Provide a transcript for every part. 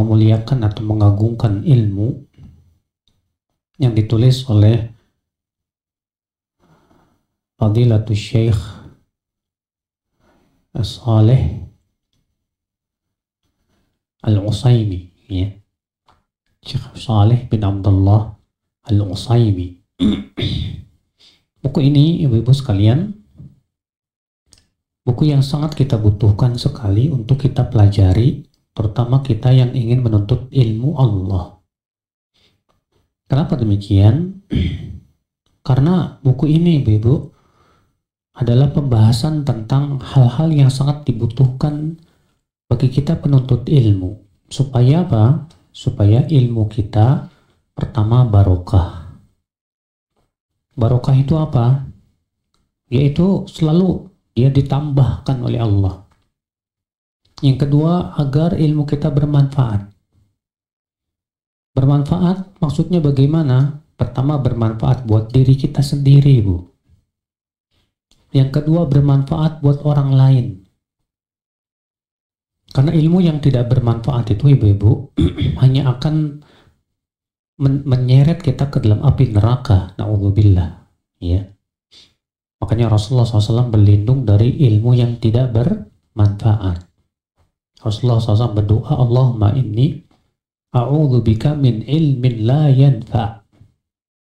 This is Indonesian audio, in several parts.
memuliakan atau mengagungkan ilmu yang ditulis oleh Fadilatul Syekh Saleh Al-Usaimi ya. Syekh Saleh bin Abdullah Al-Usaimi buku ini ibu-ibu sekalian buku yang sangat kita butuhkan sekali untuk kita pelajari terutama kita yang ingin menuntut ilmu Allah. Kenapa demikian? Karena buku ini, Ibu-ibu, adalah pembahasan tentang hal-hal yang sangat dibutuhkan bagi kita penuntut ilmu. Supaya apa? Supaya ilmu kita pertama barokah. Barokah itu apa? Yaitu selalu dia ditambahkan oleh Allah yang kedua, agar ilmu kita bermanfaat. Bermanfaat maksudnya bagaimana? Pertama, bermanfaat buat diri kita sendiri, Bu. Yang kedua, bermanfaat buat orang lain. Karena ilmu yang tidak bermanfaat itu, Ibu-ibu, hanya akan men menyeret kita ke dalam api neraka. Na'udzubillah. ya. Makanya Rasulullah SAW berlindung dari ilmu yang tidak bermanfaat. Rasulullah SAW berdoa, Allahumma inni a'udhu bika min ilmin la yanfa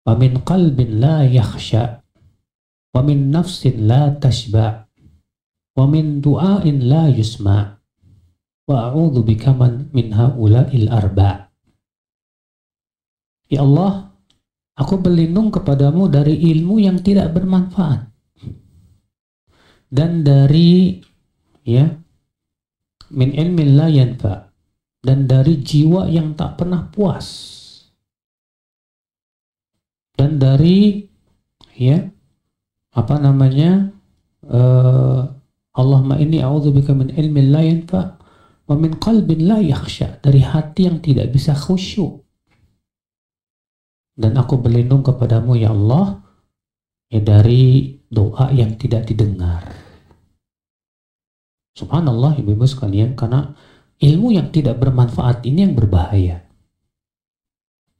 wa min qalbin la yakhsha wa min nafsin la tashba wa min du'ain la yusma wa a'udhu bika man min ha'ula'il arba Ya Allah, aku berlindung kepadamu dari ilmu yang tidak bermanfaat dan dari ya min ilmin la yanfa dan dari jiwa yang tak pernah puas dan dari ya apa namanya uh, Allahumma inni a'udzubika min ilmin la yanfa wa min qalbin la yakhsha dari hati yang tidak bisa khusyuk dan aku berlindung kepadamu ya Allah ya dari doa yang tidak didengar Subhanallah ibu-ibu sekalian karena ilmu yang tidak bermanfaat ini yang berbahaya.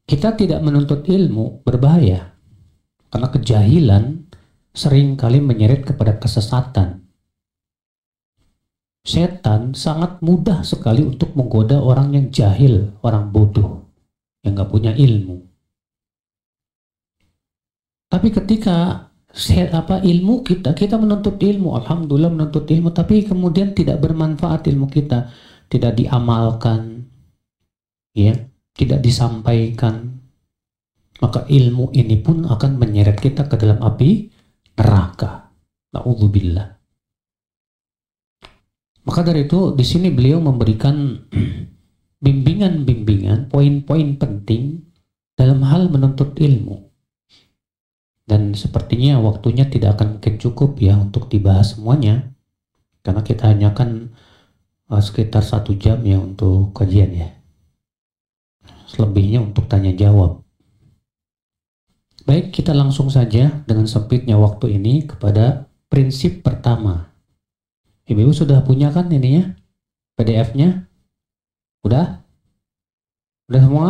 Kita tidak menuntut ilmu berbahaya karena kejahilan sering kali menyeret kepada kesesatan. Setan sangat mudah sekali untuk menggoda orang yang jahil, orang bodoh, yang gak punya ilmu. Tapi ketika apa ilmu kita kita menuntut ilmu alhamdulillah menuntut ilmu tapi kemudian tidak bermanfaat ilmu kita tidak diamalkan ya tidak disampaikan maka ilmu ini pun akan menyeret kita ke dalam api neraka naudzubillah maka dari itu di sini beliau memberikan bimbingan-bimbingan poin-poin penting dalam hal menuntut ilmu dan sepertinya waktunya tidak akan mungkin cukup ya untuk dibahas semuanya. Karena kita hanya akan uh, sekitar satu jam ya untuk kajian ya. Selebihnya untuk tanya jawab. Baik, kita langsung saja dengan sempitnya waktu ini kepada prinsip pertama. Ibu-ibu sudah punya kan ini ya PDF-nya? Udah? Udah semua?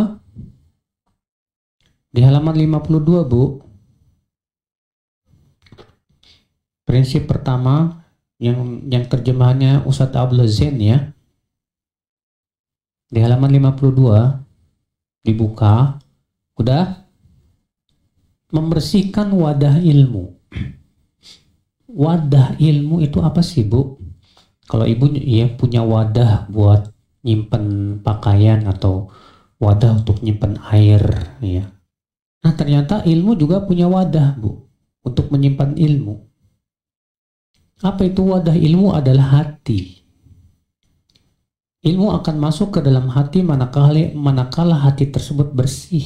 Di halaman 52, Bu. prinsip pertama yang yang terjemahannya Ustadz Abdul Zain ya di halaman 52 dibuka udah membersihkan wadah ilmu wadah ilmu itu apa sih bu kalau ibu ya punya wadah buat nyimpen pakaian atau wadah untuk nyimpen air ya nah ternyata ilmu juga punya wadah bu untuk menyimpan ilmu apa itu wadah ilmu adalah hati. Ilmu akan masuk ke dalam hati manakala, manakala hati tersebut bersih.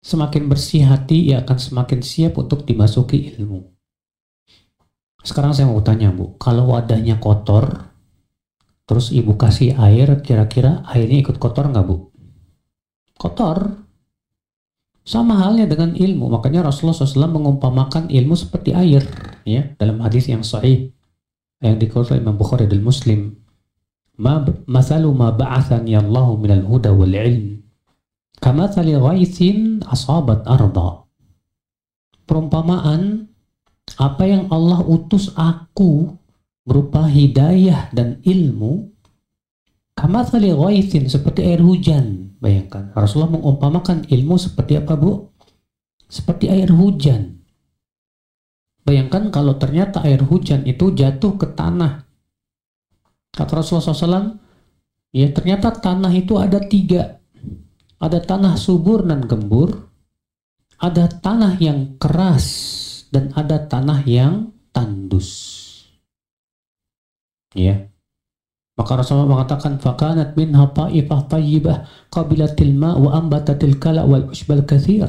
Semakin bersih hati, ia akan semakin siap untuk dimasuki ilmu. Sekarang saya mau tanya Bu, kalau wadahnya kotor, terus Ibu kasih air, kira-kira airnya ikut kotor nggak Bu? Kotor. Sama halnya dengan ilmu, makanya Rasulullah SAW mengumpamakan ilmu seperti air, ya dalam hadis yang sahih yang dikutip Imam Bukhari dan Muslim. Ma masalu ma ba'athani min al huda wal ilm kama ghaisin asabat arda. Perumpamaan apa yang Allah utus aku berupa hidayah dan ilmu kama tali ghaisin seperti air hujan Bayangkan, Rasulullah mengumpamakan ilmu seperti apa, Bu? Seperti air hujan. Bayangkan kalau ternyata air hujan itu jatuh ke tanah. Kata Rasulullah SAW, ya ternyata tanah itu ada tiga. Ada tanah subur dan gembur, ada tanah yang keras, dan ada tanah yang tandus. Ya, maka Rasulullah mengatakan fakanat minha ifah tayyibah qabilatil ma' wa ambatatil kala wal usbal kathir.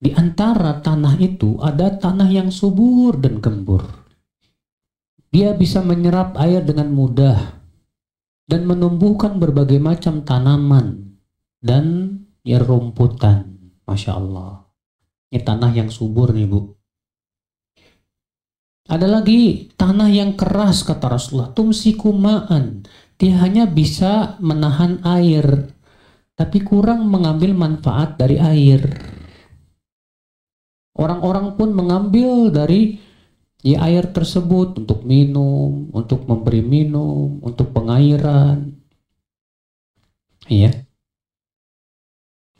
Di antara tanah itu ada tanah yang subur dan gembur. Dia bisa menyerap air dengan mudah dan menumbuhkan berbagai macam tanaman dan ya rumputan. Masya Allah. Ini tanah yang subur nih bu. Ada lagi tanah yang keras kata Rasulullah, tumsiku kumaan. Dia hanya bisa menahan air, tapi kurang mengambil manfaat dari air. Orang-orang pun mengambil dari ya, air tersebut untuk minum, untuk memberi minum, untuk pengairan. Iya.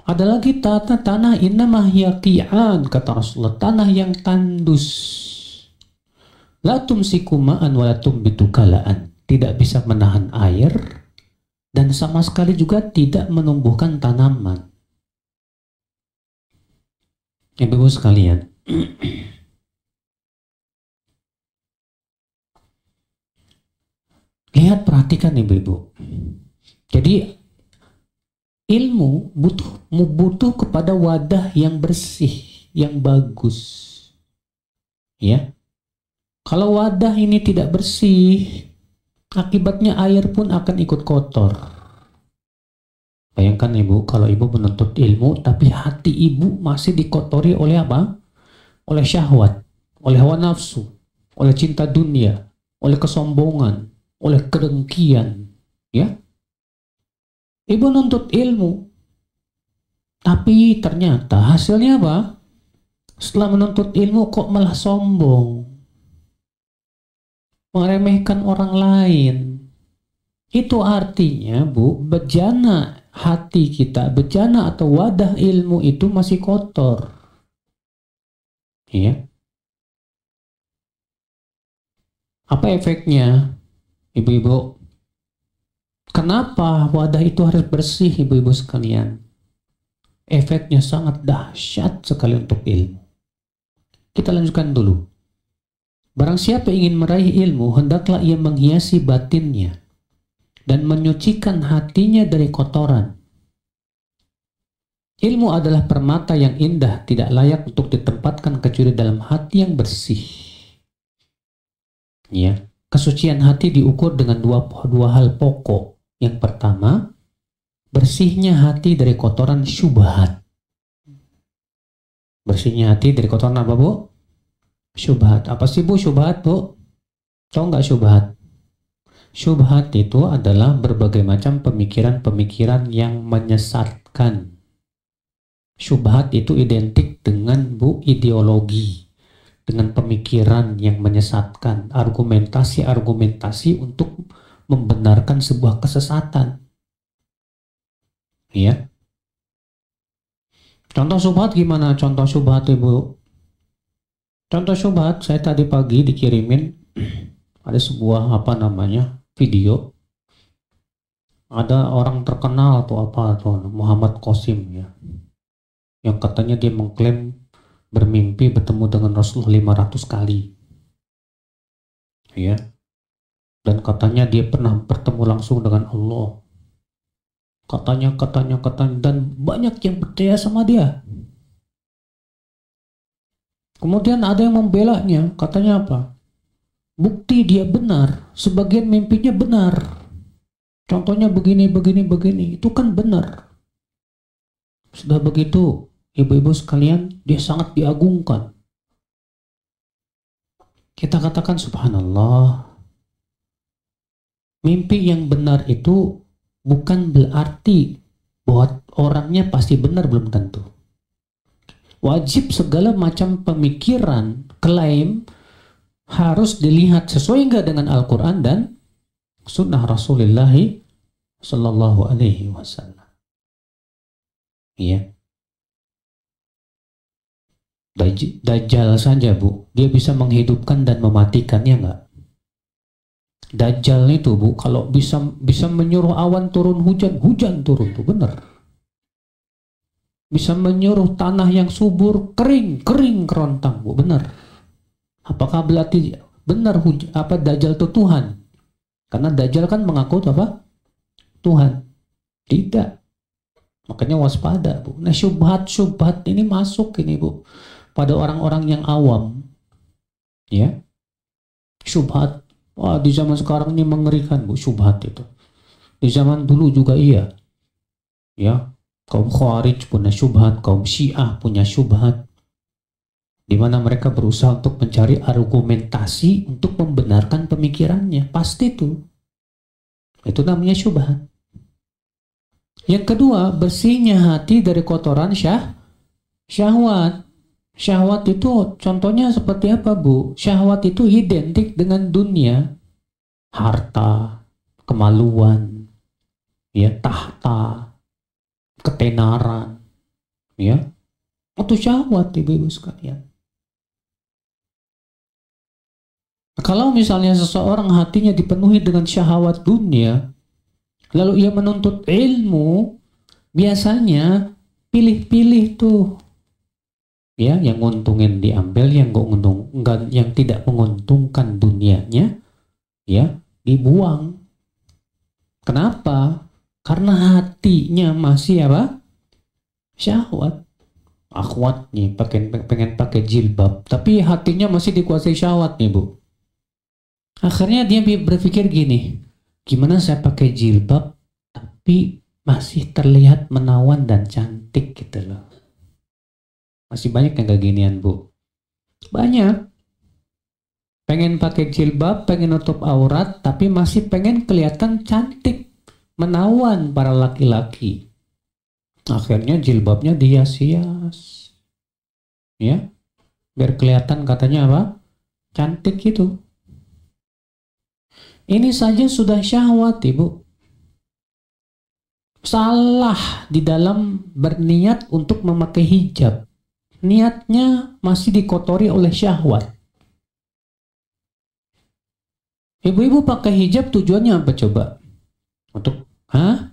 Ada lagi tanah-tanah inna mahyakian kata Rasulullah, tanah yang tandus La sikuma ma'an wa tumbitu kalaan. Tidak bisa menahan air dan sama sekali juga tidak menumbuhkan tanaman. Ibu-ibu sekalian, lihat perhatikan ibu-ibu. Jadi ilmu butuh butuh kepada wadah yang bersih, yang bagus. Ya. Kalau wadah ini tidak bersih, akibatnya air pun akan ikut kotor. Bayangkan ibu, kalau ibu menuntut ilmu, tapi hati ibu masih dikotori oleh apa? Oleh syahwat, oleh hawa nafsu, oleh cinta dunia, oleh kesombongan, oleh kedengkian, ya. Ibu menuntut ilmu, tapi ternyata hasilnya apa? Setelah menuntut ilmu kok malah sombong, meremehkan orang lain. Itu artinya, Bu, bejana hati kita, bejana atau wadah ilmu itu masih kotor. Iya. Apa efeknya, Ibu-ibu? Kenapa wadah itu harus bersih, Ibu-ibu sekalian? Efeknya sangat dahsyat sekali untuk ilmu. Kita lanjutkan dulu. Barang siapa ingin meraih ilmu, hendaklah ia menghiasi batinnya dan menyucikan hatinya dari kotoran. Ilmu adalah permata yang indah, tidak layak untuk ditempatkan kecuali dalam hati yang bersih. Ya, kesucian hati diukur dengan dua, dua hal pokok. Yang pertama, bersihnya hati dari kotoran syubhat. Bersihnya hati dari kotoran apa, Bu? Syubhat. Apa sih Bu syubhat, Bu? Tahu nggak syubhat? Syubhat itu adalah berbagai macam pemikiran-pemikiran yang menyesatkan. Syubhat itu identik dengan bu ideologi, dengan pemikiran yang menyesatkan, argumentasi-argumentasi untuk membenarkan sebuah kesesatan. Ya. Contoh syubhat gimana? Contoh syubhat Ibu? Contoh sobat, saya tadi pagi dikirimin ada sebuah apa namanya video. Ada orang terkenal atau apa tuh Muhammad Qasim ya. Yang katanya dia mengklaim bermimpi bertemu dengan Rasulullah 500 kali. Ya. Dan katanya dia pernah bertemu langsung dengan Allah. Katanya, katanya, katanya dan banyak yang percaya sama dia Kemudian ada yang membelanya, katanya apa? Bukti dia benar, sebagian mimpinya benar. Contohnya begini, begini, begini, itu kan benar. Sudah begitu, ibu-ibu sekalian, dia sangat diagungkan. Kita katakan subhanallah. Mimpi yang benar itu bukan berarti bahwa orangnya pasti benar belum tentu wajib segala macam pemikiran, klaim harus dilihat sesuai enggak dengan Al-Quran dan sunnah Rasulullah Sallallahu Alaihi Wasallam. Iya. Daj Dajjal saja bu, dia bisa menghidupkan dan mematikannya nggak? Dajjal itu bu, kalau bisa bisa menyuruh awan turun hujan, hujan turun tuh bener bisa menyuruh tanah yang subur kering kering kerontang bu benar apakah berarti benar apa dajjal itu Tuhan karena dajjal kan mengaku apa Tuhan tidak makanya waspada bu nah syubhat syubhat ini masuk ini bu pada orang-orang yang awam ya syubhat wah di zaman sekarang ini mengerikan bu syubhat itu di zaman dulu juga iya ya kaum Khawarij punya syubhat, kaum Syiah punya syubhat, di mana mereka berusaha untuk mencari argumentasi untuk membenarkan pemikirannya. Pasti itu. Itu namanya syubhat. Yang kedua, bersihnya hati dari kotoran syah, syahwat. Syahwat itu contohnya seperti apa, Bu? Syahwat itu identik dengan dunia, harta, kemaluan, ya tahta, ketenaran, ya, atau syahwat ibu-ibu sekalian. Kalau misalnya seseorang hatinya dipenuhi dengan syahwat dunia, lalu ia menuntut ilmu, biasanya pilih-pilih tuh ya yang nguntungin diambil yang gak untung yang tidak menguntungkan dunianya ya dibuang kenapa karena hatinya masih apa? Syahwat. Akhwat nih, pengen, pengen pakai jilbab. Tapi hatinya masih dikuasai syahwat nih, Bu. Akhirnya dia berpikir gini, gimana saya pakai jilbab tapi masih terlihat menawan dan cantik gitu loh. Masih banyak yang keginian, Bu. Banyak. Pengen pakai jilbab, pengen nutup aurat, tapi masih pengen kelihatan cantik menawan para laki-laki. Akhirnya jilbabnya dihias-hias. Ya. Biar kelihatan katanya apa? Cantik gitu. Ini saja sudah syahwat, Ibu. Salah di dalam berniat untuk memakai hijab. Niatnya masih dikotori oleh syahwat. Ibu-ibu pakai hijab tujuannya apa coba? Untuk Hah?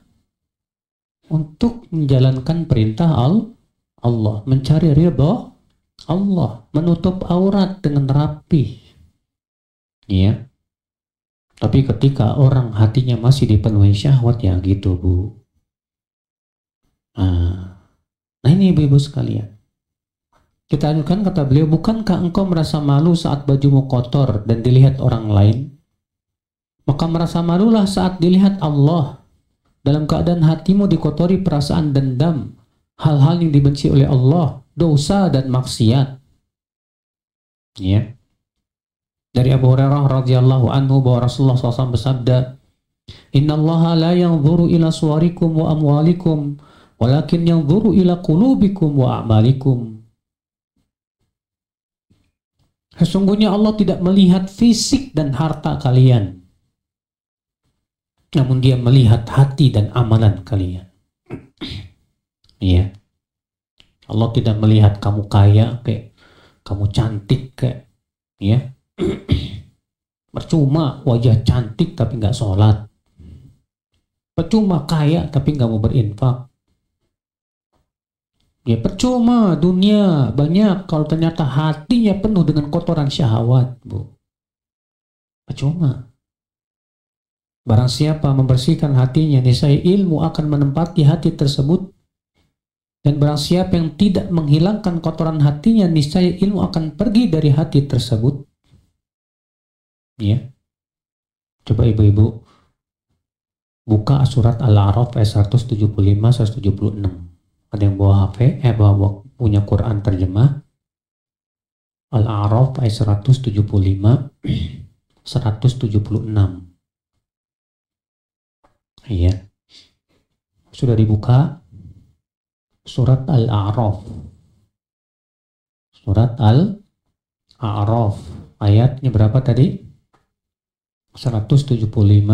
Untuk menjalankan perintah al Allah, mencari ridho Allah, menutup aurat dengan rapi. Ya. Tapi ketika orang hatinya masih dipenuhi syahwat ya gitu, Bu. Ah. Nah, ini ibu-ibu sekalian. Kita adukan kata beliau, bukankah engkau merasa malu saat bajumu kotor dan dilihat orang lain? Maka merasa malulah saat dilihat Allah dalam keadaan hatimu dikotori perasaan dendam, hal-hal yang dibenci oleh Allah, dosa dan maksiat. Ya. Dari Abu Hurairah radhiyallahu anhu bahwa Rasulullah SAW bersabda, "Inna Allah la zuru ila suarikum wa amwalikum, walakin yang zuru ila kulubikum wa a'malikum." Sesungguhnya Allah tidak melihat fisik dan harta kalian, namun dia melihat hati dan amalan kalian. Iya. Allah tidak melihat kamu kaya kayak kamu cantik kayak ya. Percuma wajah cantik tapi nggak sholat. Percuma kaya tapi nggak mau berinfak. Ya percuma dunia banyak kalau ternyata hatinya penuh dengan kotoran syahwat, Bu. Percuma. Barang siapa membersihkan hatinya, niscaya ilmu akan menempati hati tersebut. Dan barang siapa yang tidak menghilangkan kotoran hatinya, niscaya ilmu akan pergi dari hati tersebut. Ya. Coba ibu-ibu buka surat Al-A'raf ayat 175 176. Ada yang bawa HP, eh bawa punya Quran terjemah. Al-A'raf ayat 175 176. Iya. Sudah dibuka surat Al-A'raf. Surat Al-A'raf. Ayatnya berapa tadi? 175 176.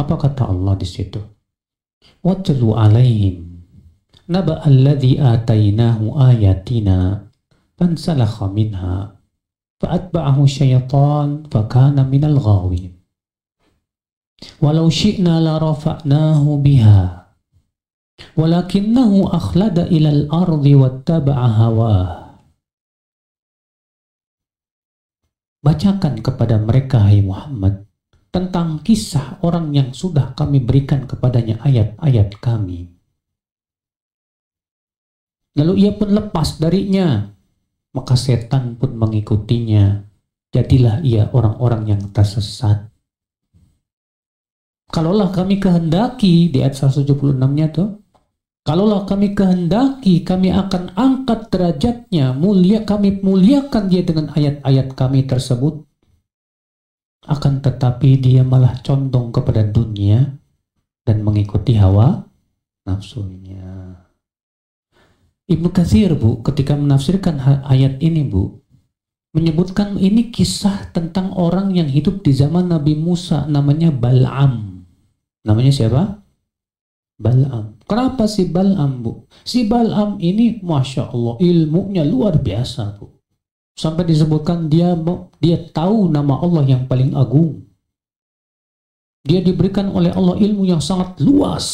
Apa kata Allah di situ? Watlu alaihim naba alladhi atainahu ayatina fansalakha minha fa'atba'ahu syaitan fakana minal ghawin. Walau syi'na la rafa'nahu biha. Walakinnahu akhlada ilal ardi wattaba'a hawa Bacakan kepada mereka, hai Muhammad, tentang kisah orang yang sudah kami berikan kepadanya ayat-ayat kami. Lalu ia pun lepas darinya, maka setan pun mengikutinya. Jadilah ia orang-orang yang tersesat kalaulah kami kehendaki di ayat 176-nya tuh Kalaulah kami kehendaki, kami akan angkat derajatnya, mulia kami muliakan dia dengan ayat-ayat kami tersebut. Akan tetapi dia malah condong kepada dunia dan mengikuti hawa nafsunya. Ibnu Katsir, Bu, ketika menafsirkan ayat ini, Bu, menyebutkan ini kisah tentang orang yang hidup di zaman Nabi Musa namanya Bal'am. Namanya siapa? Bal'am. Kenapa si Bal'am, Bu? Si Bal'am ini, Masya Allah, ilmunya luar biasa, Bu. Sampai disebutkan dia dia tahu nama Allah yang paling agung. Dia diberikan oleh Allah ilmu yang sangat luas.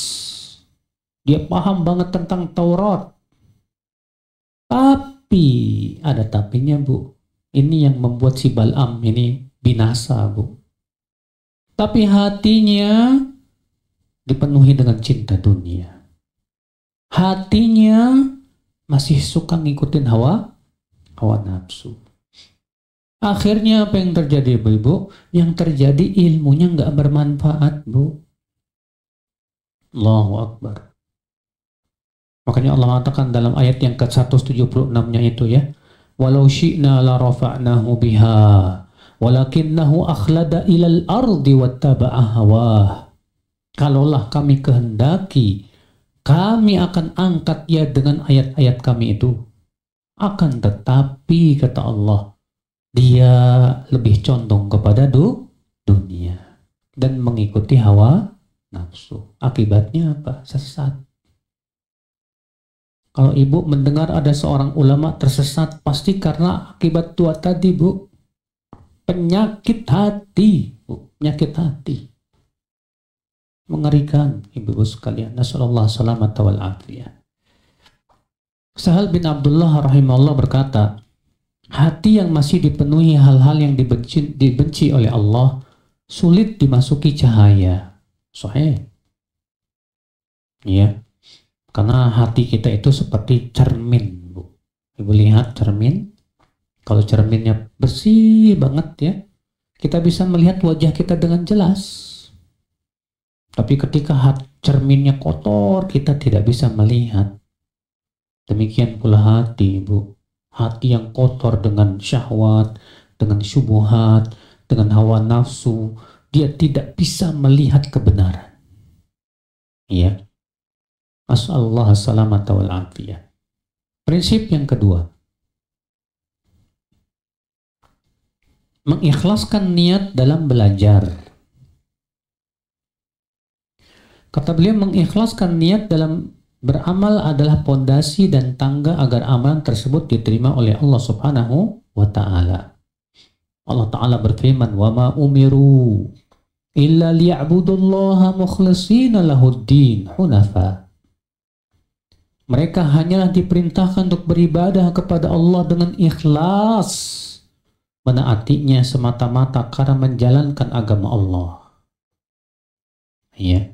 Dia paham banget tentang Taurat. Tapi, ada tapinya, Bu. Ini yang membuat si Bal'am ini binasa, Bu. Tapi hatinya dipenuhi dengan cinta dunia. Hatinya masih suka ngikutin hawa hawa nafsu. Akhirnya apa yang terjadi bu ibu? Yang terjadi ilmunya nggak bermanfaat bu. Allahu Akbar. Makanya Allah mengatakan dalam ayat yang ke-176-nya itu ya. Walau syi'na la rafa'nahu biha. Walakinnahu akhlada ilal ardi wattaba'a hawah kalaulah kami kehendaki, kami akan angkat ia dengan ayat-ayat kami itu. Akan tetapi, kata Allah, dia lebih condong kepada du dunia dan mengikuti hawa nafsu. Akibatnya apa? Sesat. Kalau ibu mendengar ada seorang ulama tersesat, pasti karena akibat tua tadi, bu. Penyakit hati, bu. Penyakit hati. Mengerikan ibu-ibu sekalian. Nasallallahu salamat wal afiyah. Sahal bin Abdullah rahimahullah berkata, hati yang masih dipenuhi hal-hal yang dibenci, dibenci oleh Allah sulit dimasuki cahaya. Sohe. Ya. Karena hati kita itu seperti cermin, Bu. Ibu lihat cermin. Kalau cerminnya bersih banget ya, kita bisa melihat wajah kita dengan jelas tapi ketika hati cerminnya kotor, kita tidak bisa melihat. Demikian pula hati, bu. Hati yang kotor dengan syahwat, dengan syubuhat, dengan hawa nafsu, dia tidak bisa melihat kebenaran. Ya. As'allahu salamata wal afiyah. Prinsip yang kedua. Mengikhlaskan niat dalam belajar Kata beliau mengikhlaskan niat dalam beramal adalah pondasi dan tangga agar amalan tersebut diterima oleh Allah Subhanahu wa taala. Allah taala berfirman, "Wa ma umiru illa liya'budullaha mukhlishina lahuddin hunafa." Mereka hanyalah diperintahkan untuk beribadah kepada Allah dengan ikhlas, menaatinya semata-mata karena menjalankan agama Allah. Ya.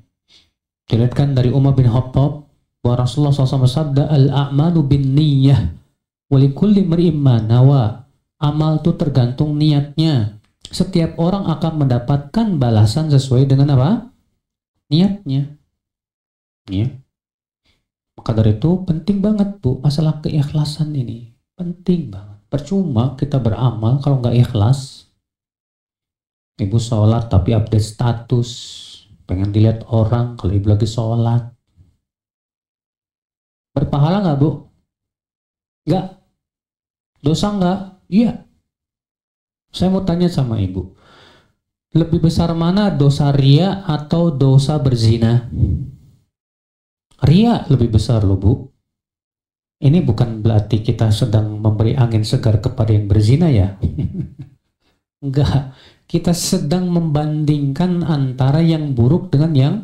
Dilihatkan dari Umar bin Khattab bahwa Rasulullah SAW bersabda al-a'malu bin niyah walikulli merimma nawa amal itu tergantung niatnya setiap orang akan mendapatkan balasan sesuai dengan apa niatnya ya maka dari itu penting banget bu masalah keikhlasan ini penting banget percuma kita beramal kalau nggak ikhlas ibu sholat tapi update status pengen dilihat orang kalau ibu lagi sholat berpahala nggak bu nggak dosa nggak iya saya mau tanya sama ibu lebih besar mana dosa ria atau dosa berzina ria lebih besar loh bu ini bukan berarti kita sedang memberi angin segar kepada yang berzina ya enggak kita sedang membandingkan antara yang buruk dengan yang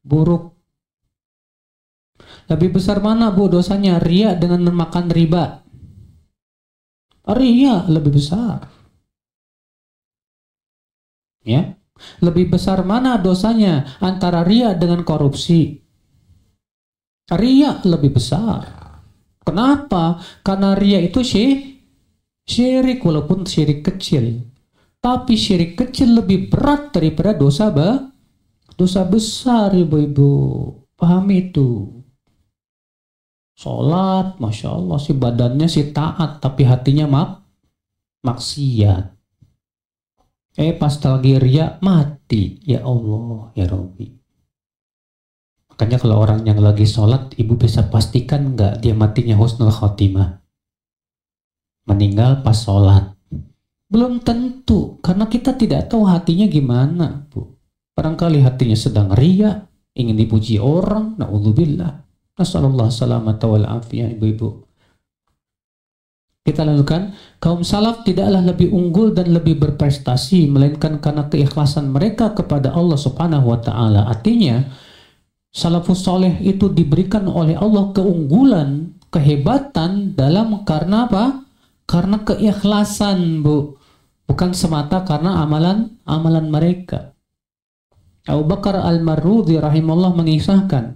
buruk. Lebih besar mana bu dosanya? Ria dengan memakan riba. Ria lebih besar. Ya, lebih besar mana dosanya antara ria dengan korupsi? Ria lebih besar. Kenapa? Karena ria itu sih syirik walaupun syirik kecil. Tapi syirik kecil lebih berat daripada dosa ba? dosa besar ibu-ibu. paham itu. Sholat, Masya Allah, si badannya si taat, tapi hatinya mak maksiat. Eh pas ria mati. Ya Allah, ya Robi. Makanya kalau orang yang lagi sholat, ibu bisa pastikan nggak dia matinya husnul khotimah. Meninggal pas sholat. Belum tentu, karena kita tidak tahu hatinya gimana, Bu. Barangkali hatinya sedang ria, ingin dipuji orang, na'udzubillah. Nasallallahu salamata wal afiyah, ibu-ibu. Kita lanjutkan, kaum salaf tidaklah lebih unggul dan lebih berprestasi, melainkan karena keikhlasan mereka kepada Allah subhanahu wa ta'ala. Artinya, salafus soleh itu diberikan oleh Allah keunggulan, kehebatan dalam karena apa? Karena keikhlasan, Bu bukan semata karena amalan amalan mereka. Abu Bakar Al-Marrudi rahimahullah mengisahkan,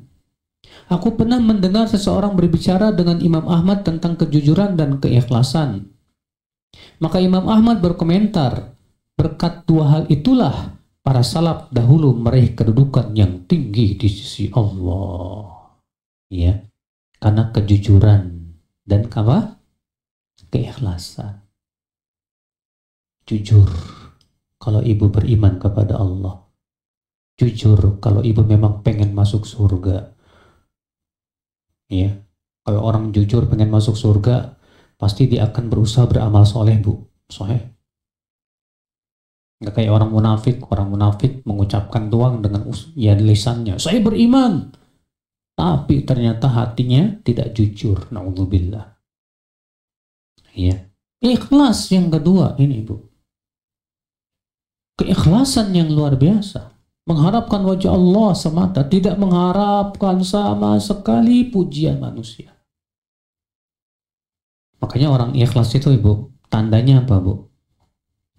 Aku pernah mendengar seseorang berbicara dengan Imam Ahmad tentang kejujuran dan keikhlasan. Maka Imam Ahmad berkomentar, berkat dua hal itulah para salaf dahulu meraih kedudukan yang tinggi di sisi Allah. Ya, karena kejujuran dan apa? Keikhlasan. Jujur kalau ibu beriman kepada Allah. Jujur kalau ibu memang pengen masuk surga. Ya, kalau orang jujur pengen masuk surga, pasti dia akan berusaha beramal soleh, Bu. Soleh. Nggak kayak orang munafik. Orang munafik mengucapkan doang dengan ya lisannya. Saya beriman. Tapi ternyata hatinya tidak jujur. Na'udzubillah. Ya. Ikhlas yang kedua ini, Bu keikhlasan yang luar biasa. Mengharapkan wajah Allah semata, tidak mengharapkan sama sekali pujian manusia. Makanya orang ikhlas itu ibu, tandanya apa bu?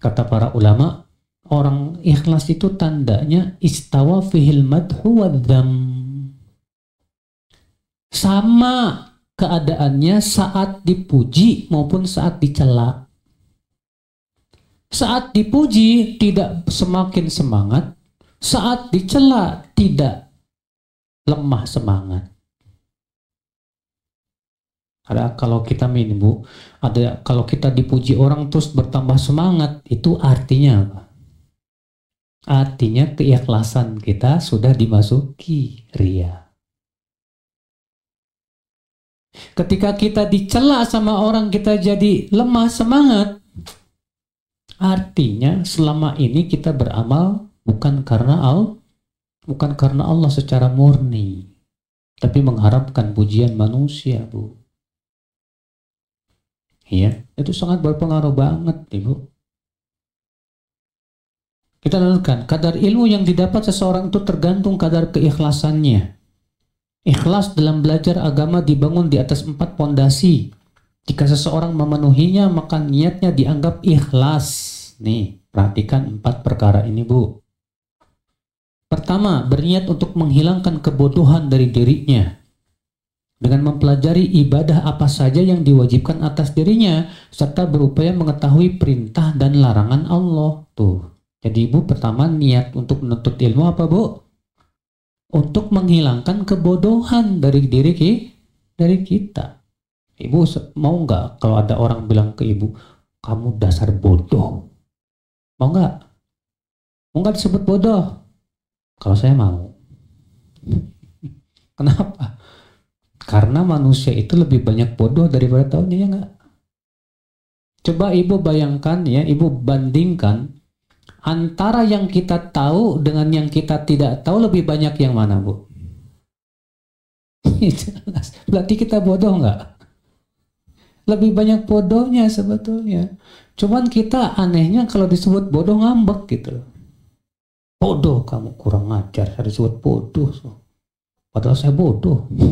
Kata para ulama, orang ikhlas itu tandanya istawa fi madhu wadham. Sama keadaannya saat dipuji maupun saat dicela. Saat dipuji tidak semakin semangat, saat dicela tidak lemah semangat. Ada kalau kita minum bu, ada kalau kita dipuji orang terus bertambah semangat, itu artinya apa? Artinya keikhlasan kita sudah dimasuki ria. Ketika kita dicela sama orang kita jadi lemah semangat, Artinya selama ini kita beramal bukan karena Allah, bukan karena Allah secara murni, tapi mengharapkan pujian manusia, Bu. Iya, itu sangat berpengaruh banget, Ibu. Kita lanjutkan, kadar ilmu yang didapat seseorang itu tergantung kadar keikhlasannya. Ikhlas dalam belajar agama dibangun di atas empat pondasi, jika seseorang memenuhinya, maka niatnya dianggap ikhlas. Nih, perhatikan empat perkara ini, Bu. Pertama, berniat untuk menghilangkan kebodohan dari dirinya. Dengan mempelajari ibadah apa saja yang diwajibkan atas dirinya, serta berupaya mengetahui perintah dan larangan Allah. Tuh. Jadi ibu pertama niat untuk menuntut ilmu apa bu? Untuk menghilangkan kebodohan dari diri kita. Ibu mau nggak kalau ada orang bilang ke ibu, kamu dasar bodoh. Mau nggak? Mau nggak disebut bodoh? Kalau saya mau. Kenapa? Karena manusia itu lebih banyak bodoh daripada tahunya ya nggak? Coba ibu bayangkan ya, ibu bandingkan antara yang kita tahu dengan yang kita tidak tahu lebih banyak yang mana bu? Berarti kita bodoh nggak? lebih banyak bodohnya sebetulnya. Cuman kita anehnya kalau disebut bodoh ngambek gitu Bodoh kamu kurang ajar, saya disebut bodoh. So. Padahal saya bodoh. ya.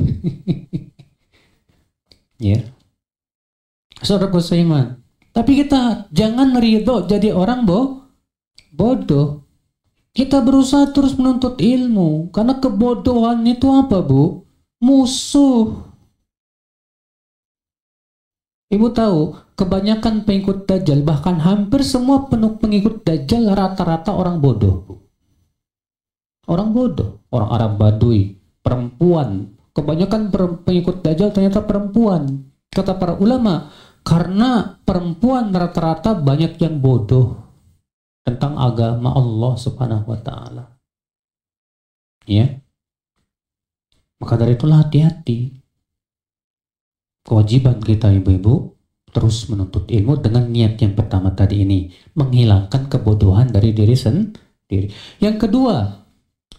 yeah. Saudaraku seiman. Tapi kita jangan ridho jadi orang bo bodoh. Kita berusaha terus menuntut ilmu. Karena kebodohan itu apa, Bu? Musuh. Ibu tahu, kebanyakan pengikut Dajjal, bahkan hampir semua penuh pengikut Dajjal rata-rata orang bodoh. Orang bodoh, orang Arab Badui, perempuan. Kebanyakan pengikut Dajjal ternyata perempuan. Kata para ulama, karena perempuan rata-rata banyak yang bodoh tentang agama Allah Subhanahu wa taala. Ya. Maka dari itulah hati-hati kewajiban kita ibu-ibu terus menuntut ilmu dengan niat yang pertama tadi ini menghilangkan kebodohan dari diri sendiri yang kedua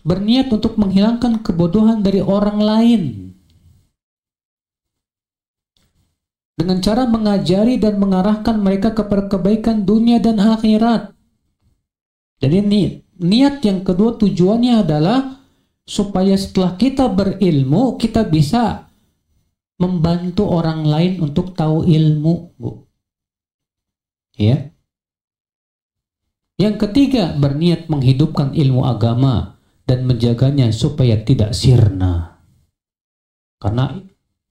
berniat untuk menghilangkan kebodohan dari orang lain dengan cara mengajari dan mengarahkan mereka ke kebaikan dunia dan akhirat jadi ni niat yang kedua tujuannya adalah supaya setelah kita berilmu kita bisa membantu orang lain untuk tahu ilmu, Bu. Ya. Yang ketiga, berniat menghidupkan ilmu agama dan menjaganya supaya tidak sirna. Karena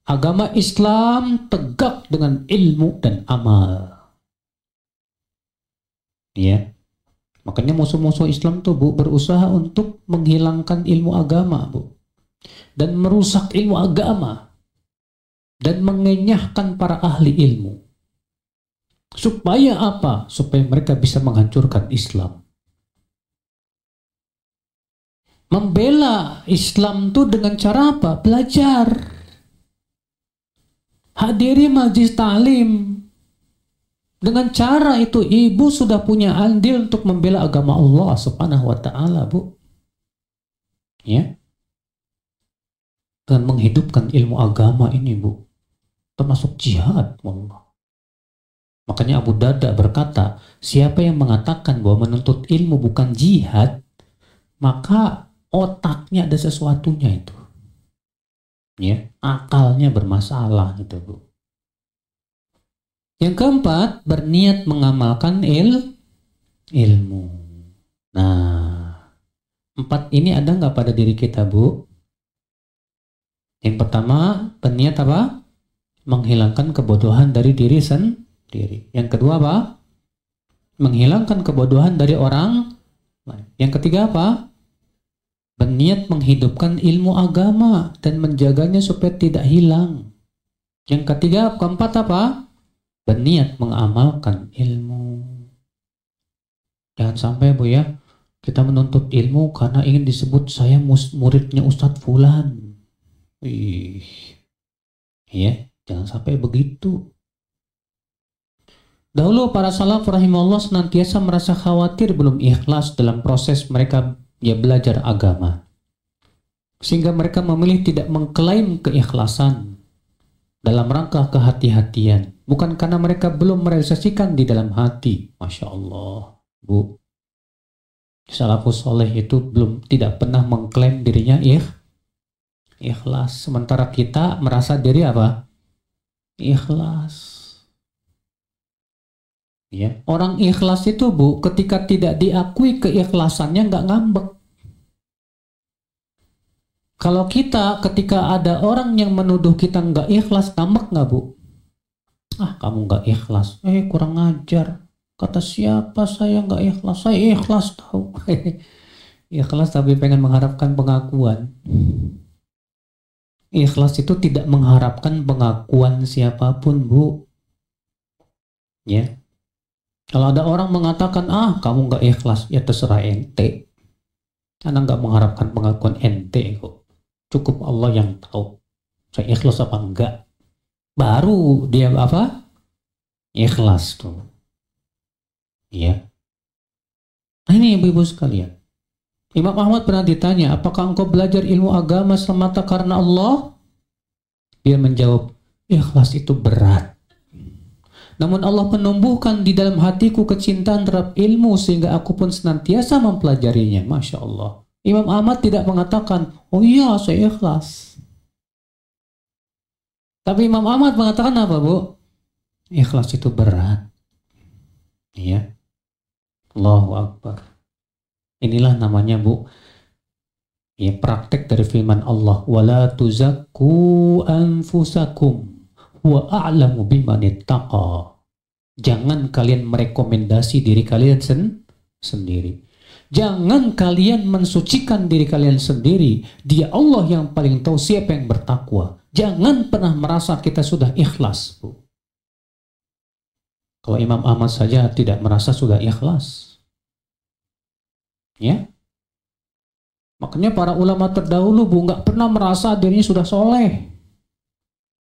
agama Islam tegak dengan ilmu dan amal. Ya. Makanya musuh-musuh Islam tuh Bu berusaha untuk menghilangkan ilmu agama, Bu. Dan merusak ilmu agama dan mengenyahkan para ahli ilmu. Supaya apa? Supaya mereka bisa menghancurkan Islam. Membela Islam itu dengan cara apa? Belajar. Hadiri majlis ta'lim. Dengan cara itu ibu sudah punya andil untuk membela agama Allah subhanahu wa ta'ala, Bu. Ya. Dan menghidupkan ilmu agama ini, Bu termasuk jihad Allah. Makanya Abu Darda berkata, siapa yang mengatakan bahwa menuntut ilmu bukan jihad, maka otaknya ada sesuatunya itu. Ya, akalnya bermasalah gitu, Bu. Yang keempat, berniat mengamalkan il ilmu. Nah, empat ini ada nggak pada diri kita, Bu? Yang pertama, berniat apa? menghilangkan kebodohan dari diri sendiri. Yang kedua apa? Menghilangkan kebodohan dari orang lain. Yang ketiga apa? Berniat menghidupkan ilmu agama dan menjaganya supaya tidak hilang. Yang ketiga, keempat apa? Berniat mengamalkan ilmu. Jangan sampai Bu ya, kita menuntut ilmu karena ingin disebut saya muridnya Ustadz Fulan. Wih. Iya. Jangan sampai begitu. Dahulu para salaf rahimahullah senantiasa merasa khawatir belum ikhlas dalam proses mereka ya belajar agama. Sehingga mereka memilih tidak mengklaim keikhlasan dalam rangka kehati-hatian. Bukan karena mereka belum merealisasikan di dalam hati. Masya Allah, Bu. Salafus soleh itu belum tidak pernah mengklaim dirinya ikh, ikhlas. Sementara kita merasa diri apa? Ikhlas. Ya. Orang ikhlas itu bu, ketika tidak diakui keikhlasannya nggak ngambek. Kalau kita ketika ada orang yang menuduh kita nggak ikhlas, ngambek nggak bu? Ah kamu nggak ikhlas, eh kurang ajar. Kata siapa saya nggak ikhlas? Saya ikhlas tahu. ikhlas tapi pengen mengharapkan pengakuan. Ikhlas itu tidak mengharapkan pengakuan siapapun, Bu. Ya. Kalau ada orang mengatakan, ah kamu nggak ikhlas, ya terserah ente. Karena nggak mengharapkan pengakuan ente kok. Cukup Allah yang tahu. Saya ikhlas apa enggak. Baru dia apa? Ikhlas tuh. Ya. Nah ini ibu-ibu sekalian. Imam Ahmad pernah ditanya, apakah engkau belajar ilmu agama semata karena Allah? Dia menjawab, ikhlas itu berat. Namun Allah menumbuhkan di dalam hatiku kecintaan terhadap ilmu sehingga aku pun senantiasa mempelajarinya. Masya Allah. Imam Ahmad tidak mengatakan, oh iya saya ikhlas. Tapi Imam Ahmad mengatakan apa bu? Ikhlas itu berat. Iya. Allahu Akbar. Inilah namanya Bu ya, praktek dari firman Allah wala tuzakku anfusakum wa a'lamu biman ittaqa. Jangan kalian merekomendasi diri kalian sen sendiri. Jangan kalian mensucikan diri kalian sendiri. Dia Allah yang paling tahu siapa yang bertakwa. Jangan pernah merasa kita sudah ikhlas, Bu. Kalau Imam Ahmad saja tidak merasa sudah ikhlas. Ya. Makanya para ulama terdahulu bu nggak pernah merasa dirinya sudah soleh.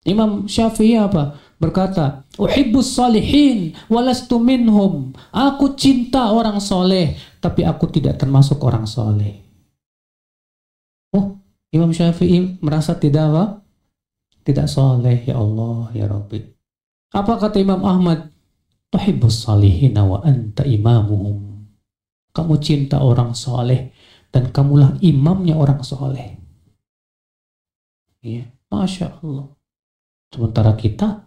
Imam Syafi'i apa? Berkata, Uhibbus salihin walastu Aku cinta orang soleh, tapi aku tidak termasuk orang soleh. Oh, Imam Syafi'i merasa tidak apa? Tidak soleh, ya Allah, ya Rabbi. Apa kata Imam Ahmad? Tuhibbus salihina wa anta imamuhum. Kamu cinta orang soleh dan kamulah imamnya orang soleh. Ya, Masya Allah. Sementara kita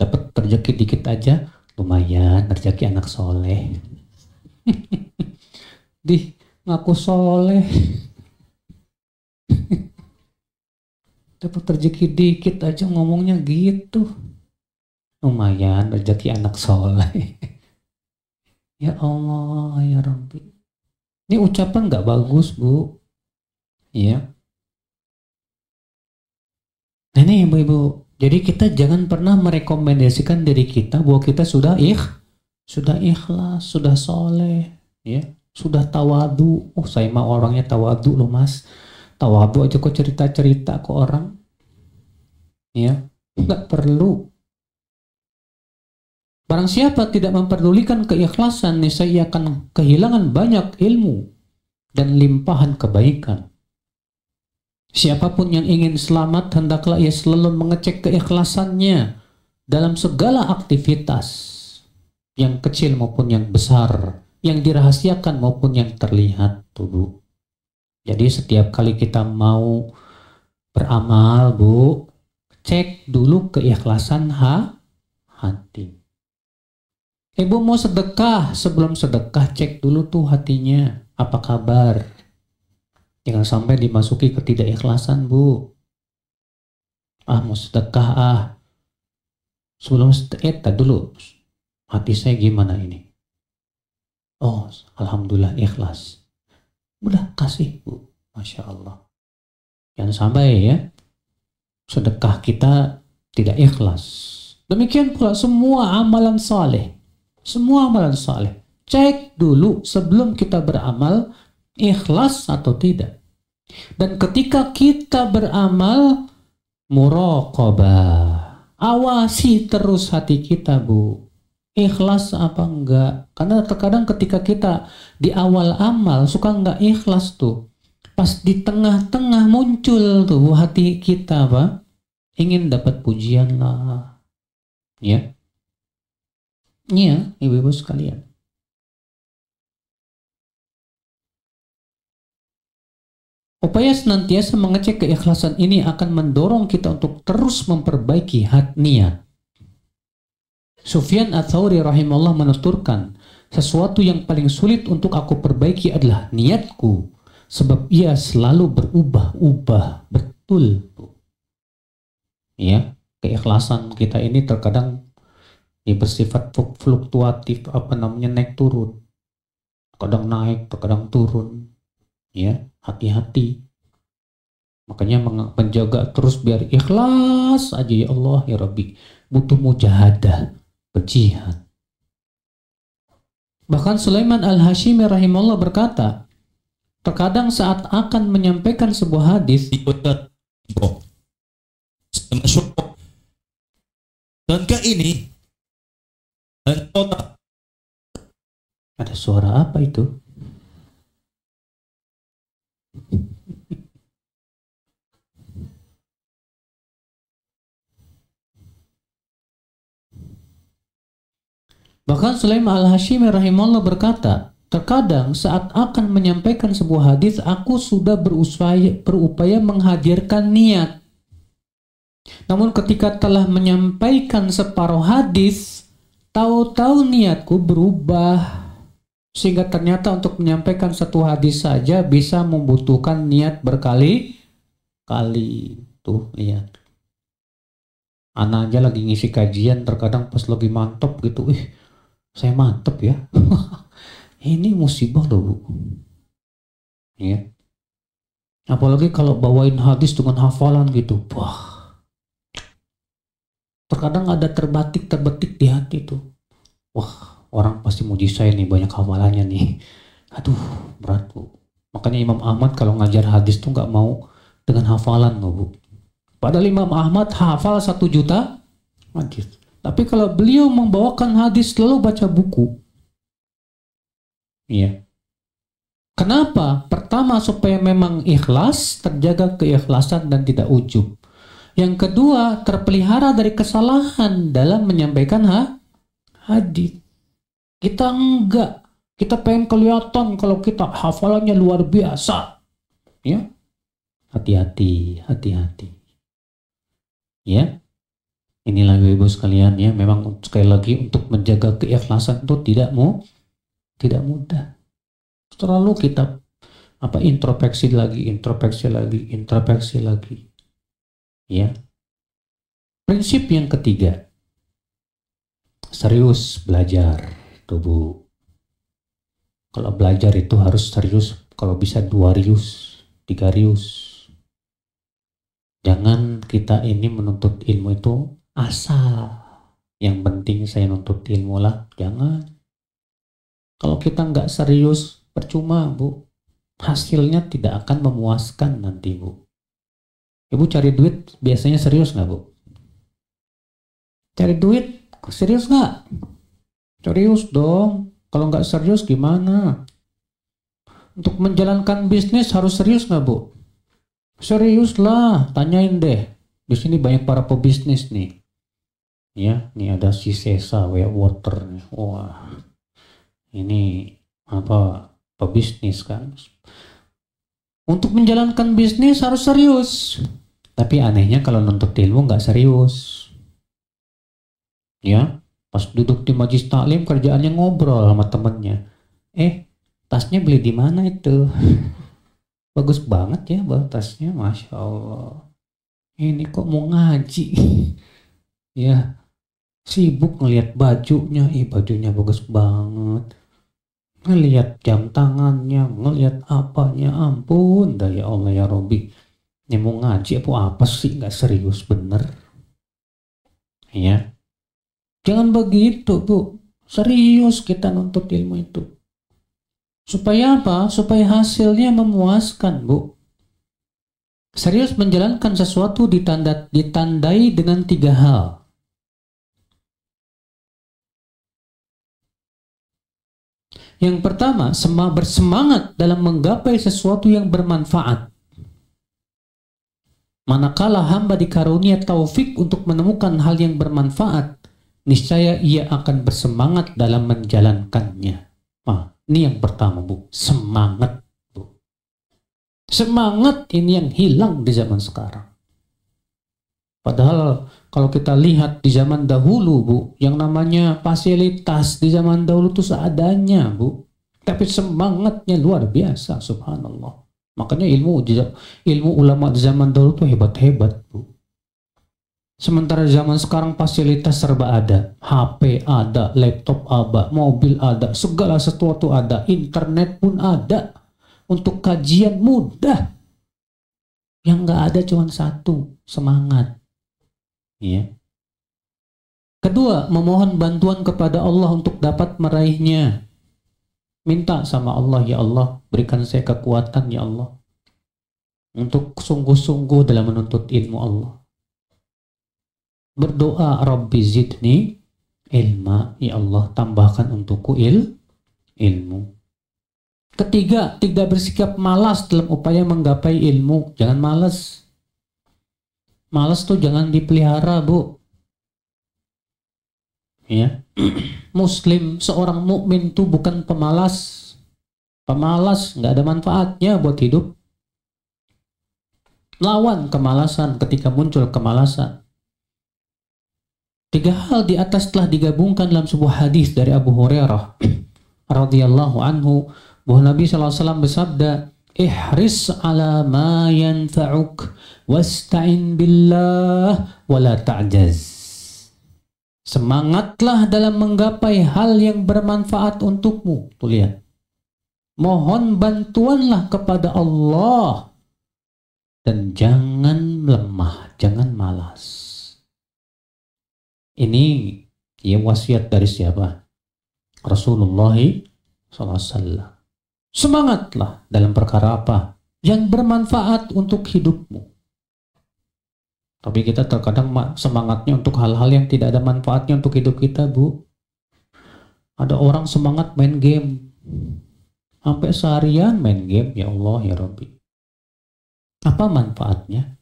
dapat terjaki dikit aja, lumayan rezeki anak soleh. Di ngaku soleh. dapat rezeki dikit aja ngomongnya gitu. Lumayan rezeki anak soleh. Ya Allah, ya Rabbi. Ini ucapan nggak bagus, Bu. Iya. Nah, ini ibu-ibu. Jadi kita jangan pernah merekomendasikan diri kita bahwa kita sudah ikh, sudah ikhlas, sudah soleh, ya, sudah tawadu. Oh, saya mah orangnya tawadu loh, Mas. Tawadu aja kok cerita-cerita ke orang. Ya, nggak perlu Barang siapa tidak memperdulikan keikhlasan, niscaya akan kehilangan banyak ilmu dan limpahan kebaikan. Siapapun yang ingin selamat, hendaklah ia selalu mengecek keikhlasannya dalam segala aktivitas, yang kecil maupun yang besar, yang dirahasiakan maupun yang terlihat, Bu. Jadi setiap kali kita mau beramal, Bu, cek dulu keikhlasan ha, hati. Ibu mau sedekah, sebelum sedekah cek dulu tuh hatinya, apa kabar? Jangan sampai dimasuki ketidakikhlasan, Bu. Ah, mau sedekah ah. Sebelum sedekah eh, dulu, hati saya gimana ini? Oh, Alhamdulillah ikhlas. Udah kasih, Bu. Masya Allah. Jangan sampai ya, sedekah kita tidak ikhlas. Demikian pula semua amalan saleh semua amalan soleh. Cek dulu sebelum kita beramal ikhlas atau tidak. Dan ketika kita beramal muraqabah. Awasi terus hati kita, Bu. Ikhlas apa enggak? Karena terkadang ketika kita di awal amal suka enggak ikhlas tuh. Pas di tengah-tengah muncul tuh hati kita, Pak. Ingin dapat pujian lah. Ya. Iya, ibu-ibu sekalian. Upaya senantiasa mengecek keikhlasan ini akan mendorong kita untuk terus memperbaiki hat niat. Sufyan Atsauri rahimallahu Allah menuturkan, sesuatu yang paling sulit untuk aku perbaiki adalah niatku, sebab ia selalu berubah-ubah. Betul, Ya, keikhlasan kita ini terkadang ya bersifat fluktuatif apa namanya naik turun kadang naik kadang turun ya hati-hati makanya menjaga terus biar ikhlas aja ya Allah ya Rabbi butuh mujahadah berjihad bahkan Sulaiman Al-Hashimi rahimahullah berkata terkadang saat akan menyampaikan sebuah hadis dan ke ini Eh, Ada suara apa itu? Bahkan Sulaiman al-Hashimi rahimahullah berkata, Terkadang saat akan menyampaikan sebuah hadis, aku sudah berusaha berupaya menghadirkan niat. Namun ketika telah menyampaikan separuh hadis, Tahu-tahu niatku berubah sehingga ternyata untuk menyampaikan satu hadis saja bisa membutuhkan niat berkali-kali tuh iya anak aja lagi ngisi kajian terkadang pas lagi mantep gitu ih saya mantep ya ini musibah loh bu iya. apalagi kalau bawain hadis dengan hafalan gitu wah terkadang ada terbatik terbetik di hati itu, wah orang pasti muji saya nih banyak hafalannya nih aduh berat bu makanya Imam Ahmad kalau ngajar hadis tuh nggak mau dengan hafalan loh bu padahal Imam Ahmad hafal satu juta hadis tapi kalau beliau membawakan hadis lalu baca buku iya Kenapa? Pertama supaya memang ikhlas, terjaga keikhlasan dan tidak ujub. Yang kedua, terpelihara dari kesalahan dalam menyampaikan ha hadis. Kita enggak. Kita pengen kelihatan kalau kita hafalannya luar biasa. Ya. Hati-hati, hati-hati. Ya. Inilah Ibu-ibu sekalian ya, memang sekali lagi untuk menjaga keikhlasan itu tidak mau tidak mudah. Terlalu kita apa introspeksi lagi, introspeksi lagi, introspeksi lagi Ya. Prinsip yang ketiga, serius belajar tubuh. Kalau belajar itu harus serius, kalau bisa dua rius, tiga rius. Jangan kita ini menuntut ilmu itu asal. Yang penting saya nuntut ilmu lah, jangan. Kalau kita nggak serius, percuma bu. Hasilnya tidak akan memuaskan nanti bu. Ibu cari duit biasanya serius nggak bu? Cari duit serius nggak? Serius dong. Kalau nggak serius gimana? Untuk menjalankan bisnis harus serius nggak bu? Serius lah, tanyain deh. Di sini banyak para pebisnis nih. Ya, ini ada si Sesa, kayak water. Wah, ini apa pebisnis kan? Untuk menjalankan bisnis harus serius. Tapi anehnya kalau nuntut ilmu nggak serius. Ya, pas duduk di majlis taklim kerjaannya ngobrol sama temennya. Eh, tasnya beli di mana itu? Bagus banget ya bawa tasnya, masya Allah. Ini kok mau ngaji? ya, sibuk ngelihat bajunya, ih bajunya bagus banget ngelihat jam tangannya, ngelihat apanya, ampun daya Allah ya Robi ini mau ngaji apa apa sih nggak serius bener ya jangan begitu bu serius kita nuntut ilmu itu supaya apa supaya hasilnya memuaskan bu serius menjalankan sesuatu ditanda, ditandai dengan tiga hal Yang pertama, bersemangat dalam menggapai sesuatu yang bermanfaat. Manakala hamba dikarunia taufik untuk menemukan hal yang bermanfaat, niscaya ia akan bersemangat dalam menjalankannya. Ah, ini yang pertama, Bu. Semangat, Bu. Semangat ini yang hilang di zaman sekarang. Padahal kalau kita lihat di zaman dahulu, Bu, yang namanya fasilitas di zaman dahulu itu seadanya, Bu. Tapi semangatnya luar biasa, subhanallah. Makanya ilmu ilmu ulama zaman dulu tuh hebat-hebat, Bu. Sementara zaman sekarang fasilitas serba ada. HP ada, laptop ada, mobil ada, segala sesuatu ada, internet pun ada. Untuk kajian mudah. Yang nggak ada cuma satu, semangat. Iya. Kedua, memohon bantuan kepada Allah untuk dapat meraihnya. Minta sama Allah, ya Allah, berikan saya kekuatan, ya Allah. Untuk sungguh-sungguh dalam menuntut ilmu Allah. Berdoa, Rabbi zidni ilma, ya Allah, tambahkan untukku il, ilmu. Ketiga, tidak bersikap malas dalam upaya menggapai ilmu. Jangan malas. Malas tuh jangan dipelihara, Bu ya muslim seorang mukmin itu bukan pemalas pemalas nggak ada manfaatnya buat hidup lawan kemalasan ketika muncul kemalasan tiga hal di atas telah digabungkan dalam sebuah hadis dari Abu Hurairah radhiyallahu anhu bahwa Nabi SAW bersabda ihris ala ma yanfa'uk wasta'in billah wala ta'jaz Semangatlah dalam menggapai hal yang bermanfaat untukmu. Tuh lihat. Mohon bantuanlah kepada Allah. Dan jangan lemah, jangan malas. Ini ya wasiat dari siapa? Rasulullah SAW. Semangatlah dalam perkara apa yang bermanfaat untuk hidupmu. Tapi kita terkadang semangatnya untuk hal-hal yang tidak ada manfaatnya untuk hidup kita, Bu. Ada orang semangat main game. Sampai seharian main game, ya Allah, ya Rabbi. Apa manfaatnya?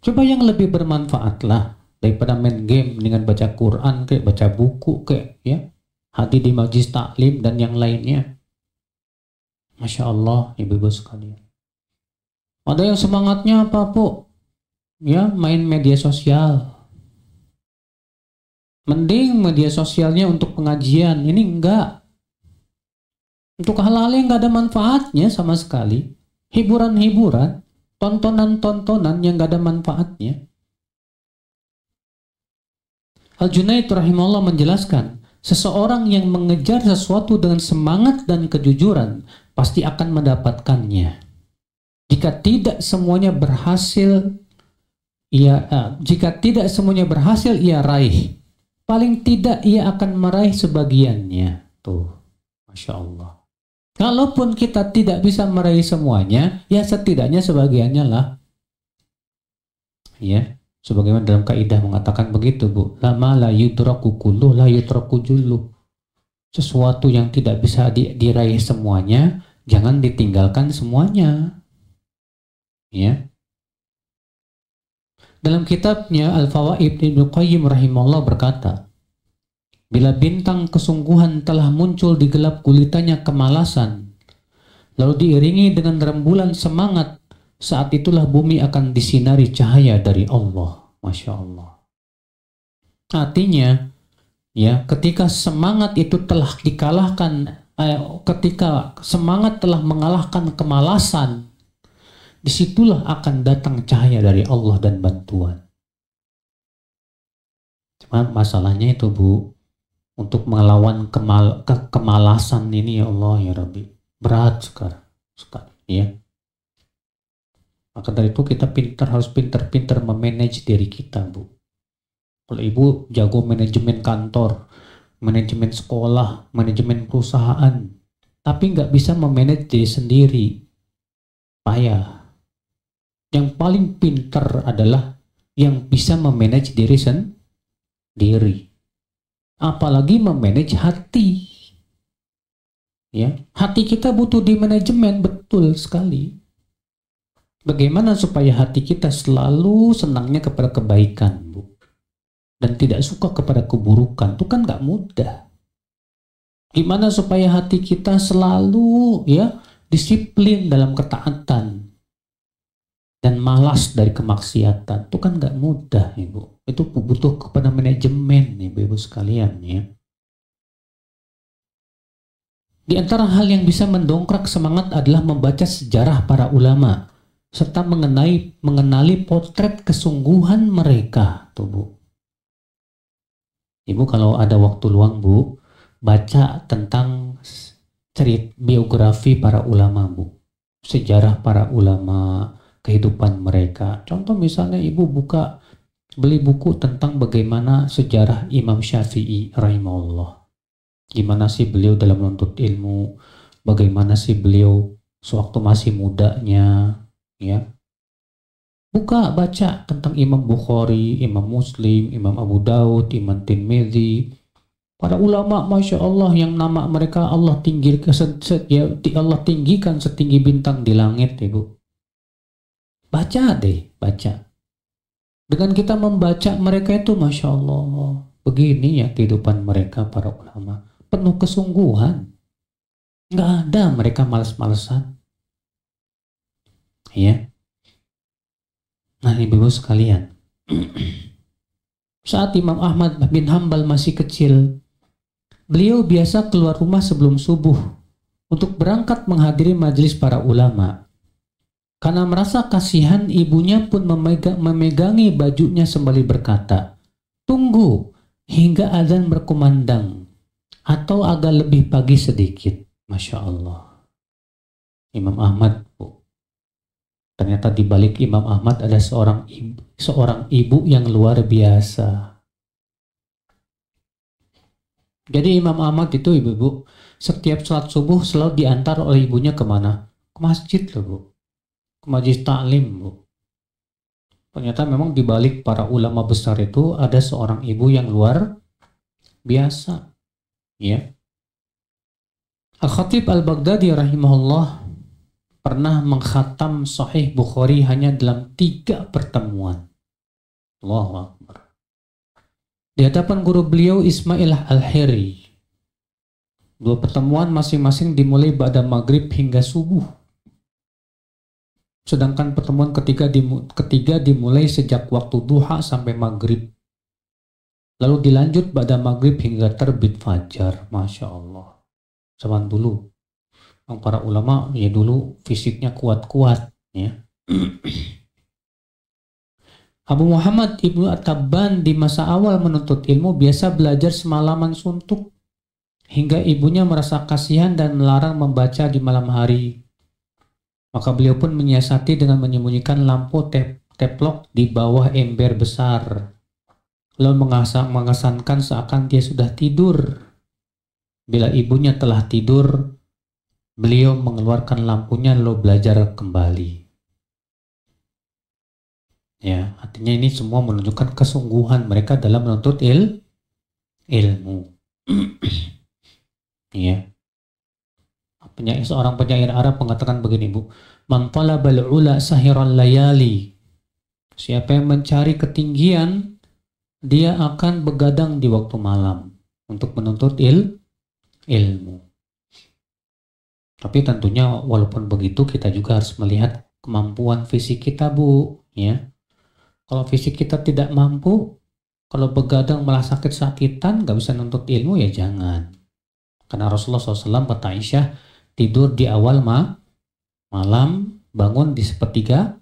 Coba yang lebih bermanfaatlah daripada main game dengan baca Quran kayak baca buku kayak ya hati di majlis taklim dan yang lainnya Masya Allah ibu-ibu sekalian ada yang semangatnya apa Bu? ya main media sosial mending media sosialnya untuk pengajian ini enggak untuk hal-hal yang enggak ada manfaatnya sama sekali hiburan-hiburan tontonan-tontonan yang enggak ada manfaatnya Al-Junaid rahimahullah menjelaskan seseorang yang mengejar sesuatu dengan semangat dan kejujuran pasti akan mendapatkannya jika tidak semuanya berhasil ia uh, jika tidak semuanya berhasil ia raih, paling tidak ia akan meraih sebagiannya. Tuh, masya Allah. Kalaupun kita tidak bisa meraih semuanya, ya setidaknya sebagiannya lah. Ya, sebagaimana dalam kaidah mengatakan begitu, Bu. Lama la yudraku la Sesuatu yang tidak bisa di, diraih semuanya, jangan ditinggalkan semuanya. Ya. Dalam kitabnya Al-Fawaid Ibn Qayyim rahimahullah berkata, Bila bintang kesungguhan telah muncul di gelap gulitanya kemalasan, lalu diiringi dengan rembulan semangat, saat itulah bumi akan disinari cahaya dari Allah. Masya Allah. Artinya, ya ketika semangat itu telah dikalahkan, eh, ketika semangat telah mengalahkan kemalasan, disitulah akan datang cahaya dari Allah dan bantuan. Cuman masalahnya itu Bu, untuk melawan kemal ke kemalasan ini ya Allah ya Rabbi, berat sekarang, sekarang ya. Maka dari itu kita pinter harus pinter-pinter memanage diri kita Bu. Kalau ibu jago manajemen kantor, manajemen sekolah, manajemen perusahaan, tapi nggak bisa memanage diri sendiri, payah. Yang paling pinter adalah yang bisa memanage diri sendiri. Apalagi memanage hati. Ya, hati kita butuh di manajemen betul sekali. Bagaimana supaya hati kita selalu senangnya kepada kebaikan, Bu? Dan tidak suka kepada keburukan. Itu kan nggak mudah. Gimana supaya hati kita selalu ya disiplin dalam ketaatan, dan malas dari kemaksiatan itu kan nggak mudah ibu itu butuh kepada manajemen ibu ibu sekalian ya di antara hal yang bisa mendongkrak semangat adalah membaca sejarah para ulama serta mengenai mengenali potret kesungguhan mereka tuh bu ibu kalau ada waktu luang bu baca tentang cerita biografi para ulama bu sejarah para ulama kehidupan mereka. Contoh misalnya ibu buka beli buku tentang bagaimana sejarah Imam Syafi'i rahimahullah. Gimana sih beliau dalam menuntut ilmu, bagaimana sih beliau sewaktu masih mudanya, ya. Buka baca tentang Imam Bukhari, Imam Muslim, Imam Abu Daud, Imam Tirmidzi. Para ulama, masya Allah yang nama mereka Allah tinggi, ya, Allah tinggikan setinggi bintang di langit, ibu. Baca deh, baca. Dengan kita membaca mereka itu, Masya Allah, begini ya kehidupan mereka para ulama. Penuh kesungguhan. Nggak ada mereka males-malesan. Ya. Nah, ibu-ibu sekalian. Saat Imam Ahmad bin Hambal masih kecil, beliau biasa keluar rumah sebelum subuh untuk berangkat menghadiri majelis para ulama. Karena merasa kasihan, ibunya pun memegang, memegangi bajunya sembari berkata, Tunggu hingga azan berkumandang atau agak lebih pagi sedikit. Masya Allah. Imam Ahmad, Bu. Ternyata di balik Imam Ahmad ada seorang ibu, seorang ibu yang luar biasa. Jadi Imam Ahmad itu ibu-ibu, setiap sholat subuh selalu diantar oleh ibunya kemana? Ke masjid loh, Bu majlis taklim bu. Ternyata memang dibalik para ulama besar itu ada seorang ibu yang luar biasa. Ya. Al-Khatib Al-Baghdadi rahimahullah pernah mengkhatam Sahih Bukhari hanya dalam tiga pertemuan. Allahu Akbar. Di hadapan guru beliau Ismail Al-Hiri. Dua pertemuan masing-masing dimulai pada maghrib hingga subuh. Sedangkan pertemuan ketiga, dimu, ketiga dimulai sejak waktu duha sampai maghrib. Lalu dilanjut pada maghrib hingga terbit fajar. Masya Allah. Zaman dulu. Yang para ulama ya dulu fisiknya kuat-kuat. ya. Abu Muhammad Ibnu at di masa awal menuntut ilmu biasa belajar semalaman suntuk hingga ibunya merasa kasihan dan melarang membaca di malam hari. Maka beliau pun menyiasati dengan menyembunyikan lampu tep teplok di bawah ember besar. Lalu mengasang, mengesankan seakan dia sudah tidur. Bila ibunya telah tidur, beliau mengeluarkan lampunya lalu belajar kembali. Ya, artinya ini semua menunjukkan kesungguhan mereka dalam menuntut il ilmu. ya penyair seorang penyair Arab mengatakan begini bu man talabal ula sahiran layali siapa yang mencari ketinggian dia akan begadang di waktu malam untuk menuntut il ilmu tapi tentunya walaupun begitu kita juga harus melihat kemampuan fisik kita bu ya kalau fisik kita tidak mampu kalau begadang malah sakit-sakitan nggak bisa nuntut ilmu ya jangan karena Rasulullah SAW kata Aisyah tidur di awal ma malam, bangun di sepertiga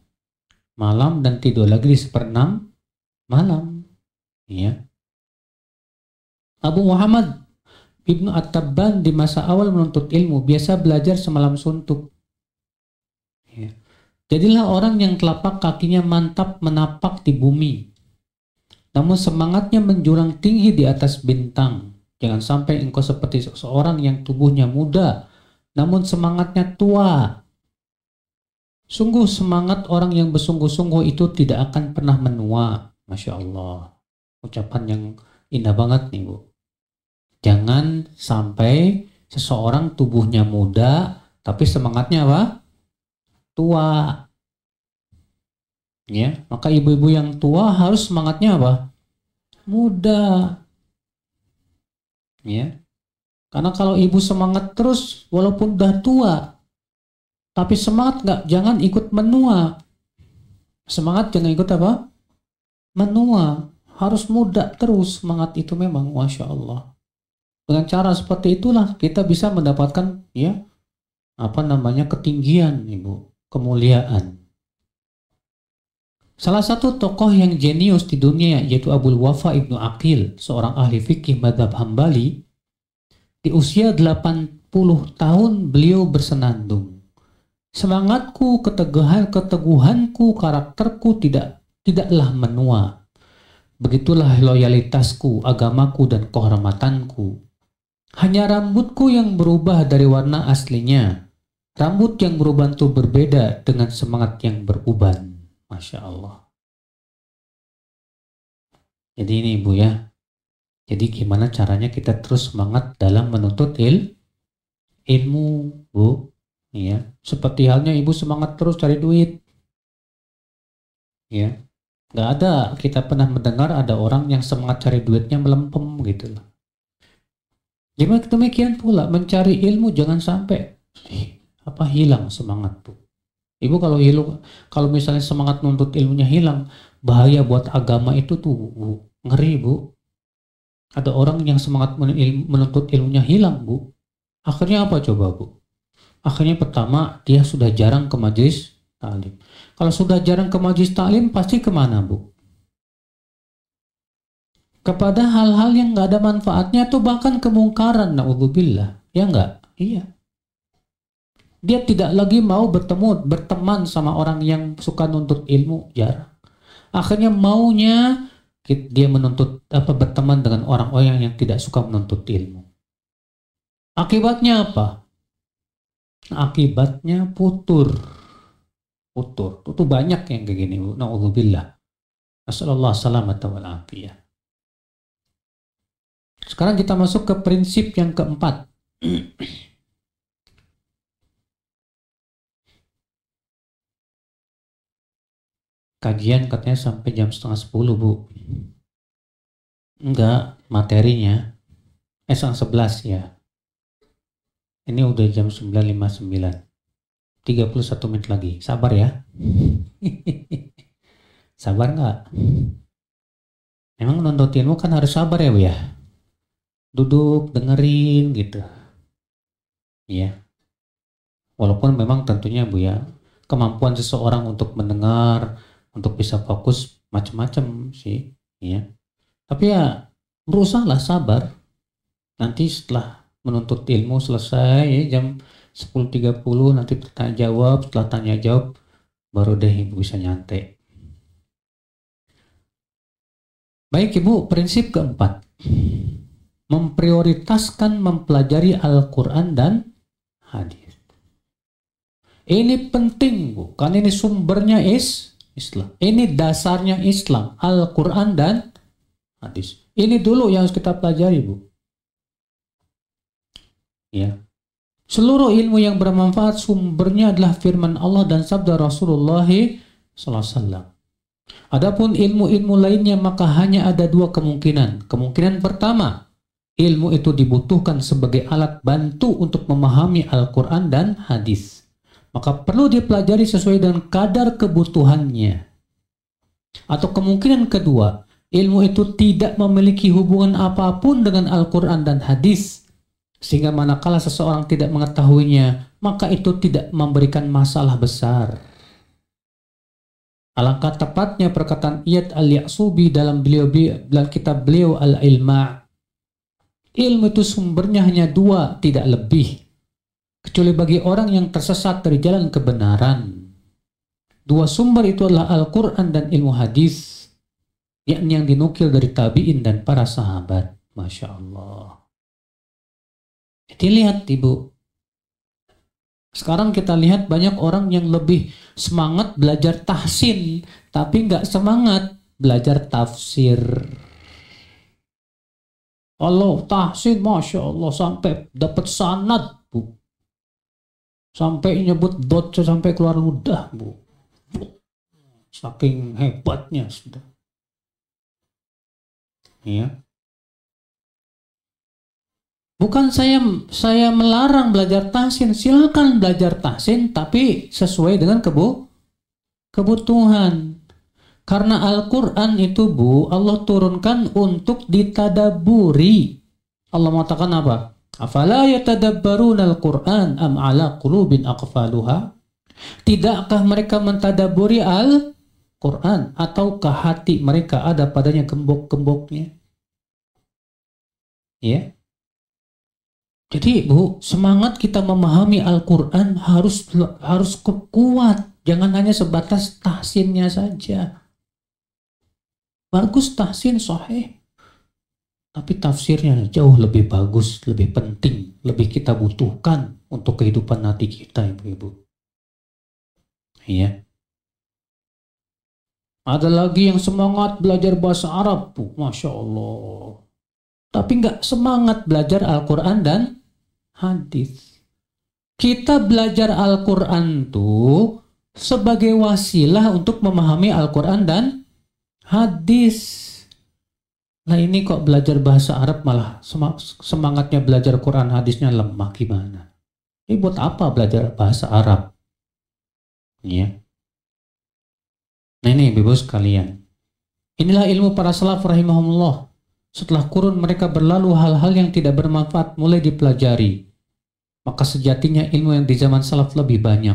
malam dan tidur lagi di seperenam malam. Ya. Abu Muhammad Ibnu At-Tabban di masa awal menuntut ilmu biasa belajar semalam suntuk. Ya. Jadilah orang yang telapak kakinya mantap menapak di bumi. Namun semangatnya menjulang tinggi di atas bintang. Jangan sampai engkau seperti seorang yang tubuhnya muda, namun semangatnya tua. Sungguh semangat orang yang bersungguh-sungguh itu tidak akan pernah menua. Masya Allah. Ucapan yang indah banget nih Bu. Jangan sampai seseorang tubuhnya muda tapi semangatnya apa? Tua. Ya, maka ibu-ibu yang tua harus semangatnya apa? Muda. Ya. Karena kalau ibu semangat terus, walaupun udah tua, tapi semangat nggak, jangan ikut menua. Semangat jangan ikut apa? Menua. Harus muda terus semangat itu memang, masya Allah. Dengan cara seperti itulah kita bisa mendapatkan ya apa namanya ketinggian, ibu, kemuliaan. Salah satu tokoh yang jenius di dunia yaitu Abu Wafa ibnu Aqil, seorang ahli fikih madhab Hambali, di usia 80 tahun beliau bersenandung. Semangatku, keteguhan, keteguhanku, karakterku tidak tidaklah menua. Begitulah loyalitasku, agamaku, dan kehormatanku. Hanya rambutku yang berubah dari warna aslinya. Rambut yang beruban itu berbeda dengan semangat yang beruban. Masya Allah. Jadi ini ibu ya, jadi gimana caranya kita terus semangat dalam menuntut il ilmu, Bu? Ya, seperti halnya ibu semangat terus cari duit. Ya. Nggak ada, kita pernah mendengar ada orang yang semangat cari duitnya melempem gitu loh. Gimana ya, demikian pula mencari ilmu jangan sampai apa hilang semangat, Bu. Ibu kalau hilang, kalau misalnya semangat nuntut ilmunya hilang, bahaya buat agama itu tuh, Bu. Ngeri, Bu ada orang yang semangat menuntut ilmunya hilang, Bu. Akhirnya apa coba, Bu? Akhirnya pertama, dia sudah jarang ke majlis taklim. Kalau sudah jarang ke majlis taklim, pasti kemana, Bu? Kepada hal-hal yang nggak ada manfaatnya atau bahkan kemungkaran, na'udzubillah. Ya nggak? Iya. Dia tidak lagi mau bertemu, berteman sama orang yang suka nuntut ilmu, jarang. Akhirnya maunya dia menuntut apa berteman dengan orang-orang yang tidak suka menuntut ilmu. Akibatnya apa? Akibatnya putur. Putur. Itu banyak yang kayak gini. Nauzubillah. Nasallallahu salamata wal afiyah. Sekarang kita masuk ke prinsip yang keempat. Kajian katanya sampai jam setengah sepuluh, Bu. Enggak, materinya. Eh, soal 11 ya. Ini udah jam 9.59. 31 menit lagi. Sabar ya. sabar nggak? Emang nuntut ilmu kan harus sabar ya, Bu ya? Duduk, dengerin gitu. Ya. Walaupun memang tentunya, Bu ya, kemampuan seseorang untuk mendengar, untuk bisa fokus macam-macam sih, ya. Tapi ya berusahalah sabar. Nanti setelah menuntut ilmu selesai ya, jam 10.30 nanti bertanya jawab, setelah tanya jawab baru deh ibu bisa nyantai. Baik ibu, prinsip keempat. Memprioritaskan mempelajari Al-Quran dan hadis. Ini penting bu, kan ini sumbernya is Islam. Ini dasarnya Islam, Al-Quran dan hadis. Ini dulu yang harus kita pelajari, Bu. Ya. Seluruh ilmu yang bermanfaat sumbernya adalah firman Allah dan sabda Rasulullah SAW. Adapun ilmu-ilmu lainnya maka hanya ada dua kemungkinan. Kemungkinan pertama, ilmu itu dibutuhkan sebagai alat bantu untuk memahami Al-Quran dan hadis. Maka perlu dipelajari sesuai dengan kadar kebutuhannya. Atau kemungkinan kedua, ilmu itu tidak memiliki hubungan apapun dengan Al-Quran dan hadis. Sehingga manakala seseorang tidak mengetahuinya, maka itu tidak memberikan masalah besar. Alangkah tepatnya perkataan Iyad al-Ya'subi dalam beliau dalam kitab beliau Al-Ilma. Ilmu itu sumbernya hanya dua, tidak lebih. Kecuali bagi orang yang tersesat dari jalan kebenaran. Dua sumber itu adalah Al-Quran dan ilmu hadis yakni yang dinukil dari tabiin dan para sahabat. Masya Allah. Jadi eh, lihat ibu, sekarang kita lihat banyak orang yang lebih semangat belajar tahsin, tapi nggak semangat belajar tafsir. Allah tahsin, masya Allah sampai dapat sanad bu, sampai nyebut dot sampai keluar ludah bu, saking hebatnya sudah ya. Bukan saya saya melarang belajar tahsin, silakan belajar tahsin tapi sesuai dengan kebu kebutuhan. Karena Al-Qur'an itu Bu, Allah turunkan untuk ditadaburi. Allah mengatakan apa? Afala yatadabbaruna al-Qur'an am ala qulubin aqfaluha? Tidakkah mereka mentadaburi Al-Qur'an? Quran ataukah hati mereka ada padanya gembok-gemboknya? Ya. Jadi Bu, semangat kita memahami Al-Qur'an harus harus kuat, jangan hanya sebatas tahsinnya saja. Bagus tahsin sahih, tapi tafsirnya jauh lebih bagus, lebih penting, lebih kita butuhkan untuk kehidupan hati kita, ibu-ibu. Iya. -ibu. Ada lagi yang semangat belajar bahasa Arab, Bu. Masya Allah. Tapi nggak semangat belajar Al-Quran dan hadis. Kita belajar Al-Quran tuh sebagai wasilah untuk memahami Al-Quran dan hadis. Nah ini kok belajar bahasa Arab malah semangatnya belajar Quran hadisnya lemah gimana? Ini buat apa belajar bahasa Arab? Ya. Nenek nah, ibu sekalian. Inilah ilmu para salaf rahimahumullah. Setelah kurun mereka berlalu hal-hal yang tidak bermanfaat mulai dipelajari. Maka sejatinya ilmu yang di zaman salaf lebih banyak.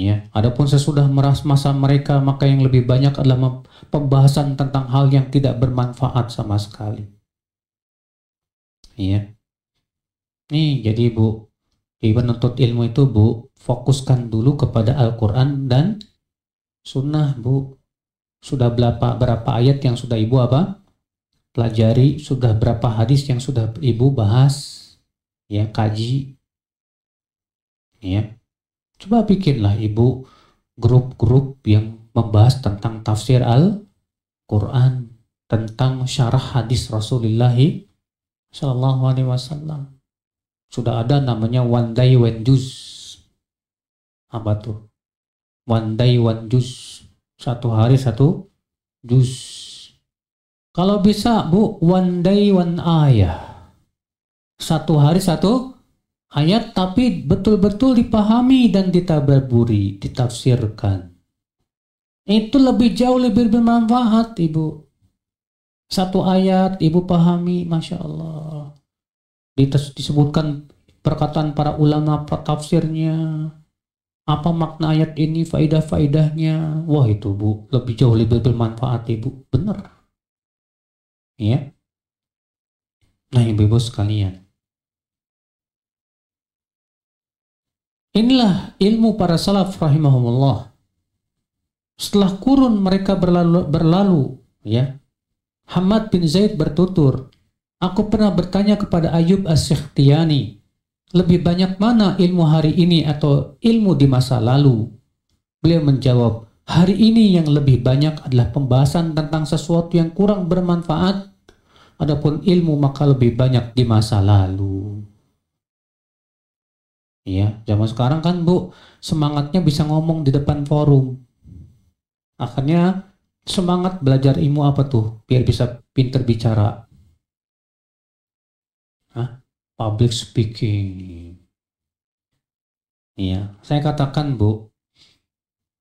Ya, adapun sesudah meras masa mereka maka yang lebih banyak adalah pembahasan tentang hal yang tidak bermanfaat sama sekali. Iya. Nih, jadi Bu, di menuntut ilmu itu Bu, fokuskan dulu kepada Al-Qur'an dan Sunnah, Bu. Sudah berapa, berapa ayat yang sudah Ibu apa? Pelajari. Sudah berapa hadis yang sudah Ibu bahas? Ya, kaji. Ya. Coba bikinlah Ibu grup-grup yang membahas tentang tafsir Al-Quran. Tentang syarah hadis Rasulullah Sallallahu Alaihi Wasallam. Sudah ada namanya One Day one Juice. Apa tuh? one day one juice satu hari satu jus kalau bisa bu one day one ayah satu hari satu ayat tapi betul-betul dipahami dan ditababuri, ditafsirkan. Itu lebih jauh lebih bermanfaat, Ibu. Satu ayat Ibu pahami, Masya Allah. Disebutkan perkataan para ulama tafsirnya apa makna ayat ini, faidah-faidahnya. Wah itu Bu, lebih jauh lebih bermanfaat Ibu. Benar. Ya. Nah Ibu-Ibu sekalian. Inilah ilmu para salaf rahimahumullah. Setelah kurun mereka berlalu, berlalu ya. Hamad bin Zaid bertutur, Aku pernah bertanya kepada Ayub As-Sikhtiyani, lebih banyak mana ilmu hari ini atau ilmu di masa lalu? Beliau menjawab, hari ini yang lebih banyak adalah pembahasan tentang sesuatu yang kurang bermanfaat, adapun ilmu maka lebih banyak di masa lalu. Iya, zaman sekarang kan Bu, semangatnya bisa ngomong di depan forum. Akhirnya semangat belajar ilmu apa tuh? Biar bisa pinter bicara. Hah? public speaking. Ya, saya katakan Bu,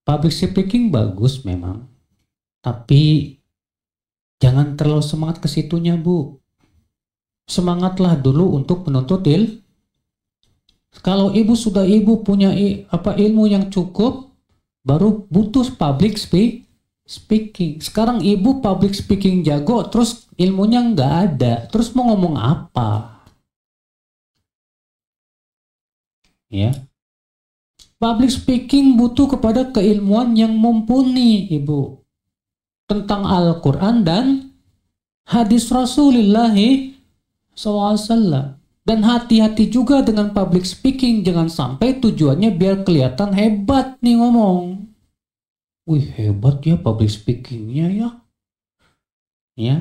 public speaking bagus memang, tapi jangan terlalu semangat ke situnya Bu. Semangatlah dulu untuk menuntut il. Kalau ibu sudah ibu punya apa ilmu yang cukup, baru butuh public speak speaking. Sekarang ibu public speaking jago, terus ilmunya nggak ada, terus mau ngomong apa? ya public speaking butuh kepada keilmuan yang mumpuni ibu tentang Al-Quran dan hadis Rasulullah SAW dan hati-hati juga dengan public speaking jangan sampai tujuannya biar kelihatan hebat nih ngomong wih hebat ya public speakingnya ya ya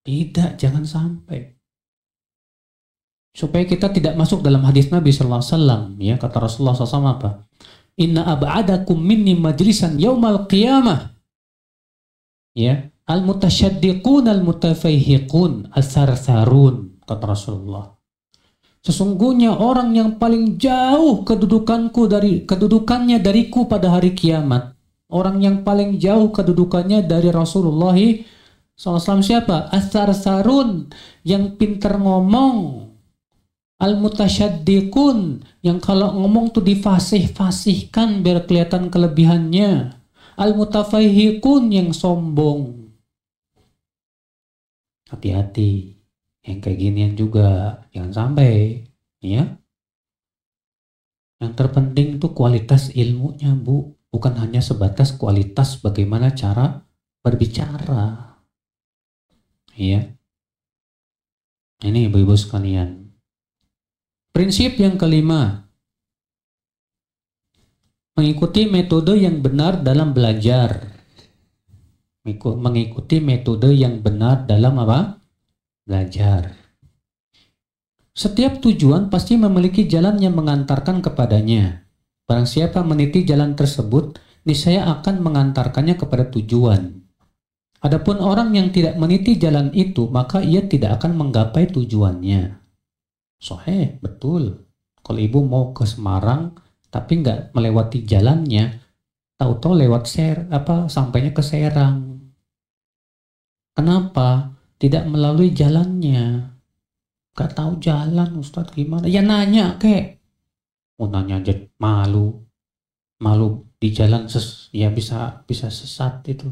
tidak jangan sampai supaya kita tidak masuk dalam hadis Nabi Shallallahu Alaihi Wasallam ya kata Rasulullah SAW apa Inna abadakum minni majlisan yaumal qiyamah ya al mutasyaddiqun al mutafaihiqun al sarsarun kata Rasulullah Sesungguhnya orang yang paling jauh kedudukanku dari kedudukannya dariku pada hari kiamat. Orang yang paling jauh kedudukannya dari rasulullahi SAW siapa? Asar sarun yang pintar ngomong, al mutasyaddiqun yang kalau ngomong tuh difasih-fasihkan biar kelihatan kelebihannya al mutafahikun yang sombong hati-hati yang kayak ginian juga jangan sampai ya yang terpenting tuh kualitas ilmunya bu bukan hanya sebatas kualitas bagaimana cara berbicara ya ini ibu-ibu sekalian Prinsip yang kelima, mengikuti metode yang benar dalam belajar. Mengikuti metode yang benar dalam apa? Belajar. Setiap tujuan pasti memiliki jalan yang mengantarkan kepadanya. Barang siapa meniti jalan tersebut, niscaya akan mengantarkannya kepada tujuan. Adapun orang yang tidak meniti jalan itu, maka ia tidak akan menggapai tujuannya. Soheh, betul. Kalau ibu mau ke Semarang tapi nggak melewati jalannya, tahu-tahu lewat ser apa sampainya ke Serang. Kenapa? Tidak melalui jalannya. Gak tahu jalan Ustadz gimana? Ya nanya kek. Mau nanya aja malu. Malu di jalan ses ya bisa bisa sesat itu.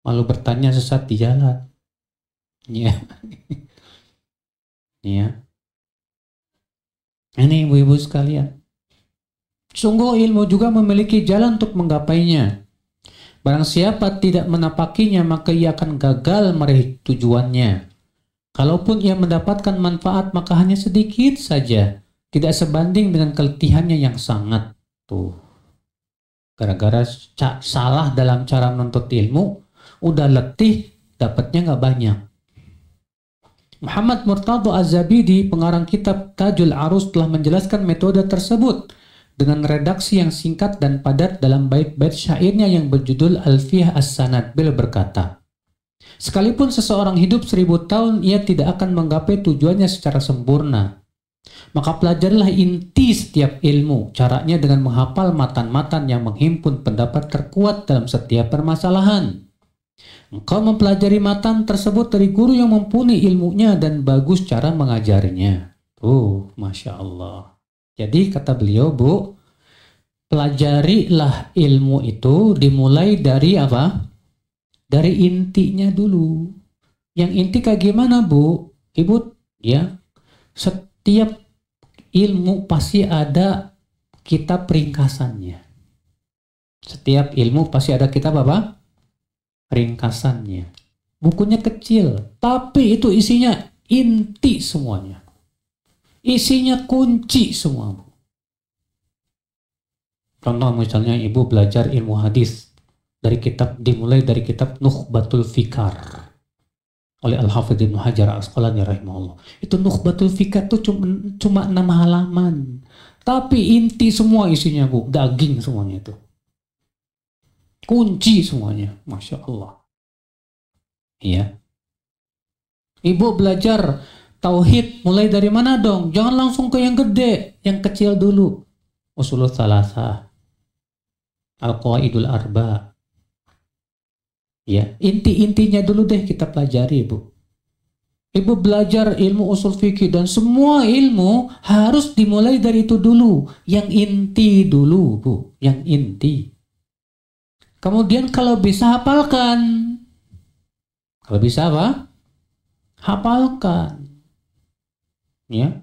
Malu bertanya sesat di jalan. Ya. ya. Ini ibu-ibu sekalian. Sungguh ilmu juga memiliki jalan untuk menggapainya. Barang siapa tidak menapakinya, maka ia akan gagal meraih tujuannya. Kalaupun ia mendapatkan manfaat, maka hanya sedikit saja. Tidak sebanding dengan keletihannya yang sangat. Tuh. Gara-gara salah dalam cara menuntut ilmu, udah letih, dapatnya nggak banyak. Muhammad Murtado Az-Zabidi, pengarang kitab Tajul Arus telah menjelaskan metode tersebut dengan redaksi yang singkat dan padat dalam bait-bait syairnya yang berjudul Alfiyah As-Sanad. Bil berkata, Sekalipun seseorang hidup seribu tahun, ia tidak akan menggapai tujuannya secara sempurna. Maka pelajarlah inti setiap ilmu, caranya dengan menghafal matan-matan yang menghimpun pendapat terkuat dalam setiap permasalahan. Engkau mempelajari matan tersebut dari guru yang mumpuni ilmunya dan bagus cara mengajarnya. Tuh, Masya Allah. Jadi kata beliau, Bu, pelajarilah ilmu itu dimulai dari apa? Dari intinya dulu. Yang inti kayak gimana, Bu? Ibu, ya. Setiap ilmu pasti ada kitab ringkasannya. Setiap ilmu pasti ada kitab apa? ringkasannya. Bukunya kecil, tapi itu isinya inti semuanya. Isinya kunci semua. Contoh misalnya ibu belajar ilmu hadis dari kitab dimulai dari kitab Nukhbatul Fikar oleh al Hafidz Ibnu Hajar Asqalani rahimahullah. Itu Nukhbatul Fikar itu cuma, cuma nama halaman. Tapi inti semua isinya, Bu. Daging semuanya itu kunci semuanya masya Allah iya ibu belajar tauhid mulai dari mana dong jangan langsung ke yang gede yang kecil dulu usulul salasa al-qaidul arba ya inti-intinya dulu deh kita pelajari ibu Ibu belajar ilmu usul fikih dan semua ilmu harus dimulai dari itu dulu, yang inti dulu, Bu, yang inti. Kemudian kalau bisa hafalkan. Kalau bisa apa? Hafalkan. Ya.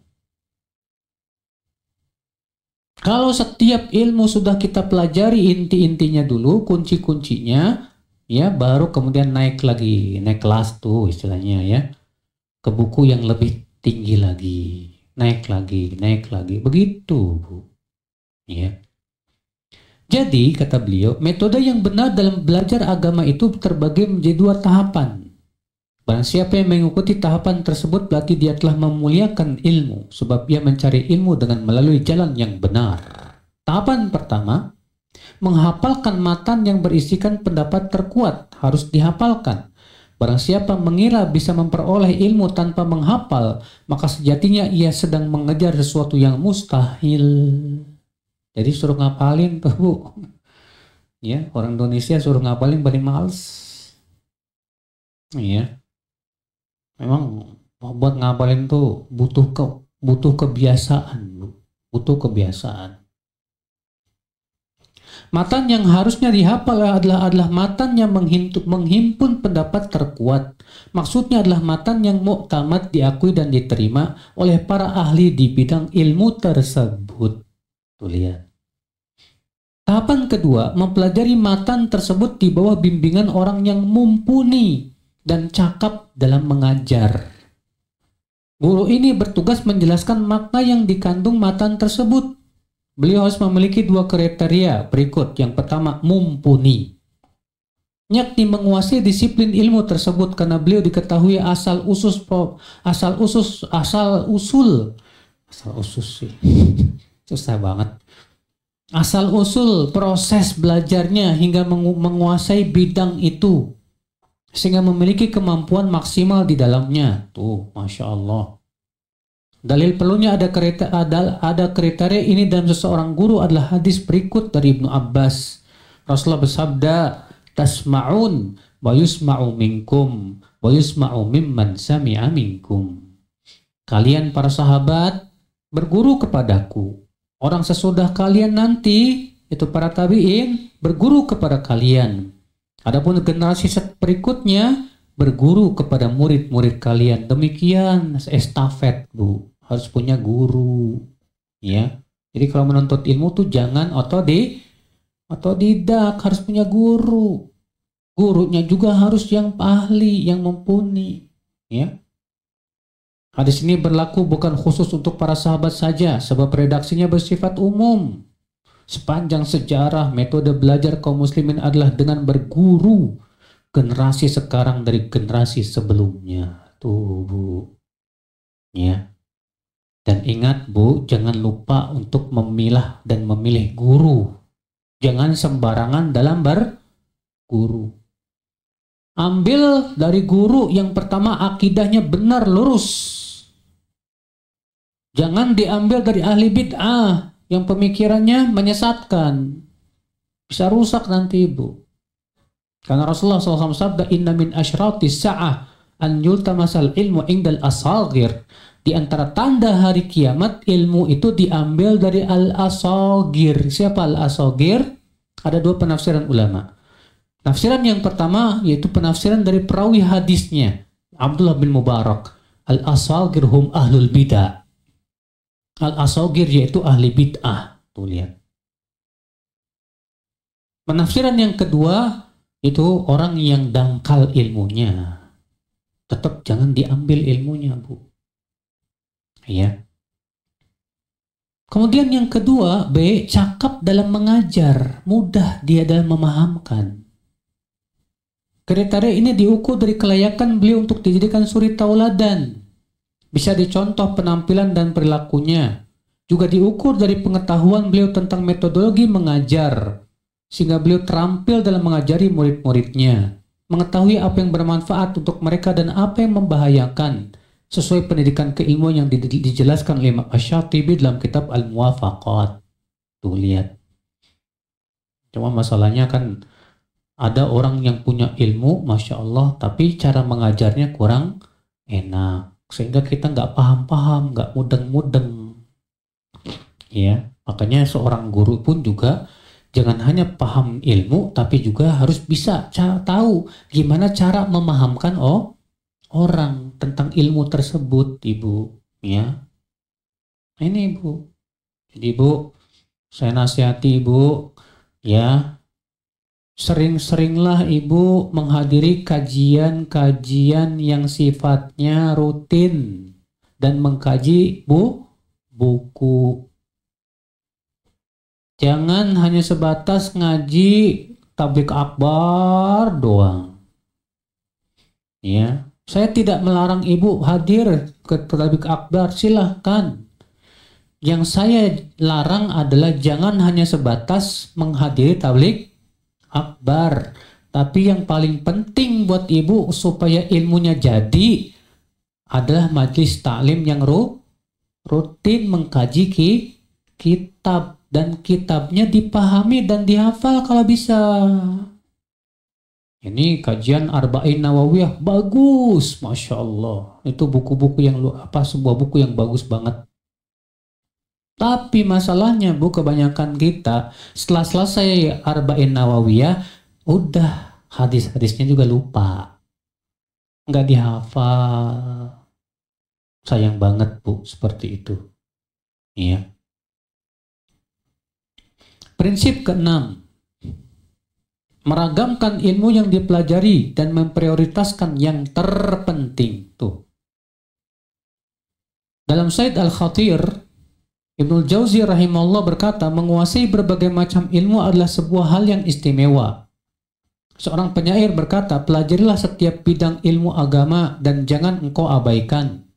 Kalau setiap ilmu sudah kita pelajari inti-intinya dulu, kunci-kuncinya, ya baru kemudian naik lagi, naik kelas tuh istilahnya ya. Ke buku yang lebih tinggi lagi, naik lagi, naik lagi. Begitu, Bu. Ya. Jadi, kata beliau, metode yang benar dalam belajar agama itu terbagi menjadi dua tahapan. Barang siapa yang mengikuti tahapan tersebut berarti dia telah memuliakan ilmu, sebab ia mencari ilmu dengan melalui jalan yang benar. Tahapan pertama, menghafalkan matan yang berisikan pendapat terkuat harus dihafalkan. Barang siapa mengira bisa memperoleh ilmu tanpa menghafal, maka sejatinya ia sedang mengejar sesuatu yang mustahil. Jadi suruh ngapalin tuh bu. Ya, orang Indonesia suruh ngapalin paling males. Iya. Memang buat ngapalin tuh butuh ke butuh kebiasaan, bu. butuh kebiasaan. Matan yang harusnya dihafal adalah adalah matan yang menghimpun, menghimpun pendapat terkuat. Maksudnya adalah matan yang muktamad diakui dan diterima oleh para ahli di bidang ilmu tersebut. Tuh Tahapan kedua, mempelajari matan tersebut di bawah bimbingan orang yang mumpuni dan cakap dalam mengajar. Guru ini bertugas menjelaskan makna yang dikandung matan tersebut. Beliau harus memiliki dua kriteria berikut. Yang pertama, mumpuni. Yakni menguasai disiplin ilmu tersebut karena beliau diketahui asal usus asal usus asal usul asal usus sih Susah banget. Asal usul proses belajarnya hingga mengu menguasai bidang itu sehingga memiliki kemampuan maksimal di dalamnya. Tuh, masya Allah. Dalil perlunya ada kereta ada, ada kriteria ini dalam seseorang guru adalah hadis berikut dari Ibnu Abbas. Rasulullah bersabda, "Tasma'un wa yusma'u minkum wa yusma'u mimman sami'a Kalian para sahabat berguru kepadaku Orang sesudah kalian nanti, itu para tabi'in, berguru kepada kalian. Adapun generasi berikutnya, berguru kepada murid-murid kalian. Demikian estafet, Bu. Harus punya guru. Ya. Jadi kalau menuntut ilmu tuh jangan atau otodidak, harus punya guru. Gurunya juga harus yang ahli, yang mumpuni. Ya. Hadis ini berlaku bukan khusus untuk para sahabat saja, sebab redaksinya bersifat umum. Sepanjang sejarah, metode belajar kaum muslimin adalah dengan berguru generasi sekarang dari generasi sebelumnya. Tuh, Bu. Ya. Dan ingat, Bu, jangan lupa untuk memilah dan memilih guru. Jangan sembarangan dalam berguru. Ambil dari guru yang pertama akidahnya benar lurus Jangan diambil dari ahli bid'ah yang pemikirannya menyesatkan. Bisa rusak nanti ibu. Karena Rasulullah SAW sabda, Inna min asyrati sa'ah an yultamasal ilmu indal asagir. Di antara tanda hari kiamat, ilmu itu diambil dari al-asagir. Siapa al-asagir? Ada dua penafsiran ulama. Tafsiran yang pertama yaitu penafsiran dari perawi hadisnya Abdullah bin Mubarak. Al-asagir hum ahlul bidah. Al-Asogir yaitu ahli bid'ah. Tuh lihat. Penafsiran yang kedua itu orang yang dangkal ilmunya. Tetap jangan diambil ilmunya, Bu. Ya. Kemudian yang kedua, B, cakap dalam mengajar, mudah dia dalam memahamkan. Kriteria ini diukur dari kelayakan beliau untuk dijadikan suri tauladan bisa dicontoh penampilan dan perilakunya. Juga diukur dari pengetahuan beliau tentang metodologi mengajar, sehingga beliau terampil dalam mengajari murid-muridnya, mengetahui apa yang bermanfaat untuk mereka dan apa yang membahayakan, sesuai pendidikan keilmuan yang dijelaskan oleh Imam ash dalam kitab Al-Muwafaqat. Tuh lihat. Cuma masalahnya kan ada orang yang punya ilmu, masya Allah, tapi cara mengajarnya kurang enak sehingga kita nggak paham-paham, nggak mudeng-mudeng. Ya, makanya seorang guru pun juga jangan hanya paham ilmu, tapi juga harus bisa tahu gimana cara memahamkan oh orang tentang ilmu tersebut, ibu. Ya, ini ibu. Jadi ibu, saya nasihati ibu, ya Sering-seringlah Ibu menghadiri kajian-kajian yang sifatnya rutin dan mengkaji bu buku. Jangan hanya sebatas ngaji tablik akbar doang. Ya, saya tidak melarang Ibu hadir ke tablik akbar, silahkan. Yang saya larang adalah jangan hanya sebatas menghadiri tablik akbar. Tapi yang paling penting buat ibu supaya ilmunya jadi adalah majlis taklim yang ru, rutin mengkaji ki, kitab dan kitabnya dipahami dan dihafal kalau bisa. Ini kajian Arba'in Nawawiyah bagus, masya Allah. Itu buku-buku yang apa sebuah buku yang bagus banget. Tapi masalahnya bu, kebanyakan kita setelah selesai arba'in nawawiyah, udah hadis-hadisnya juga lupa, nggak dihafal. Sayang banget bu, seperti itu. Iya. Prinsip keenam, meragamkan ilmu yang dipelajari dan memprioritaskan yang terpenting. Tuh. Dalam Said Al-Khatir Ibnu Jauzi rahimahullah berkata, menguasai berbagai macam ilmu adalah sebuah hal yang istimewa. Seorang penyair berkata, pelajarilah setiap bidang ilmu agama dan jangan engkau abaikan.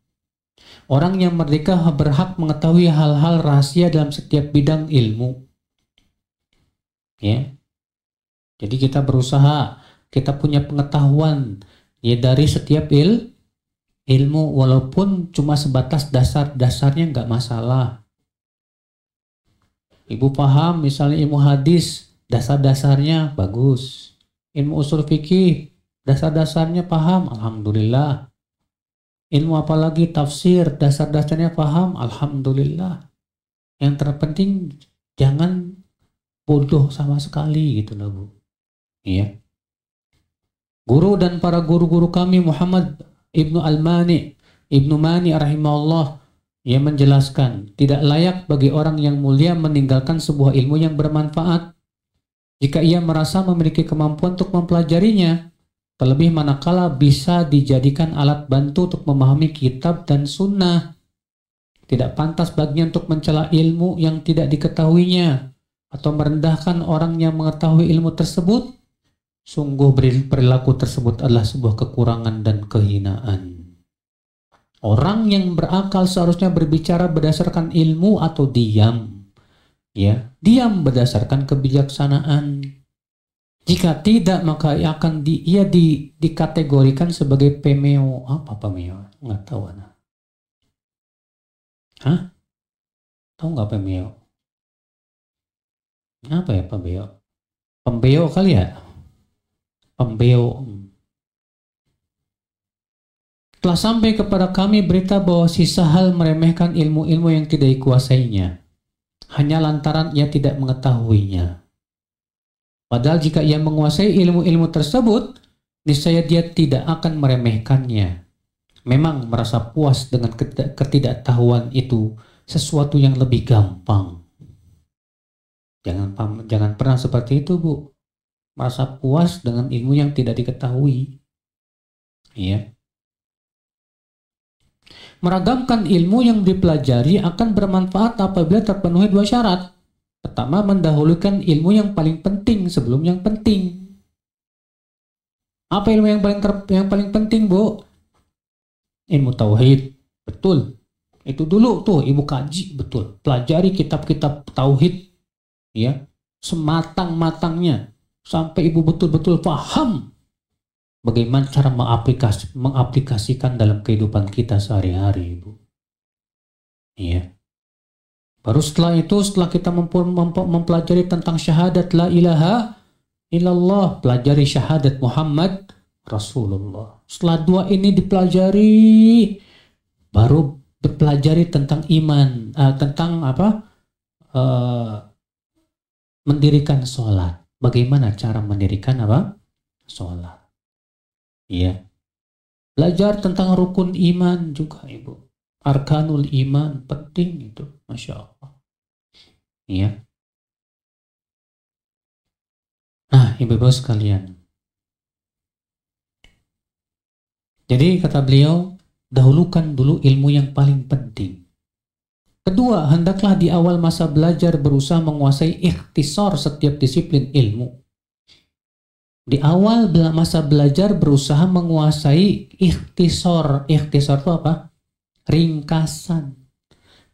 Orang yang merdeka berhak mengetahui hal-hal rahasia dalam setiap bidang ilmu. Ya. Jadi kita berusaha, kita punya pengetahuan ya dari setiap il ilmu walaupun cuma sebatas dasar-dasarnya nggak masalah Ibu paham misalnya ilmu hadis, dasar-dasarnya bagus. Ilmu usul fikih, dasar-dasarnya paham, alhamdulillah. Ilmu apalagi tafsir, dasar-dasarnya paham, alhamdulillah. Yang terpenting jangan bodoh sama sekali gitu loh Bu. Iya. Guru dan para guru-guru kami Muhammad Ibnu Al-Mani, Ibnu Mani rahimahullah ia menjelaskan, tidak layak bagi orang yang mulia meninggalkan sebuah ilmu yang bermanfaat jika ia merasa memiliki kemampuan untuk mempelajarinya, terlebih manakala bisa dijadikan alat bantu untuk memahami kitab dan sunnah. Tidak pantas baginya untuk mencela ilmu yang tidak diketahuinya atau merendahkan orang yang mengetahui ilmu tersebut. Sungguh perilaku tersebut adalah sebuah kekurangan dan kehinaan. Orang yang berakal seharusnya berbicara berdasarkan ilmu atau diam. Ya, diam berdasarkan kebijaksanaan. Jika tidak maka ia akan di, ia di, dikategorikan sebagai pemeo. Apa pemeo? Nggak tahu anak. Hah? Tahu enggak pemeo? Apa ya pemeo? Pembeo kali ya? Pembeo telah sampai kepada kami berita bahwa si Sahal meremehkan ilmu-ilmu yang tidak dikuasainya, hanya lantaran ia tidak mengetahuinya. Padahal jika ia menguasai ilmu-ilmu tersebut, niscaya dia tidak akan meremehkannya. Memang merasa puas dengan ketidaktahuan itu sesuatu yang lebih gampang. Jangan jangan pernah seperti itu, Bu. Merasa puas dengan ilmu yang tidak diketahui. Iya. Meragamkan ilmu yang dipelajari akan bermanfaat apabila terpenuhi dua syarat. Pertama, mendahulukan ilmu yang paling penting sebelum yang penting. Apa ilmu yang paling ter yang paling penting, Bu? Ilmu tauhid. Betul. Itu dulu tuh ibu kaji, betul. Pelajari kitab-kitab tauhid ya, sematang-matangnya sampai ibu betul-betul paham Bagaimana cara mengaplikasi, mengaplikasikan dalam kehidupan kita sehari-hari, Ibu? Iya. Baru setelah itu, setelah kita mempelajari tentang syahadat la ilaha illallah, pelajari syahadat Muhammad Rasulullah. Setelah dua ini dipelajari, baru berpelajari tentang iman, uh, tentang apa? Uh, mendirikan sholat. Bagaimana cara mendirikan apa? Sholat ya belajar tentang rukun iman juga ibu arkanul iman penting itu masya Allah ya nah ibu-ibu sekalian jadi kata beliau dahulukan dulu ilmu yang paling penting kedua hendaklah di awal masa belajar berusaha menguasai ikhtisar setiap disiplin ilmu di awal masa belajar berusaha menguasai ikhtisor. Ikhtisor itu apa? Ringkasan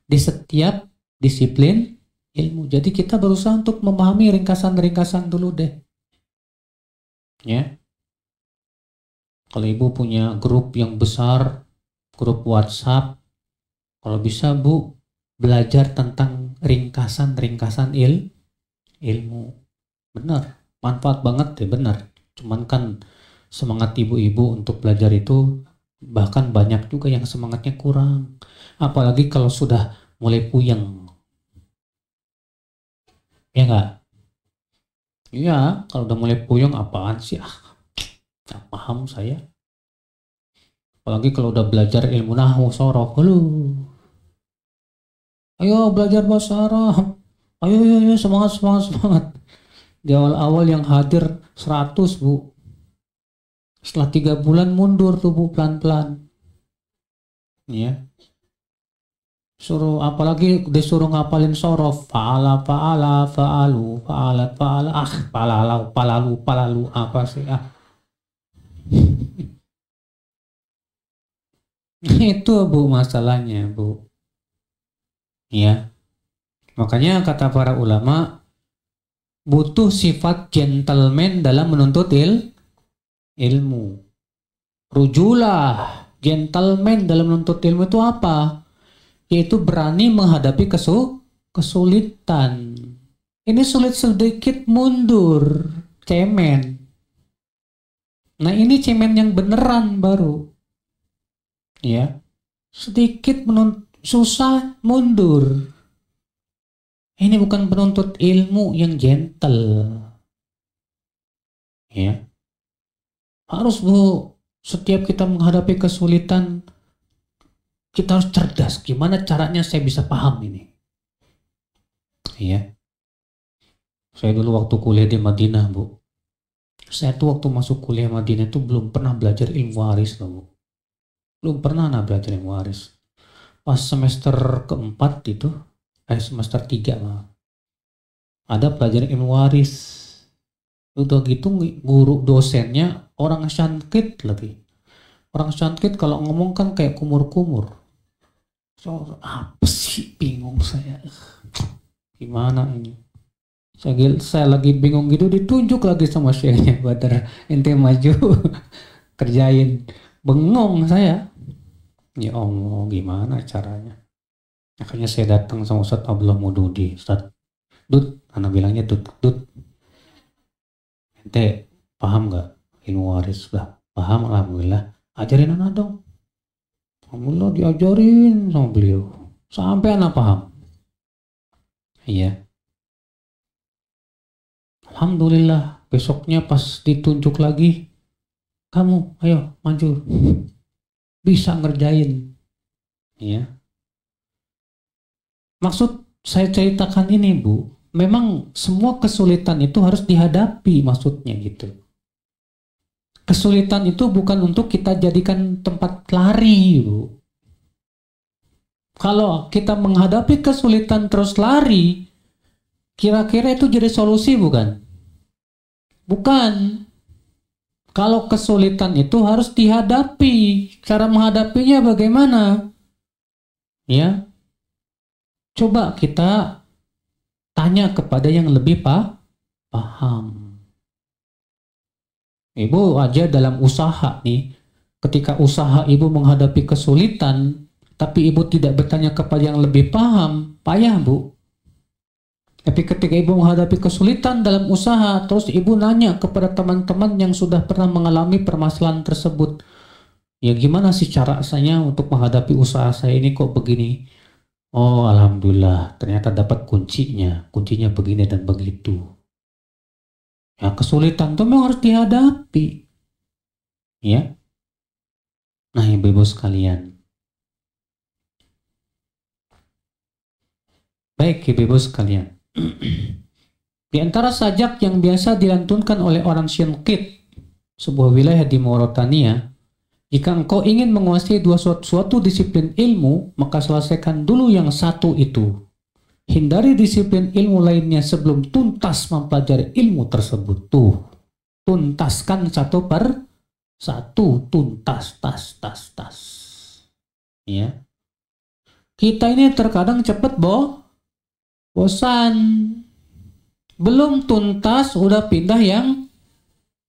di setiap disiplin ilmu. Jadi kita berusaha untuk memahami ringkasan-ringkasan dulu deh. Ya. Kalau ibu punya grup yang besar, grup WhatsApp, kalau bisa bu belajar tentang ringkasan-ringkasan il ilmu. Benar manfaat banget ya benar cuman kan semangat ibu-ibu untuk belajar itu bahkan banyak juga yang semangatnya kurang apalagi kalau sudah mulai puyeng ya enggak iya kalau udah mulai puyeng apaan sih ah nggak paham saya apalagi kalau udah belajar ilmu nahu sorok lu ayo belajar bahasa Arab ayo ayo, ayo semangat semangat semangat di awal-awal yang hadir 100 bu setelah tiga bulan mundur tuh bu pelan-pelan ya suruh apalagi disuruh ngapalin sorof faala faala faalu faala faala ah palalau palalu palalu apa sih ah itu bu masalahnya bu ya makanya kata para ulama butuh sifat gentleman dalam menuntut il, ilmu. Rujulah gentleman dalam menuntut ilmu itu apa? Yaitu berani menghadapi kesu, kesulitan. Ini sulit sedikit mundur, cemen. Nah ini cemen yang beneran baru. Ya. Sedikit menuntut susah mundur. Ini bukan penuntut ilmu yang gentle. Ya. Harus Bu, setiap kita menghadapi kesulitan kita harus cerdas. Gimana caranya saya bisa paham ini? Iya. Saya dulu waktu kuliah di Madinah, Bu. Saya tuh waktu masuk kuliah Madinah itu belum pernah belajar ilmu waris loh, Bu. Belum pernah nah belajar ilmu waris. Pas semester keempat itu, eh semester 3 mah ada pelajaran ilmu waris udah gitu guru dosennya orang syankit lagi orang syankit kalau ngomong kan kayak kumur-kumur so, apa sih bingung saya gimana ini saya, saya lagi bingung gitu ditunjuk lagi sama syekhnya badar ente maju kerjain bengong saya ya Allah gimana caranya Akhirnya saya datang sama Ustadz Abdullah Mududi. Ustadz, Dut, anak bilangnya Dut, Dut. Ente paham gak ilmu waris? lah paham, Alhamdulillah. Ajarin anak dong. Alhamdulillah diajarin sama beliau. Sampai anak paham. Iya. Alhamdulillah besoknya pas ditunjuk lagi kamu ayo maju bisa ngerjain iya Maksud saya ceritakan ini, Bu, memang semua kesulitan itu harus dihadapi maksudnya gitu. Kesulitan itu bukan untuk kita jadikan tempat lari, Bu. Kalau kita menghadapi kesulitan terus lari, kira-kira itu jadi solusi bukan? Bukan. Kalau kesulitan itu harus dihadapi. Cara menghadapinya bagaimana? Ya, coba kita tanya kepada yang lebih pa paham. Ibu aja dalam usaha nih, ketika usaha ibu menghadapi kesulitan, tapi ibu tidak bertanya kepada yang lebih paham, payah bu. Tapi ketika ibu menghadapi kesulitan dalam usaha, terus ibu nanya kepada teman-teman yang sudah pernah mengalami permasalahan tersebut, ya gimana sih cara saya untuk menghadapi usaha saya ini kok begini? Oh, alhamdulillah, ternyata dapat kuncinya. Kuncinya begini dan begitu. Ya, kesulitan itu memang harus dihadapi. Ya. Nah, ibu-ibu sekalian. Baik, ibu-ibu sekalian. di antara sajak yang biasa dilantunkan oleh orang Syinkit, sebuah wilayah di Morotania. Jika engkau ingin menguasai dua suatu, suatu disiplin ilmu, maka selesaikan dulu yang satu itu. Hindari disiplin ilmu lainnya sebelum tuntas mempelajari ilmu tersebut. Tuh, tuntaskan satu per satu, tuntas, tas, tas, tas. Ya. Kita ini terkadang cepat bo, bosan. Belum tuntas udah pindah yang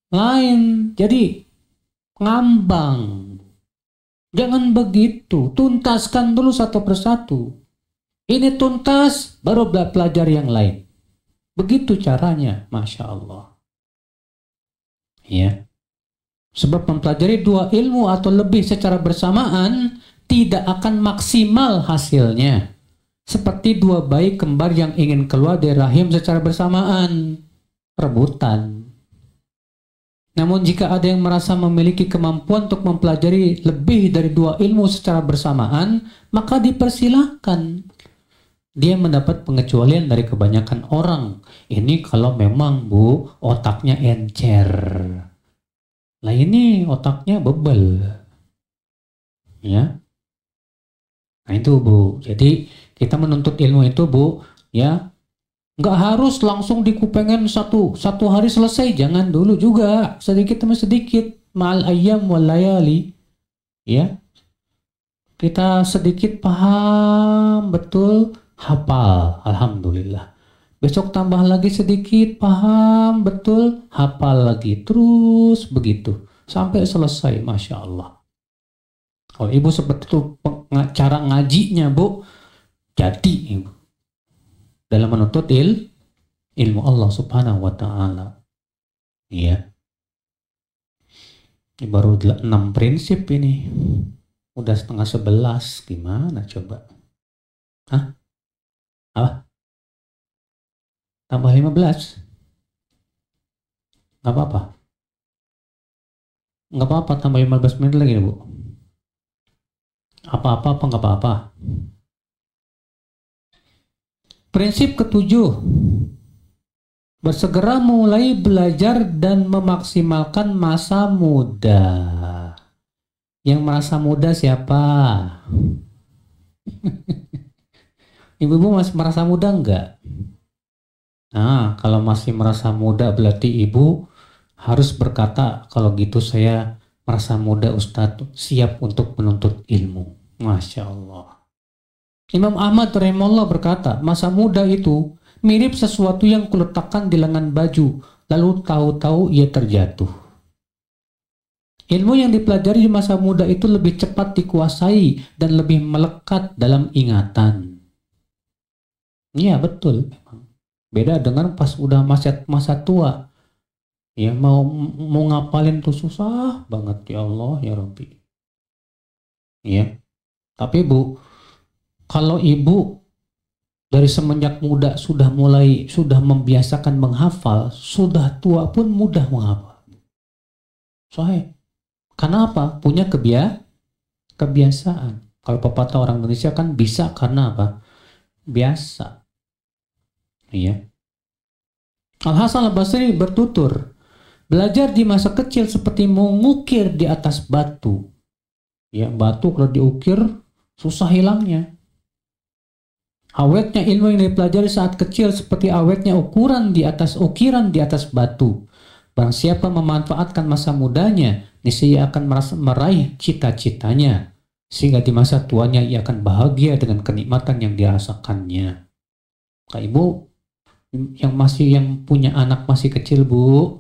lain. Jadi ngambang. Jangan begitu, tuntaskan dulu satu persatu. Ini tuntas, baru belajar yang lain. Begitu caranya, Masya Allah. Ya. Sebab mempelajari dua ilmu atau lebih secara bersamaan tidak akan maksimal hasilnya. Seperti dua bayi kembar yang ingin keluar dari rahim secara bersamaan. Rebutan. Namun jika ada yang merasa memiliki kemampuan untuk mempelajari lebih dari dua ilmu secara bersamaan, maka dipersilahkan. Dia mendapat pengecualian dari kebanyakan orang. Ini kalau memang bu otaknya encer. Lah ini otaknya bebel. Ya. Nah itu bu. Jadi kita menuntut ilmu itu bu ya nggak harus langsung dikupengen satu satu hari selesai jangan dulu juga sedikit demi sedikit mal ayam walayali layali ya kita sedikit paham betul hafal alhamdulillah besok tambah lagi sedikit paham betul hafal lagi terus begitu sampai selesai masya Allah kalau ibu seperti itu cara ngajinya bu jadi ibu dalam menuntut il, ilmu Allah Subhanahu wa taala. Iya. Ini baru 6 prinsip ini. Udah setengah sebelas, gimana coba? Hah? Apa? Tambah 15? Gak apa-apa. Gak apa-apa, tambah belas menit lagi Bu. Apa-apa apa nggak apa-apa? -apa, apa Prinsip ketujuh, bersegera mulai belajar dan memaksimalkan masa muda. Yang merasa muda siapa? Ibu-ibu masih merasa muda enggak? Nah, kalau masih merasa muda berarti ibu harus berkata kalau gitu saya merasa muda Ustadz siap untuk menuntut ilmu. Masya Allah. Imam Ahmad rahimahullah berkata, masa muda itu mirip sesuatu yang kuletakkan di lengan baju, lalu tahu-tahu ia terjatuh. Ilmu yang dipelajari di masa muda itu lebih cepat dikuasai dan lebih melekat dalam ingatan. Iya, betul memang. Beda dengan pas udah masa masa tua. Ya mau mau ngapalin tuh susah banget ya Allah ya Rabbi. Ya. Tapi Bu, kalau ibu dari semenjak muda sudah mulai sudah membiasakan menghafal, sudah tua pun mudah menghafal. Soalnya, karena apa? Punya kebia kebiasaan. Kalau pepatah orang Indonesia kan bisa karena apa? Biasa. Iya. Al Hasan Al Basri bertutur, belajar di masa kecil seperti mengukir di atas batu. Ya, batu kalau diukir susah hilangnya. Awetnya ilmu yang dipelajari saat kecil seperti awetnya ukuran di atas ukiran di atas batu. Barang siapa memanfaatkan masa mudanya, niscaya akan meraih cita-citanya. Sehingga di masa tuanya ia akan bahagia dengan kenikmatan yang dirasakannya. Kak Ibu, yang masih yang punya anak masih kecil Bu,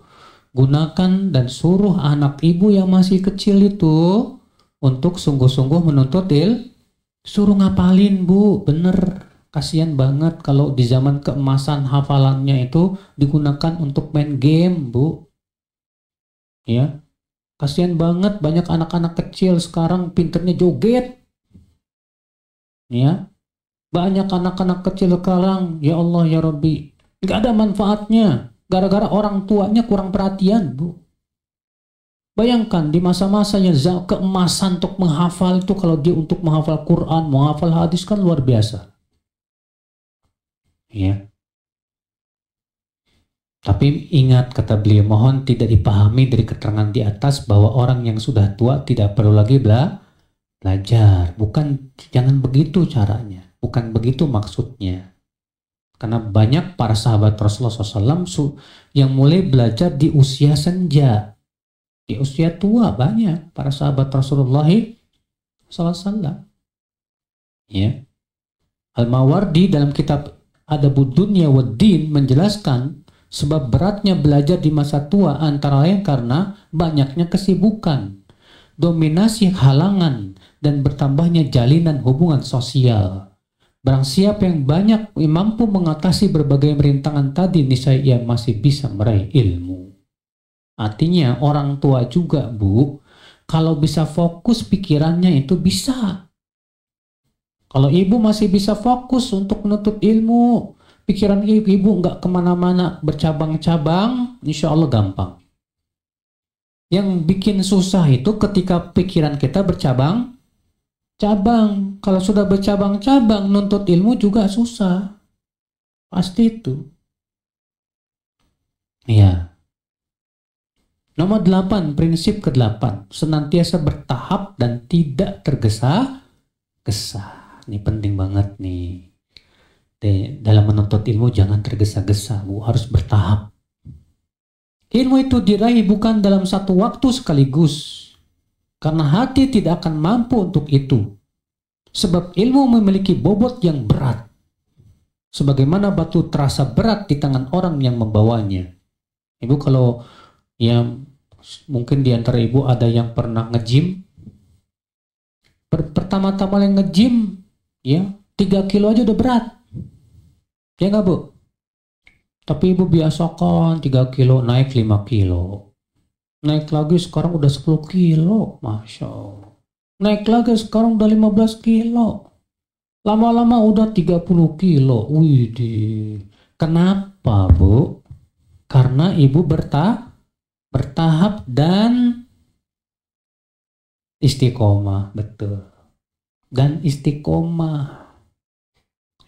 gunakan dan suruh anak ibu yang masih kecil itu untuk sungguh-sungguh menuntut il, suruh ngapalin Bu, bener kasihan banget kalau di zaman keemasan hafalannya itu digunakan untuk main game, Bu. Ya. Kasihan banget banyak anak-anak kecil sekarang pinternya joget. Ya. Banyak anak-anak kecil sekarang, ya Allah ya Rabbi, nggak ada manfaatnya. Gara-gara orang tuanya kurang perhatian, Bu. Bayangkan di masa-masa yang keemasan untuk menghafal itu kalau dia untuk menghafal Quran, menghafal hadis kan luar biasa ya tapi ingat kata beliau mohon tidak dipahami dari keterangan di atas bahwa orang yang sudah tua tidak perlu lagi bela belajar bukan jangan begitu caranya bukan begitu maksudnya karena banyak para sahabat Rasulullah SAW yang mulai belajar di usia senja di usia tua banyak para sahabat Rasulullah SAW ya Al-Mawardi dalam kitab Adabud Dunya Waddin menjelaskan sebab beratnya belajar di masa tua antara lain karena banyaknya kesibukan, dominasi halangan, dan bertambahnya jalinan hubungan sosial. Barang siapa yang banyak mampu mengatasi berbagai merintangan tadi, niscaya ia masih bisa meraih ilmu. Artinya orang tua juga, Bu, kalau bisa fokus pikirannya itu bisa kalau ibu masih bisa fokus untuk menuntut ilmu, pikiran ibu nggak kemana-mana bercabang-cabang, insya Allah gampang. Yang bikin susah itu ketika pikiran kita bercabang, cabang. Kalau sudah bercabang-cabang, nuntut ilmu juga susah. Pasti itu. Iya. Nomor delapan, prinsip ke-8. Senantiasa bertahap dan tidak tergesa-gesa ini penting banget nih. De, dalam menuntut ilmu jangan tergesa-gesa, Bu, harus bertahap. Ilmu itu diraih bukan dalam satu waktu sekaligus. Karena hati tidak akan mampu untuk itu. Sebab ilmu memiliki bobot yang berat. Sebagaimana batu terasa berat di tangan orang yang membawanya. Ibu kalau ya mungkin di antara ibu ada yang pernah ngejim. Pertama-tama yang ngejim ya 3 kilo aja udah berat ya nggak bu tapi ibu biasa biasakan 3 kilo naik 5 kilo naik lagi sekarang udah 10 kilo masya Allah naik lagi sekarang udah 15 kilo lama-lama udah 30 kilo wih di. kenapa bu karena ibu bertahap bertahap dan istiqomah betul dan istiqomah.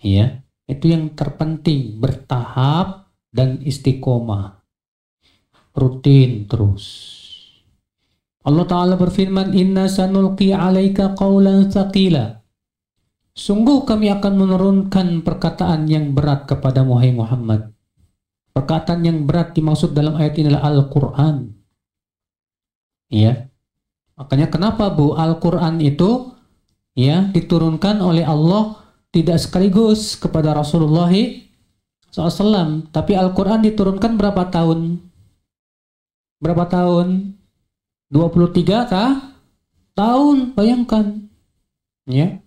Ya, itu yang terpenting, bertahap dan istiqomah. Rutin terus. Allah Ta'ala berfirman, Inna sanulqi alaika qawlan thaqila. Sungguh kami akan menurunkan perkataan yang berat kepada Muhammad. Perkataan yang berat dimaksud dalam ayat ini adalah Al-Quran. Ya. Makanya kenapa Bu Al-Quran itu ya diturunkan oleh Allah tidak sekaligus kepada Rasulullah SAW. Tapi Al-Quran diturunkan berapa tahun? Berapa tahun? 23 kah? Tahun, bayangkan. Ya.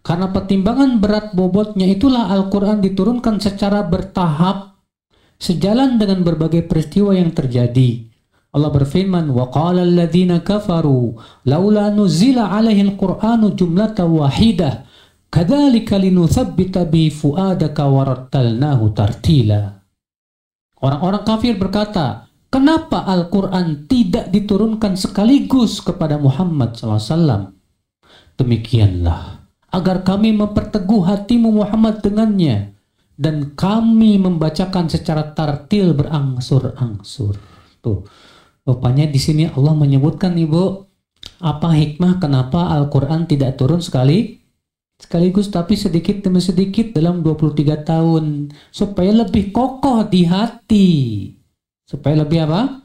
Karena pertimbangan berat bobotnya itulah Al-Quran diturunkan secara bertahap sejalan dengan berbagai peristiwa yang terjadi. Allah berfirman, "Wa qala alladziina kafaru laula nuzila 'alaihi alqur'anu jumlatan wahidah kadzalika linutsabbita bi fuadaka warattalnahu tartila." Orang-orang kafir berkata, "Kenapa Al-Qur'an tidak diturunkan sekaligus kepada Muhammad Sallallahu Alaihi Wasallam? Demikianlah agar kami memperteguh hatimu Muhammad dengannya dan kami membacakan secara tartil berangsur-angsur. Tuh. Rupanya di sini Allah menyebutkan Ibu apa hikmah kenapa Al-Qur'an tidak turun sekali sekaligus tapi sedikit demi sedikit dalam 23 tahun supaya lebih kokoh di hati. Supaya lebih apa?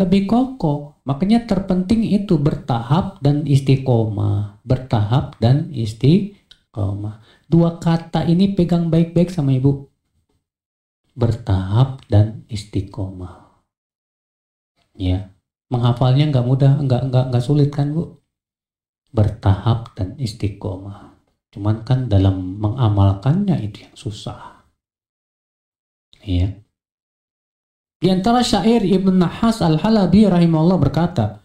Lebih kokoh. Makanya terpenting itu bertahap dan istiqomah. Bertahap dan istiqomah. Dua kata ini pegang baik-baik sama Ibu bertahap dan istiqomah ya menghafalnya nggak mudah nggak nggak nggak sulit kan bu bertahap dan istiqomah cuman kan dalam mengamalkannya itu yang susah ya di antara syair Ibn Nahas Al-Halabi rahimahullah berkata,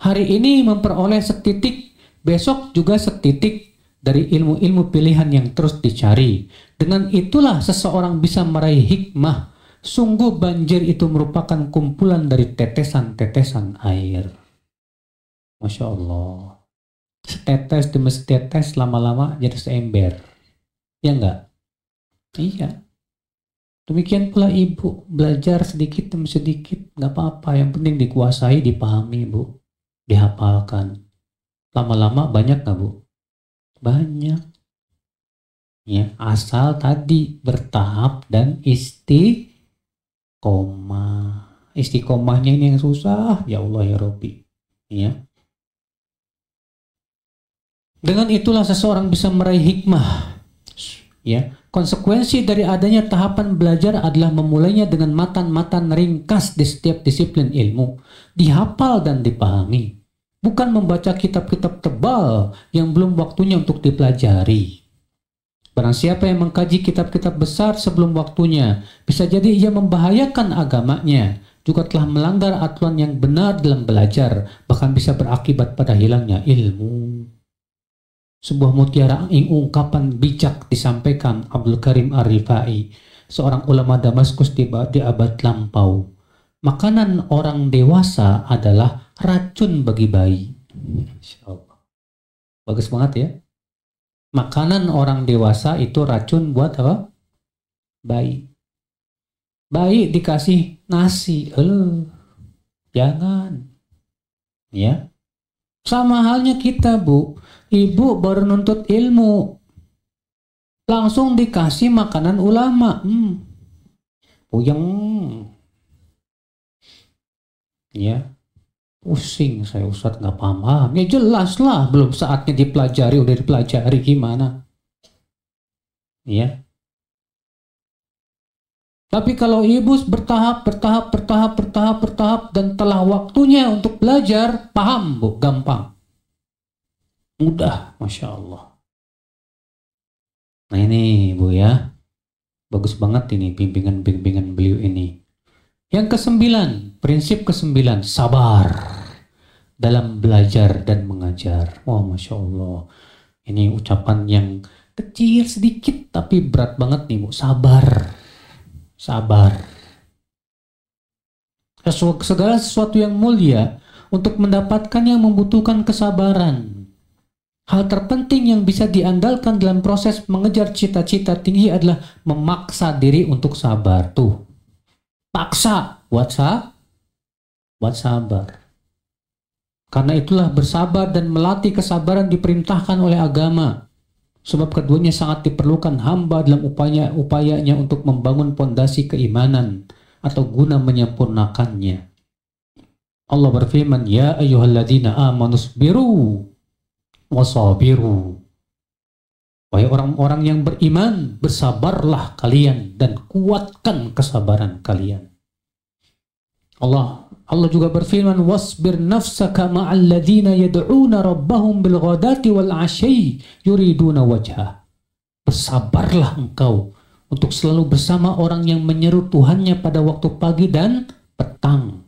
hari ini memperoleh setitik, besok juga setitik dari ilmu-ilmu pilihan yang terus dicari. Dengan itulah seseorang bisa meraih hikmah Sungguh banjir itu merupakan kumpulan dari tetesan-tetesan air. Masya Allah. Setetes demi setetes lama-lama jadi seember. Ya enggak? Iya. Demikian pula ibu belajar sedikit demi sedikit nggak apa-apa. Yang penting dikuasai, dipahami bu, dihafalkan. Lama-lama banyak nggak bu? Banyak. Ya asal tadi bertahap dan isti koma istiqomahnya ini yang susah ya Allah ya Robi ya dengan itulah seseorang bisa meraih hikmah ya konsekuensi dari adanya tahapan belajar adalah memulainya dengan matan-matan ringkas di setiap disiplin ilmu dihafal dan dipahami bukan membaca kitab-kitab tebal yang belum waktunya untuk dipelajari Barang siapa yang mengkaji kitab-kitab besar sebelum waktunya, bisa jadi ia membahayakan agamanya, juga telah melanggar aturan yang benar dalam belajar, bahkan bisa berakibat pada hilangnya ilmu. Sebuah mutiara ungkapan bijak disampaikan Abdul Karim Arifai, seorang ulama Damaskus di, di abad lampau. Makanan orang dewasa adalah racun bagi bayi. Insya Allah. Bagus banget ya makanan orang dewasa itu racun buat apa? Bayi. Bayi dikasih nasi, eluh, jangan. Ya. Sama halnya kita, Bu. Ibu baru nuntut ilmu. Langsung dikasih makanan ulama. Hmm. Puyeng. Ya. Pusing saya Ustaz nggak paham-paham. Ya jelas lah belum saatnya dipelajari udah dipelajari gimana. Ya. Tapi kalau ibu bertahap, bertahap, bertahap, bertahap, bertahap dan telah waktunya untuk belajar, paham bu, gampang. Mudah, Masya Allah. Nah ini bu ya, bagus banget ini bimbingan-bimbingan beliau ini. Yang kesembilan, prinsip kesembilan, sabar dalam belajar dan mengajar. Wah, masya Allah, ini ucapan yang kecil sedikit tapi berat banget nih bu. Sabar, sabar. Sesu segala sesuatu yang mulia untuk mendapatkannya membutuhkan kesabaran. Hal terpenting yang bisa diandalkan dalam proses mengejar cita-cita tinggi adalah memaksa diri untuk sabar. Tuh, paksa buat sa, buat sabar. Karena itulah bersabar dan melatih kesabaran diperintahkan oleh agama. Sebab keduanya sangat diperlukan hamba dalam upaya upayanya untuk membangun pondasi keimanan atau guna menyempurnakannya. Allah berfirman, "Ya ayyuhalladzina amanu sabiru wasabiru." Wahai orang-orang yang beriman, bersabarlah kalian dan kuatkan kesabaran kalian. Allah Allah juga berfirman wasbir nafsaka ma'al ladzina yad'una rabbahum bil ghadati wal ashi yuriduna wajha. Bersabarlah engkau untuk selalu bersama orang yang menyeru Tuhannya pada waktu pagi dan petang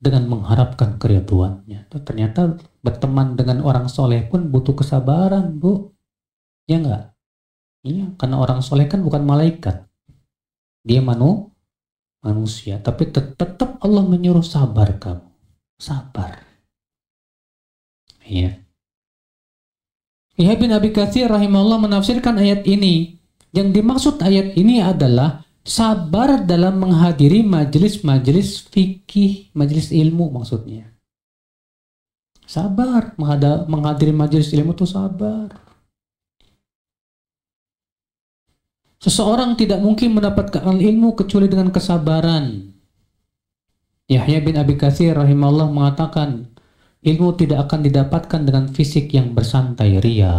dengan mengharapkan keriduannya. Ternyata berteman dengan orang soleh pun butuh kesabaran, Bu. Ya enggak? Iya, karena orang soleh kan bukan malaikat. Dia manu, manusia, tapi tetap Allah menyuruh sabar kamu. Sabar. Iya. Ya bin Abi Katsir rahimahullah menafsirkan ayat ini. Yang dimaksud ayat ini adalah sabar dalam menghadiri majelis-majelis fikih, majelis ilmu maksudnya. Sabar menghadiri majelis ilmu itu sabar. Seseorang tidak mungkin mendapatkan ilmu kecuali dengan kesabaran. Yahya bin Abi Katsir rahimahullah mengatakan, ilmu tidak akan didapatkan dengan fisik yang bersantai ria.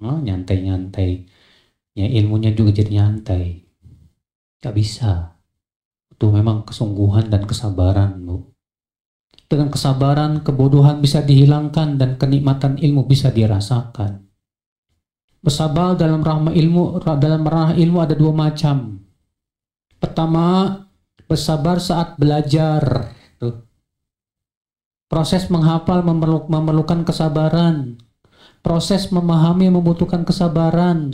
Nah, nyantai-nyantai. Ya ilmunya juga jadi nyantai. Gak bisa. Itu memang kesungguhan dan kesabaran, Bu. Dengan kesabaran, kebodohan bisa dihilangkan dan kenikmatan ilmu bisa dirasakan. Bersabar dalam rahmah ilmu dalam ranah ilmu ada dua macam. Pertama, bersabar saat belajar. Tuh. Proses menghafal memerlukan kesabaran. Proses memahami membutuhkan kesabaran.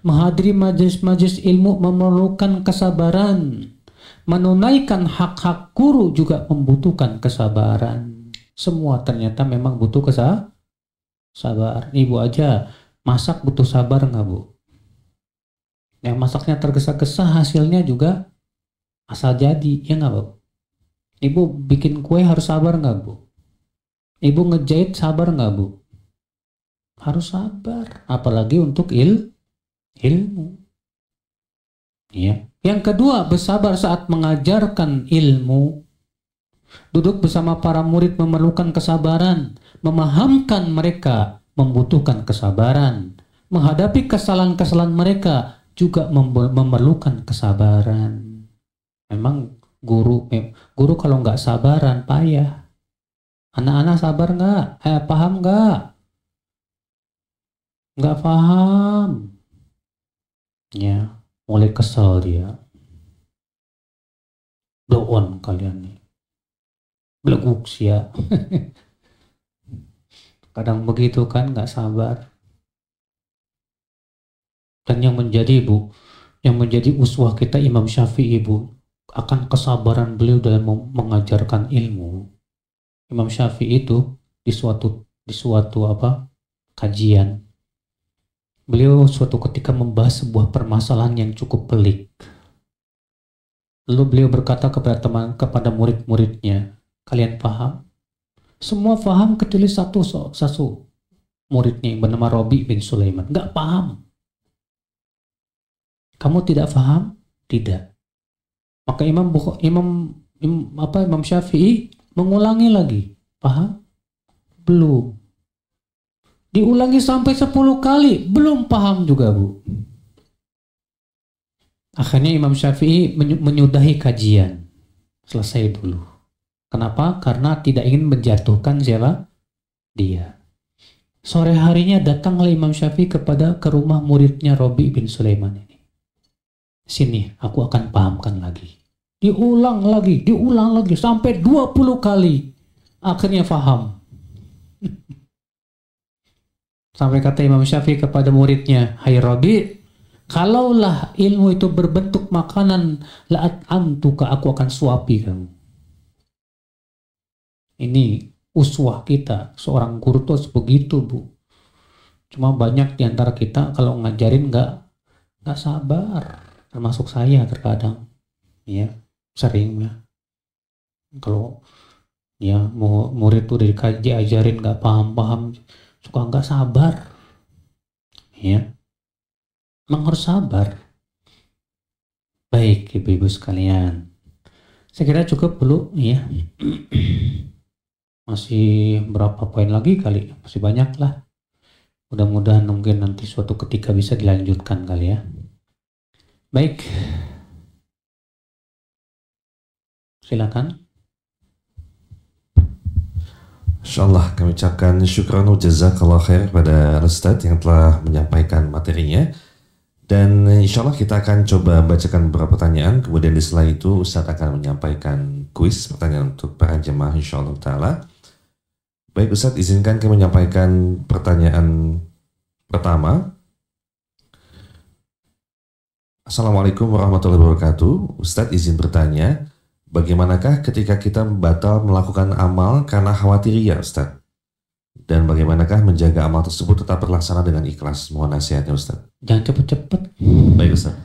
Menghadiri majelis-majelis ilmu memerlukan kesabaran. Menunaikan hak-hak guru juga membutuhkan kesabaran. Semua ternyata memang butuh kesabaran. Sabar, ibu aja masak butuh sabar nggak bu? Yang masaknya tergesa-gesa hasilnya juga asal jadi, ya nggak bu? Ibu bikin kue harus sabar nggak bu? Ibu ngejahit sabar nggak bu? Harus sabar, apalagi untuk il ilmu. Ya. Yang kedua, bersabar saat mengajarkan ilmu. Duduk bersama para murid memerlukan kesabaran, memahamkan mereka membutuhkan kesabaran. Menghadapi kesalahan-kesalahan mereka juga memerlukan kesabaran. Memang guru guru kalau nggak sabaran payah. Anak-anak sabar nggak? Eh paham nggak? Nggak paham. Ya, mulai kesal dia. Doon kalian nih. sih ya. Kadang begitu kan nggak sabar. Dan yang menjadi ibu, yang menjadi uswah kita Imam Syafi'i ibu, akan kesabaran beliau dalam mengajarkan ilmu. Imam Syafi'i itu di suatu di suatu apa kajian beliau suatu ketika membahas sebuah permasalahan yang cukup pelik. Lalu beliau berkata kepada teman kepada murid-muridnya, "Kalian paham? Semua paham kecuali satu so, satu muridnya yang bernama Robi bin Sulaiman. Nggak paham. Kamu tidak paham? Tidak. Maka Imam Bukh Imam, Imam apa Imam Syafi'i mengulangi lagi. Paham? Belum. Diulangi sampai 10 kali, belum paham juga, Bu. Akhirnya Imam Syafi'i menyudahi kajian. Selesai dulu. Kenapa? Karena tidak ingin menjatuhkan siapa? Dia. Sore harinya datanglah Imam Syafi'i kepada ke rumah muridnya Robi bin Sulaiman ini. Sini, aku akan pahamkan lagi. Diulang lagi, diulang lagi, sampai 20 kali. Akhirnya faham. sampai kata Imam Syafi'i kepada muridnya, Hai Robi, kalaulah ilmu itu berbentuk makanan, la'at antuka, aku akan suapi kamu. Ini uswah kita, seorang guru tuh sebegitu begitu, Bu. Cuma banyak diantara kita kalau ngajarin nggak nggak sabar, termasuk saya terkadang, ya sering ya. Kalau ya mau murid tuh dari kaji ajarin nggak paham-paham, suka nggak sabar, ya. Emang harus sabar. Baik, ibu-ibu sekalian. Saya kira cukup dulu ya masih berapa poin lagi kali masih banyak lah mudah-mudahan mungkin nanti suatu ketika bisa dilanjutkan kali ya baik silakan InsyaAllah kami ucapkan syukran jazakallah khair pada Ustadz yang telah menyampaikan materinya dan insya Allah kita akan coba bacakan beberapa pertanyaan kemudian di setelah itu Ustadz akan menyampaikan kuis pertanyaan untuk para jemaah insya Allah ta'ala Baik Ustadz, izinkan kami menyampaikan pertanyaan pertama. Assalamualaikum warahmatullahi wabarakatuh. Ustadz izin bertanya, bagaimanakah ketika kita batal melakukan amal karena khawatir ya Ustadz? Dan bagaimanakah menjaga amal tersebut tetap terlaksana dengan ikhlas? Mohon nasihatnya Ustadz. Jangan cepat-cepat. Baik Ustadz.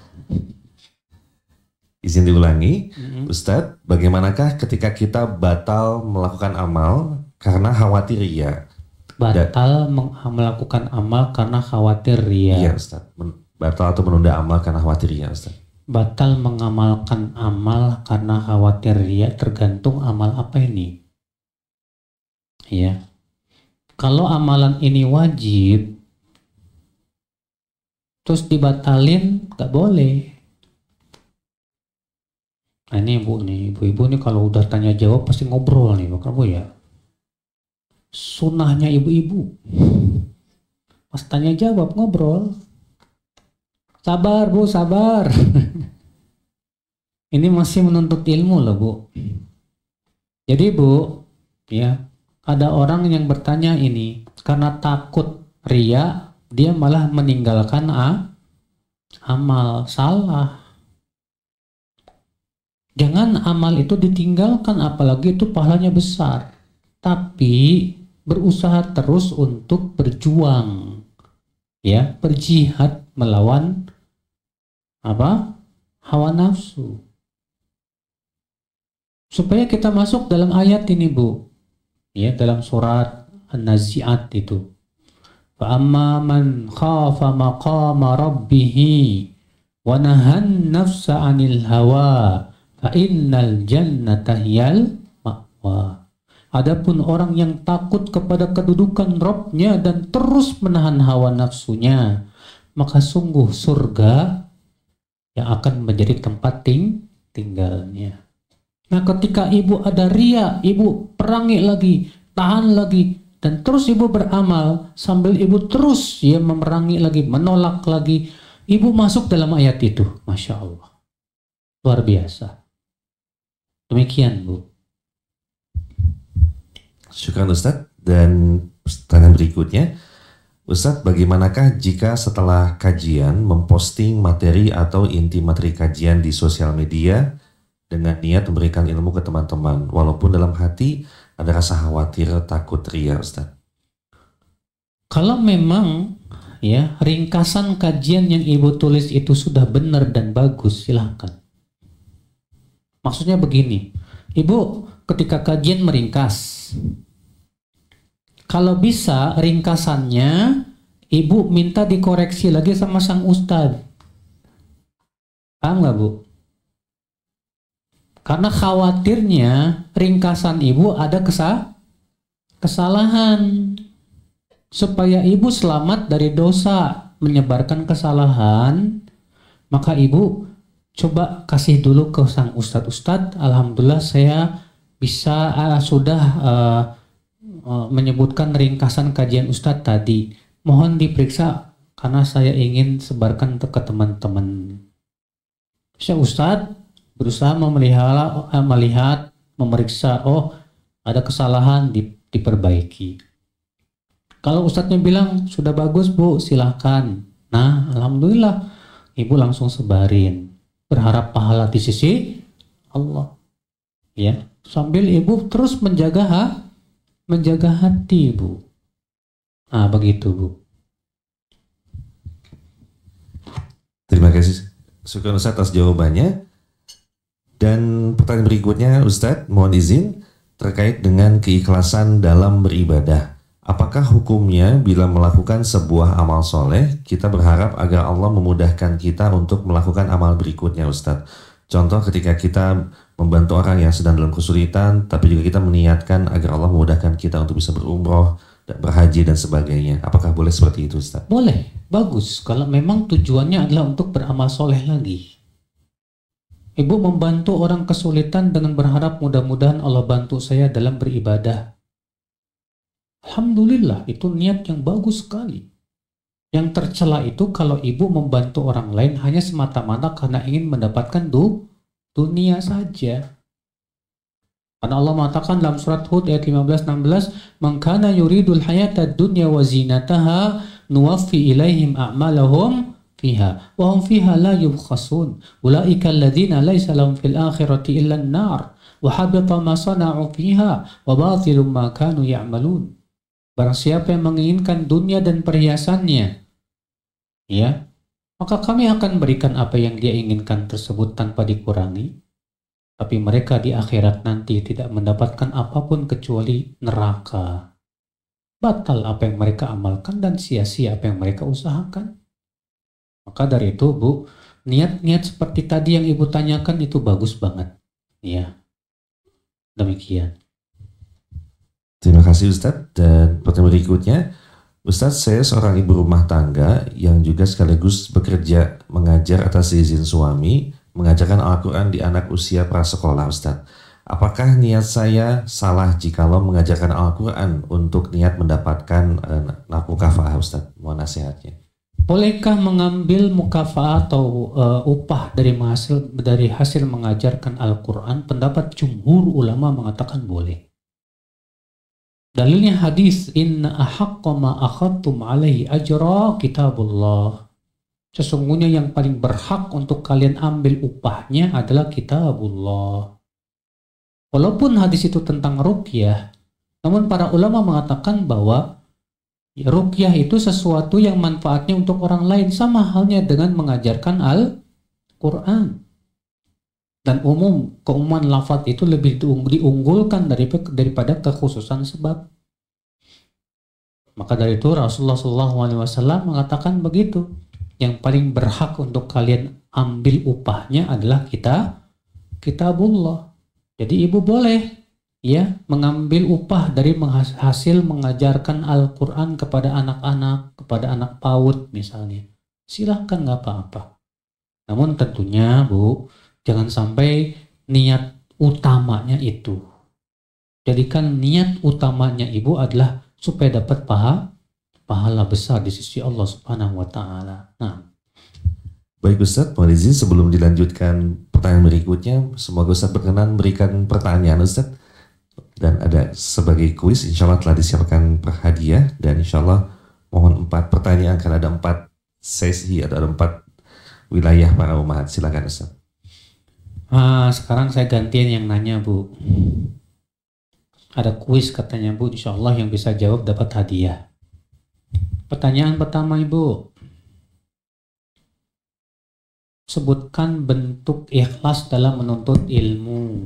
Izin diulangi, mm -hmm. Ustadz, bagaimanakah ketika kita batal melakukan amal karena khawatir ria. Batal Dan, melakukan amal karena khawatir ria. Iya Ustaz. batal atau menunda amal karena khawatir ya Ustaz. Batal mengamalkan amal karena khawatir ria tergantung amal apa ini. Ya. Kalau amalan ini wajib terus dibatalin gak boleh. Nah ini ibu nih, ibu-ibu nih kalau udah tanya jawab pasti ngobrol nih, bukan bu ya? sunahnya ibu-ibu. Pas tanya jawab ngobrol. Sabar bu, sabar. Ini masih menuntut ilmu loh bu. Jadi bu, ya ada orang yang bertanya ini karena takut ria dia malah meninggalkan a, amal salah. Jangan amal itu ditinggalkan apalagi itu pahalanya besar. Tapi berusaha terus untuk berjuang ya berjihad melawan apa hawa nafsu supaya kita masuk dalam ayat ini bu ya dalam surat An-Nazi'at itu فَأَمَّا مَنْ خَافَ مَقَامَ رَبِّهِ وَنَهَى النَّفْسَ عَنِ الْهَوَى فَإِنَّ jannata hiyal الْمَأْوَى Adapun orang yang takut kepada kedudukan Robnya dan terus menahan hawa nafsunya, maka sungguh surga yang akan menjadi tempat ting tinggalnya. Nah ketika ibu ada ria, ibu perangi lagi, tahan lagi, dan terus ibu beramal sambil ibu terus ya memerangi lagi, menolak lagi, ibu masuk dalam ayat itu. Masya Allah. Luar biasa. Demikian Bu. Syukur Ustadz. Dan pertanyaan berikutnya, Ustadz bagaimanakah jika setelah kajian memposting materi atau inti materi kajian di sosial media dengan niat memberikan ilmu ke teman-teman, walaupun dalam hati ada rasa khawatir, takut ria, Ustadz? Kalau memang ya ringkasan kajian yang ibu tulis itu sudah benar dan bagus, silahkan. Maksudnya begini, ibu ketika kajian meringkas. Kalau bisa ringkasannya ibu minta dikoreksi lagi sama sang ustad, Paham nggak bu? Karena khawatirnya ringkasan ibu ada kesah kesalahan. Supaya ibu selamat dari dosa menyebarkan kesalahan, maka ibu coba kasih dulu ke sang ustadz-ustadz. Alhamdulillah saya bisa uh, sudah uh, uh, menyebutkan ringkasan kajian Ustadz tadi. Mohon diperiksa karena saya ingin sebarkan ke teman-teman. Saya Ustadz berusaha memelihara, uh, melihat, memeriksa, oh ada kesalahan di, diperbaiki. Kalau Ustadznya bilang sudah bagus bu, silahkan. Nah, alhamdulillah ibu langsung sebarin, berharap pahala di sisi Allah. Ya, sambil ibu terus menjaga ha, menjaga hati ibu. Nah, begitu bu. Terima kasih Sukron Ustaz atas jawabannya. Dan pertanyaan berikutnya Ustadz, mohon izin terkait dengan keikhlasan dalam beribadah. Apakah hukumnya bila melakukan sebuah amal soleh, kita berharap agar Allah memudahkan kita untuk melakukan amal berikutnya Ustadz? Contoh ketika kita membantu orang yang sedang dalam kesulitan, tapi juga kita meniatkan agar Allah memudahkan kita untuk bisa berumroh, berhaji dan sebagainya. Apakah boleh seperti itu, Ustaz? Boleh, bagus. Kalau memang tujuannya adalah untuk beramal soleh lagi. Ibu membantu orang kesulitan dengan berharap mudah-mudahan Allah bantu saya dalam beribadah. Alhamdulillah, itu niat yang bagus sekali. Yang tercela itu kalau ibu membantu orang lain hanya semata-mata karena ingin mendapatkan du dunia saja. Karena Allah mengatakan dalam surat Hud ayat 15-16, "Mengkana yuridul hayata dunya wa zinataha nuwaffi ilaihim a'malahum fiha wa hum fiha la yubkhasun. Ulaika alladziina laisa lahum fil akhirati illa an-nar wa habita ma sana'u fiha wa batilum ma kanu ya'malun." Barang siapa yang menginginkan dunia dan perhiasannya, ya, maka kami akan berikan apa yang dia inginkan tersebut tanpa dikurangi. Tapi mereka di akhirat nanti tidak mendapatkan apapun kecuali neraka. Batal apa yang mereka amalkan dan sia-sia apa yang mereka usahakan. Maka dari itu, Bu, niat-niat seperti tadi yang Ibu tanyakan itu bagus banget. Ya, demikian. Terima kasih Ustadz dan pertemuan berikutnya Ustadz, saya seorang ibu rumah tangga yang juga sekaligus bekerja mengajar atas izin suami, mengajarkan Al-Quran di anak usia prasekolah, Ustadz. Apakah niat saya salah jika lo mengajarkan Al-Quran untuk niat mendapatkan e, eh, nakukafah, Ustadz? Mohon nasihatnya. Bolehkah mengambil mukafa atau uh, upah dari hasil dari hasil mengajarkan Al-Qur'an? Pendapat jumhur ulama mengatakan boleh. Dalilnya hadis inna ahaqqa ma akhadtum alaihi ajra kitabullah. Sesungguhnya yang paling berhak untuk kalian ambil upahnya adalah kitabullah. Walaupun hadis itu tentang rukyah, namun para ulama mengatakan bahwa ya, rukyah itu sesuatu yang manfaatnya untuk orang lain sama halnya dengan mengajarkan Al-Qur'an dan umum keumuman lafat itu lebih diunggulkan daripada kekhususan sebab maka dari itu Rasulullah SAW mengatakan begitu yang paling berhak untuk kalian ambil upahnya adalah kita kitabullah jadi ibu boleh ya mengambil upah dari hasil mengajarkan Al-Quran kepada anak-anak kepada anak PAUD misalnya silahkan nggak apa-apa namun tentunya bu Jangan sampai niat utamanya itu. Jadikan niat utamanya ibu adalah supaya dapat paha, pahala besar di sisi Allah Subhanahu wa taala. Nah. Baik Ustaz, mohon izin sebelum dilanjutkan pertanyaan berikutnya, semoga Ustaz berkenan memberikan pertanyaan Ustaz dan ada sebagai kuis insya Allah telah disiapkan perhadiah. dan insya Allah mohon empat pertanyaan karena ada empat sesi atau ada empat wilayah para umat silakan Ustaz Ah, sekarang saya gantian yang nanya Bu. Ada kuis katanya Bu, insya Allah yang bisa jawab dapat hadiah. Pertanyaan pertama Ibu. Sebutkan bentuk ikhlas dalam menuntut ilmu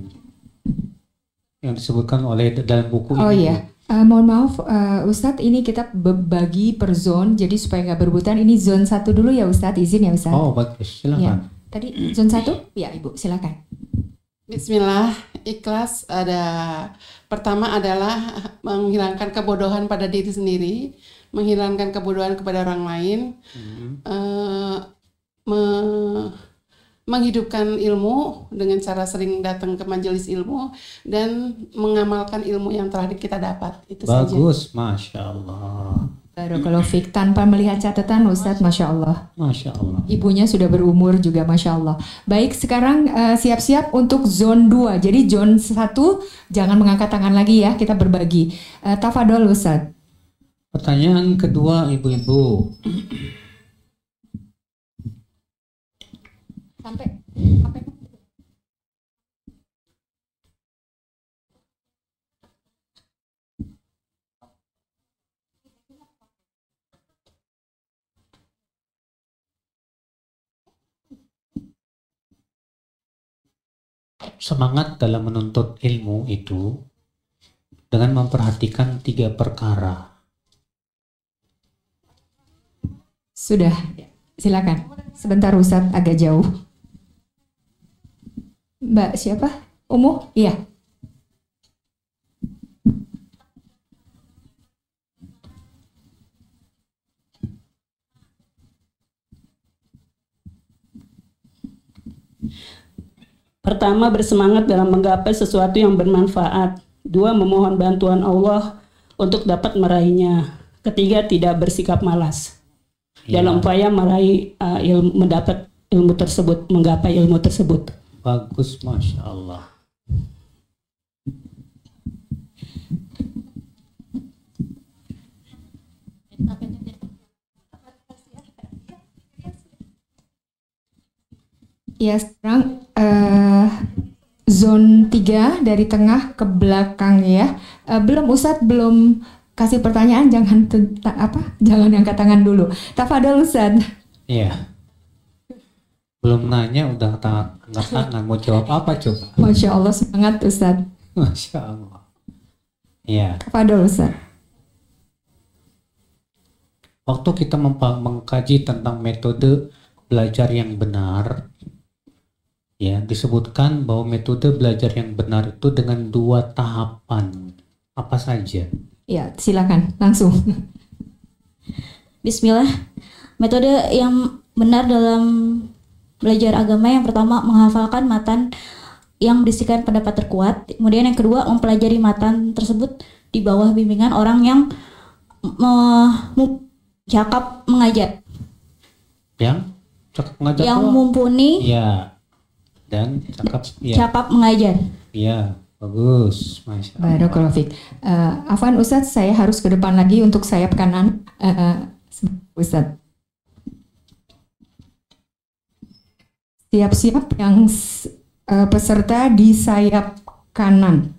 yang disebutkan oleh dalam buku oh, ini. Oh iya. Uh, mohon maaf uh, Ustadz, ini kita bagi per zone, jadi supaya nggak berbutan. Ini zone satu dulu ya Ustadz, izin ya Ustadz. Oh bagus, silakan. Ya. Tadi zone satu, ya Ibu, silakan. Bismillah, ikhlas ada pertama adalah menghilangkan kebodohan pada diri sendiri, menghilangkan kebodohan kepada orang lain, mm-hmm. uh, me, menghidupkan ilmu dengan cara sering datang ke majelis ilmu dan mengamalkan ilmu yang telah kita dapat. Itu Bagus, saja. masya Allah. Barokallahu fik tanpa melihat catatan Ustadz Masya Allah Masya Allah Ibunya sudah berumur juga Masya Allah Baik sekarang eh, siap-siap uh, untuk zone 2 Jadi zone 1 jangan mengangkat tangan lagi ya kita berbagi uh, eh, Tafadol Ustadz Pertanyaan kedua ibu-ibu Sampai, sampai semangat dalam menuntut ilmu itu dengan memperhatikan tiga perkara. Sudah, silakan. Sebentar Ustadz agak jauh. Mbak siapa? Umuh? Iya. Pertama, bersemangat dalam menggapai sesuatu yang bermanfaat. Dua, memohon bantuan Allah untuk dapat meraihnya. Ketiga, tidak bersikap malas ya. dalam upaya meraih uh, ilmu, mendapat ilmu tersebut, menggapai ilmu tersebut. Bagus, masya Allah. Tapi Ya sekarang uh, zone 3 dari tengah ke belakang ya. Uh, belum Ustadz, belum kasih pertanyaan jangan apa? Jangan angkat tangan dulu. Tafadhol Ustadz. Iya. Belum nanya udah ta angkat tangan mau jawab apa coba? Masya Allah semangat Ustad Masya Allah. Iya. Tafadhol Ustadz. Waktu kita mengkaji tentang metode belajar yang benar, ya disebutkan bahwa metode belajar yang benar itu dengan dua tahapan apa saja ya silakan langsung Bismillah metode yang benar dalam belajar agama yang pertama menghafalkan matan yang berisikan pendapat terkuat kemudian yang kedua mempelajari matan tersebut di bawah bimbingan orang yang cakap mengajar yang cakap mengajar yang mumpuni ya dan cakap ya. cakap mengajar. Iya, bagus. Masya Allah. Uh, eh, Afan Ustadz, saya harus ke depan lagi untuk sayap kanan uh, Ustadz. Siap-siap yang uh, peserta di sayap kanan.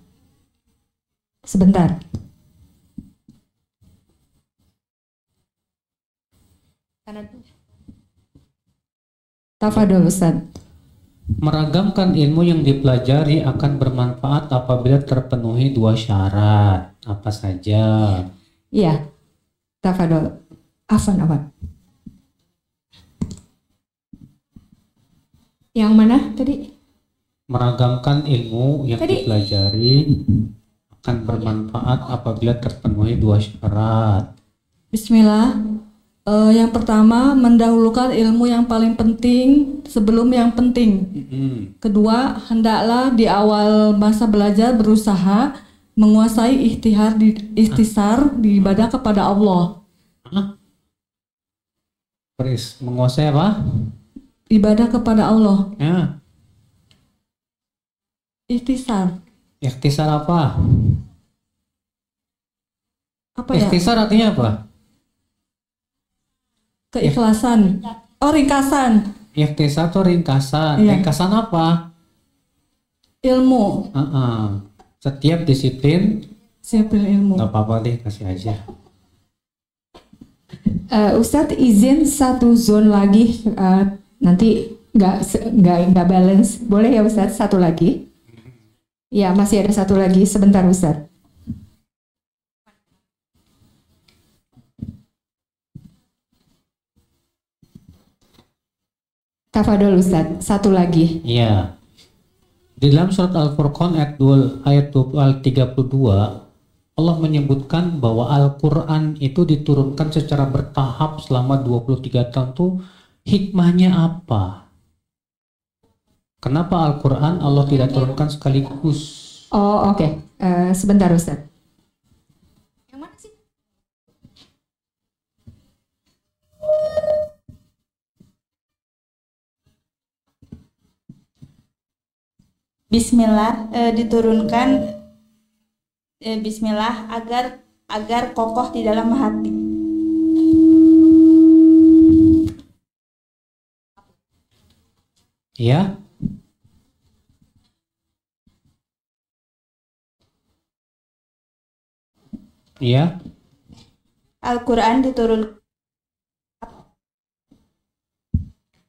Sebentar. Kanan. Tafadol Ustadz. Meragamkan ilmu yang dipelajari akan bermanfaat apabila terpenuhi dua syarat. Apa saja? Iya. Tafadol. Afan, Awan. Yang mana tadi? Meragamkan ilmu yang tadi. dipelajari akan bermanfaat apabila terpenuhi dua syarat. Bismillah uh, yang pertama mendahulukan ilmu yang paling penting sebelum yang penting. Mm-hmm. Kedua, hendaklah di awal masa belajar berusaha menguasai ikhtihar di istisar ah. di ibadah kepada Allah. Ah. menguasai apa? Ibadah kepada Allah. Ya. Ikhtisar. apa? Apa ikhtisar ya? Ikhtisar artinya apa? keikhlasan iya. oh ringkasan ikhtisar itu ringkasan ya. ringkasan apa ilmu uh -uh. setiap disiplin disiplin ilmu nggak apa-apa deh kasih aja uh, Ustadz izin satu zone lagi uh, nanti nggak nggak nggak balance boleh ya Ustadz satu lagi ya masih ada satu lagi sebentar Ustadz Tafadol Ustaz, satu lagi. Iya. Di dalam surat Al-Furqan ayat 2 ayat 32 Allah menyebutkan bahwa Al-Qur'an itu diturunkan secara bertahap selama 23 tahun tuh hikmahnya apa? Kenapa Al-Qur'an Allah tidak turunkan sekaligus? Oh, oke. Okay. Uh, eh, sebentar Ustaz. Bismillah e, diturunkan e, Bismillah agar agar kokoh di dalam hati. Iya. Iya. Al-Qur'an diturun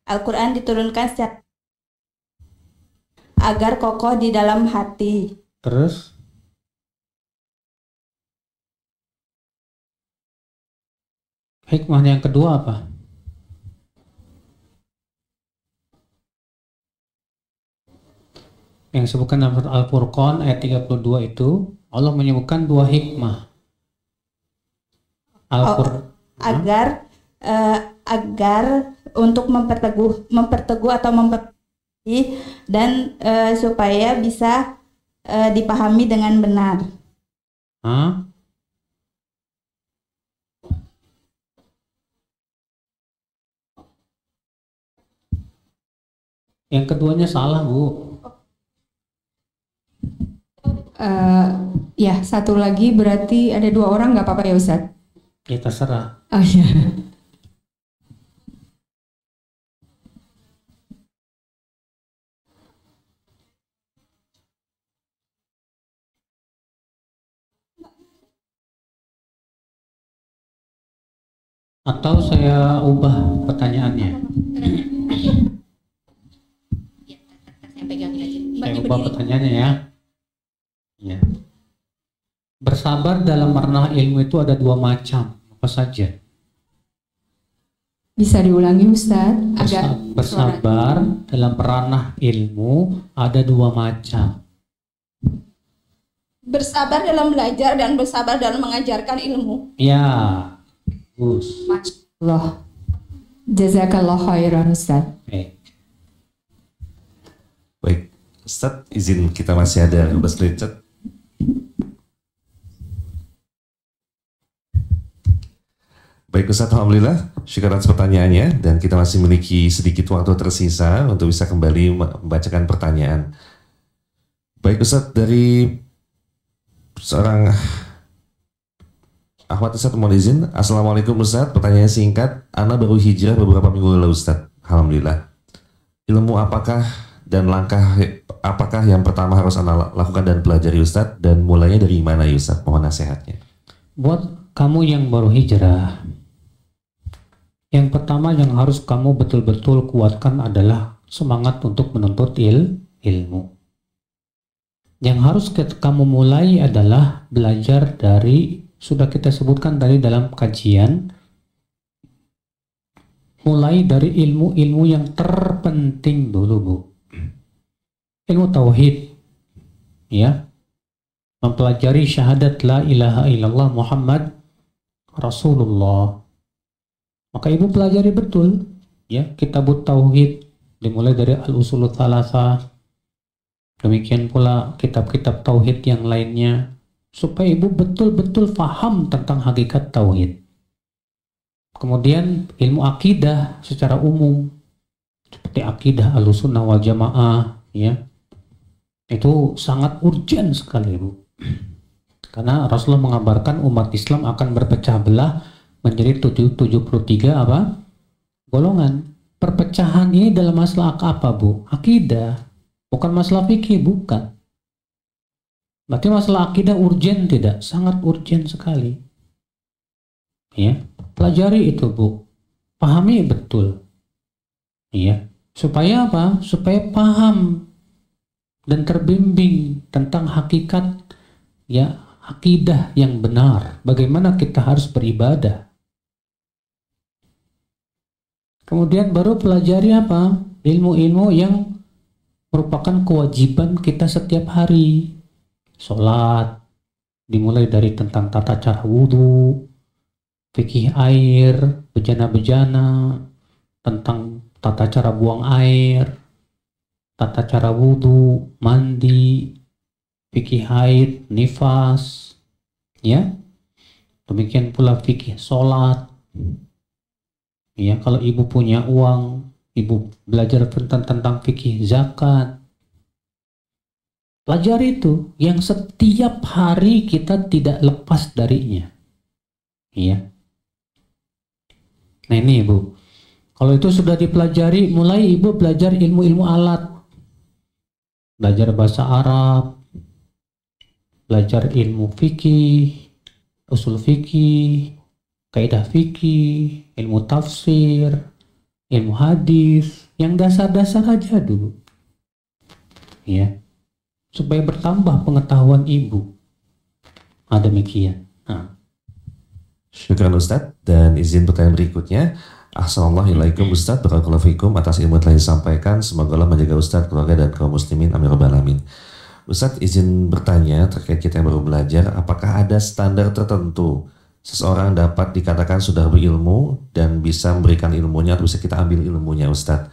Al-Qur'an diturunkan setiap agar kokoh di dalam hati. Terus? Hikmah yang kedua apa? Yang disebutkan dalam Al-Furqan ayat 32 itu, Allah menyebutkan dua hikmah. Al oh, agar uh, agar untuk memperteguh memperteguh atau memper, dan uh, supaya bisa uh, dipahami dengan benar. Huh? Yang keduanya salah, Bu. Uh, ya, satu lagi berarti ada dua orang nggak apa-apa ya Ustadz? Ya terserah. Oh iya. Atau saya ubah pertanyaannya? Saya ubah pertanyaannya ya. ya. Bersabar dalam ranah ilmu itu ada dua macam. Apa saja? Bisa diulangi Ustaz? agar bersabar dalam ranah ilmu ada dua macam. Bersabar dalam belajar dan bersabar dalam mengajarkan ilmu. Ya, Masyaallah. Jazakallah khairan Ustaz. Baik. Ustaz izin kita masih ada 15 menit. Baik Ustaz, Alhamdulillah syukur atas pertanyaannya dan kita masih memiliki sedikit waktu tersisa untuk bisa kembali membacakan pertanyaan. Baik Ustaz, dari seorang Ahmad Ustaz izin. Assalamualaikum Ustaz, pertanyaan singkat, Ana baru hijrah beberapa minggu lalu Ustaz, Alhamdulillah. Ilmu apakah dan langkah apakah yang pertama harus Ana lakukan dan pelajari Ustaz, dan mulainya dari mana ya Ustaz, mohon nasihatnya. Buat kamu yang baru hijrah, yang pertama yang harus kamu betul-betul kuatkan adalah semangat untuk menuntut il ilmu. Yang harus kamu mulai adalah belajar dari sudah kita sebutkan tadi dalam kajian mulai dari ilmu-ilmu yang terpenting dulu bu ilmu tauhid ya mempelajari syahadat la ilaha illallah Muhammad Rasulullah maka ibu pelajari betul ya kita kitabut tauhid dimulai dari al usulul thalatha demikian pula kitab-kitab tauhid yang lainnya supaya ibu betul-betul faham tentang hakikat tauhid. Kemudian ilmu akidah secara umum seperti akidah alusunah wal jamaah ya itu sangat urgent sekali ibu karena Rasulullah mengabarkan umat Islam akan berpecah belah menjadi 73 apa golongan perpecahan ini dalam masalah apa bu akidah bukan masalah fikih bukan Berarti masalah akidah urgen tidak? Sangat urgen sekali. Ya, pelajari itu bu, pahami betul. Ya, supaya apa? Supaya paham dan terbimbing tentang hakikat ya akidah yang benar. Bagaimana kita harus beribadah? Kemudian baru pelajari apa? Ilmu-ilmu yang merupakan kewajiban kita setiap hari sholat, dimulai dari tentang tata cara wudhu, fikih air, bejana-bejana, tentang tata cara buang air, tata cara wudhu, mandi, fikih haid, nifas, ya. Demikian pula fikih sholat. Ya, kalau ibu punya uang, ibu belajar tentang tentang fikih zakat, Pelajari itu yang setiap hari kita tidak lepas darinya. Iya. Nah ini ibu, kalau itu sudah dipelajari, mulai ibu belajar ilmu-ilmu alat, belajar bahasa Arab, belajar ilmu fikih, usul fikih, kaidah fikih, ilmu tafsir, ilmu hadis, yang dasar-dasar aja dulu. Ya supaya bertambah pengetahuan ibu. ada ah, demikian. Nah. Syukran Ustaz dan izin pertanyaan berikutnya. Assalamualaikum hmm. Ustaz, barakallahu atas ilmu yang telah disampaikan. Semoga Allah menjaga Ustaz, keluarga dan kaum muslimin. Amin rabbal alamin. Ustaz izin bertanya terkait kita yang baru belajar, apakah ada standar tertentu seseorang dapat dikatakan sudah berilmu dan bisa memberikan ilmunya atau bisa kita ambil ilmunya Ustadz?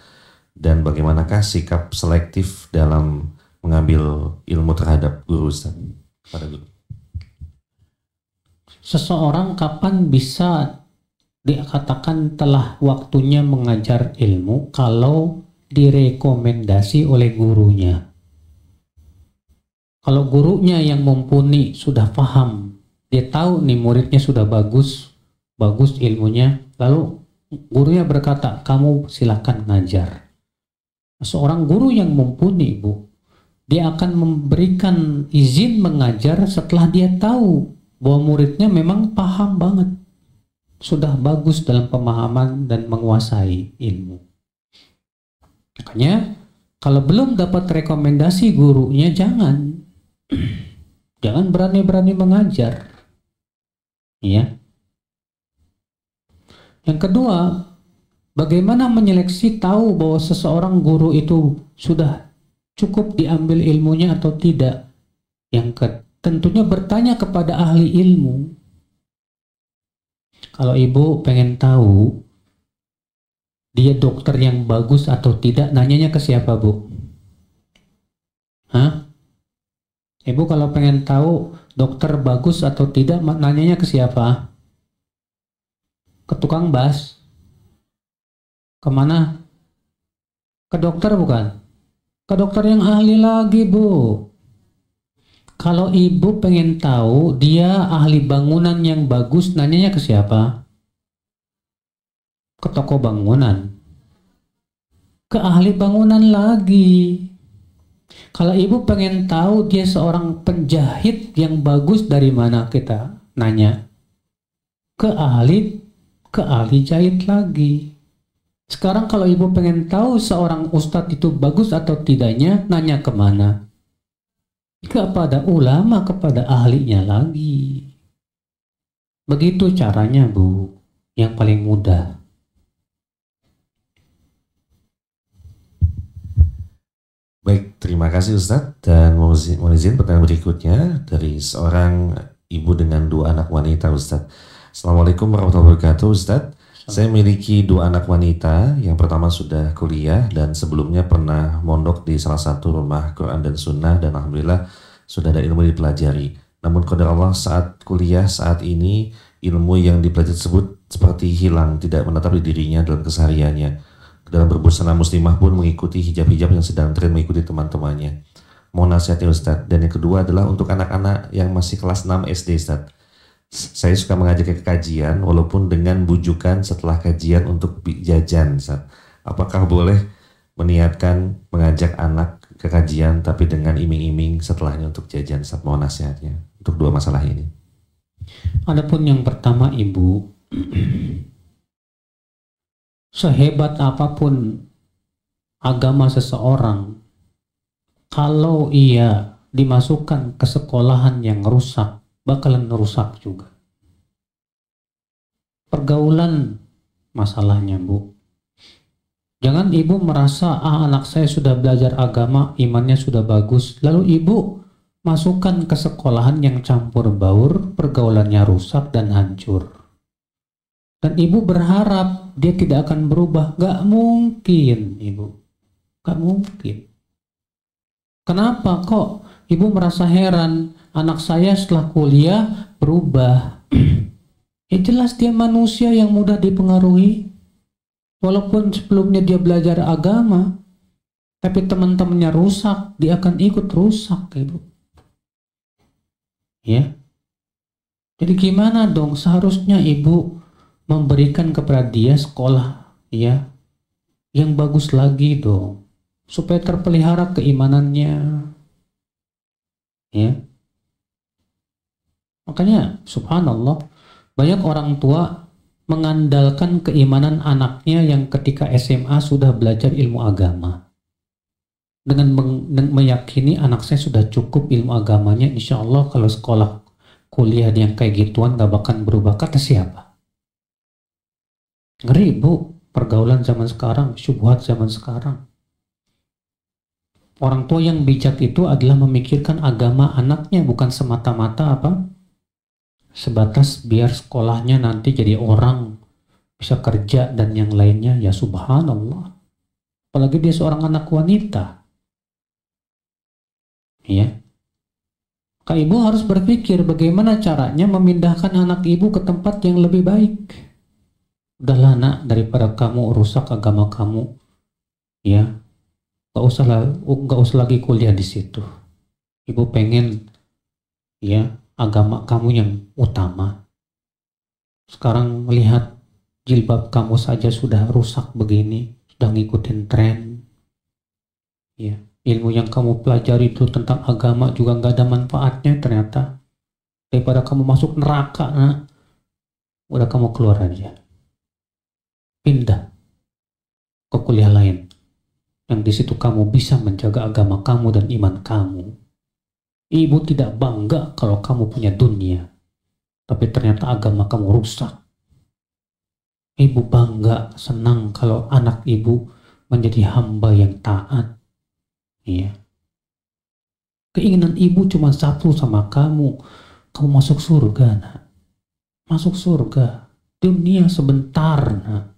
Dan bagaimanakah sikap selektif dalam mengambil ilmu terhadap guru Ustaz kepada guru? Seseorang kapan bisa dikatakan telah waktunya mengajar ilmu kalau direkomendasi oleh gurunya. Kalau gurunya yang mumpuni sudah paham, dia tahu nih muridnya sudah bagus, bagus ilmunya, lalu gurunya berkata, kamu silahkan ngajar. Seorang guru yang mumpuni, Bu, dia akan memberikan izin mengajar setelah dia tahu bahwa muridnya memang paham banget sudah bagus dalam pemahaman dan menguasai ilmu makanya kalau belum dapat rekomendasi gurunya jangan jangan berani-berani mengajar ya yang kedua bagaimana menyeleksi tahu bahwa seseorang guru itu sudah cukup diambil ilmunya atau tidak. Yang ke, tentunya bertanya kepada ahli ilmu. Kalau ibu pengen tahu dia dokter yang bagus atau tidak, nanyanya ke siapa bu? Hah? Ibu kalau pengen tahu dokter bagus atau tidak, nanyanya ke siapa? Ke tukang bas? Kemana? Ke dokter bukan? Ke dokter yang ahli lagi, Bu. Kalau ibu pengen tahu dia ahli bangunan yang bagus, nanyanya ke siapa? Ke toko bangunan. Ke ahli bangunan lagi. Kalau ibu pengen tahu dia seorang penjahit yang bagus dari mana kita nanya? Ke ahli, ke ahli jahit lagi. Sekarang kalau ibu pengen tahu seorang ustadz itu bagus atau tidaknya, nanya kemana? Kepada ulama, kepada ahlinya lagi. Begitu caranya bu, yang paling mudah. Baik, terima kasih Ustadz. Dan mohon izin, pertanyaan berikutnya dari seorang ibu dengan dua anak wanita Ustadz. Assalamualaikum warahmatullahi wabarakatuh Ustadz. Saya memiliki dua anak wanita, yang pertama sudah kuliah dan sebelumnya pernah mondok di salah satu rumah Quran dan Sunnah dan Alhamdulillah sudah ada ilmu dipelajari. Namun kepada Allah saat kuliah saat ini ilmu yang dipelajari tersebut seperti hilang, tidak menetap di dirinya dalam kesehariannya. Dalam berbusana muslimah pun mengikuti hijab-hijab yang sedang tren mengikuti teman-temannya. Mohon nasihatnya Ustadz. Dan yang kedua adalah untuk anak-anak yang masih kelas 6 SD Ustadz saya suka mengajak ke kajian walaupun dengan bujukan setelah kajian untuk jajan. Apakah boleh meniatkan mengajak anak ke kajian tapi dengan iming-iming setelahnya untuk jajan saat mau nasihatnya untuk dua masalah ini. Adapun yang pertama ibu sehebat apapun agama seseorang kalau ia dimasukkan ke sekolahan yang rusak bakalan rusak juga. Pergaulan masalahnya, Bu. Jangan ibu merasa, ah anak saya sudah belajar agama, imannya sudah bagus. Lalu ibu masukkan ke sekolahan yang campur baur, pergaulannya rusak dan hancur. Dan ibu berharap dia tidak akan berubah. Gak mungkin, ibu. Gak mungkin. Kenapa kok ibu merasa heran? anak saya setelah kuliah berubah. ya jelas dia manusia yang mudah dipengaruhi. Walaupun sebelumnya dia belajar agama, tapi teman-temannya rusak, dia akan ikut rusak, Ibu. Ya. Jadi gimana dong seharusnya Ibu memberikan kepada dia sekolah, ya. Yang bagus lagi dong supaya terpelihara keimanannya. Ya. Makanya subhanallah banyak orang tua mengandalkan keimanan anaknya yang ketika SMA sudah belajar ilmu agama. Dengan meyakini anak saya sudah cukup ilmu agamanya, insya Allah kalau sekolah kuliah yang kayak gituan gak bakal berubah kata siapa. Ngeri bu, pergaulan zaman sekarang, syubhat zaman sekarang. Orang tua yang bijak itu adalah memikirkan agama anaknya bukan semata-mata apa sebatas biar sekolahnya nanti jadi orang bisa kerja dan yang lainnya ya subhanallah apalagi dia seorang anak wanita ya Kak ibu harus berpikir bagaimana caranya memindahkan anak ibu ke tempat yang lebih baik. Udahlah nak, daripada kamu rusak agama kamu, ya, gak usah, gak usah lagi kuliah di situ. Ibu pengen, ya, agama kamu yang utama. Sekarang melihat jilbab kamu saja sudah rusak begini, sudah ngikutin tren. Ya, ilmu yang kamu pelajari itu tentang agama juga nggak ada manfaatnya ternyata. Daripada kamu masuk neraka, nah, udah kamu keluar aja. Pindah ke kuliah lain. Yang di situ kamu bisa menjaga agama kamu dan iman kamu. Ibu tidak bangga kalau kamu punya dunia, tapi ternyata agama kamu rusak. Ibu bangga, senang kalau anak ibu menjadi hamba yang taat. Iya. Keinginan ibu cuma satu sama kamu. Kamu masuk surga, nak. Masuk surga. Dunia sebentar, nak.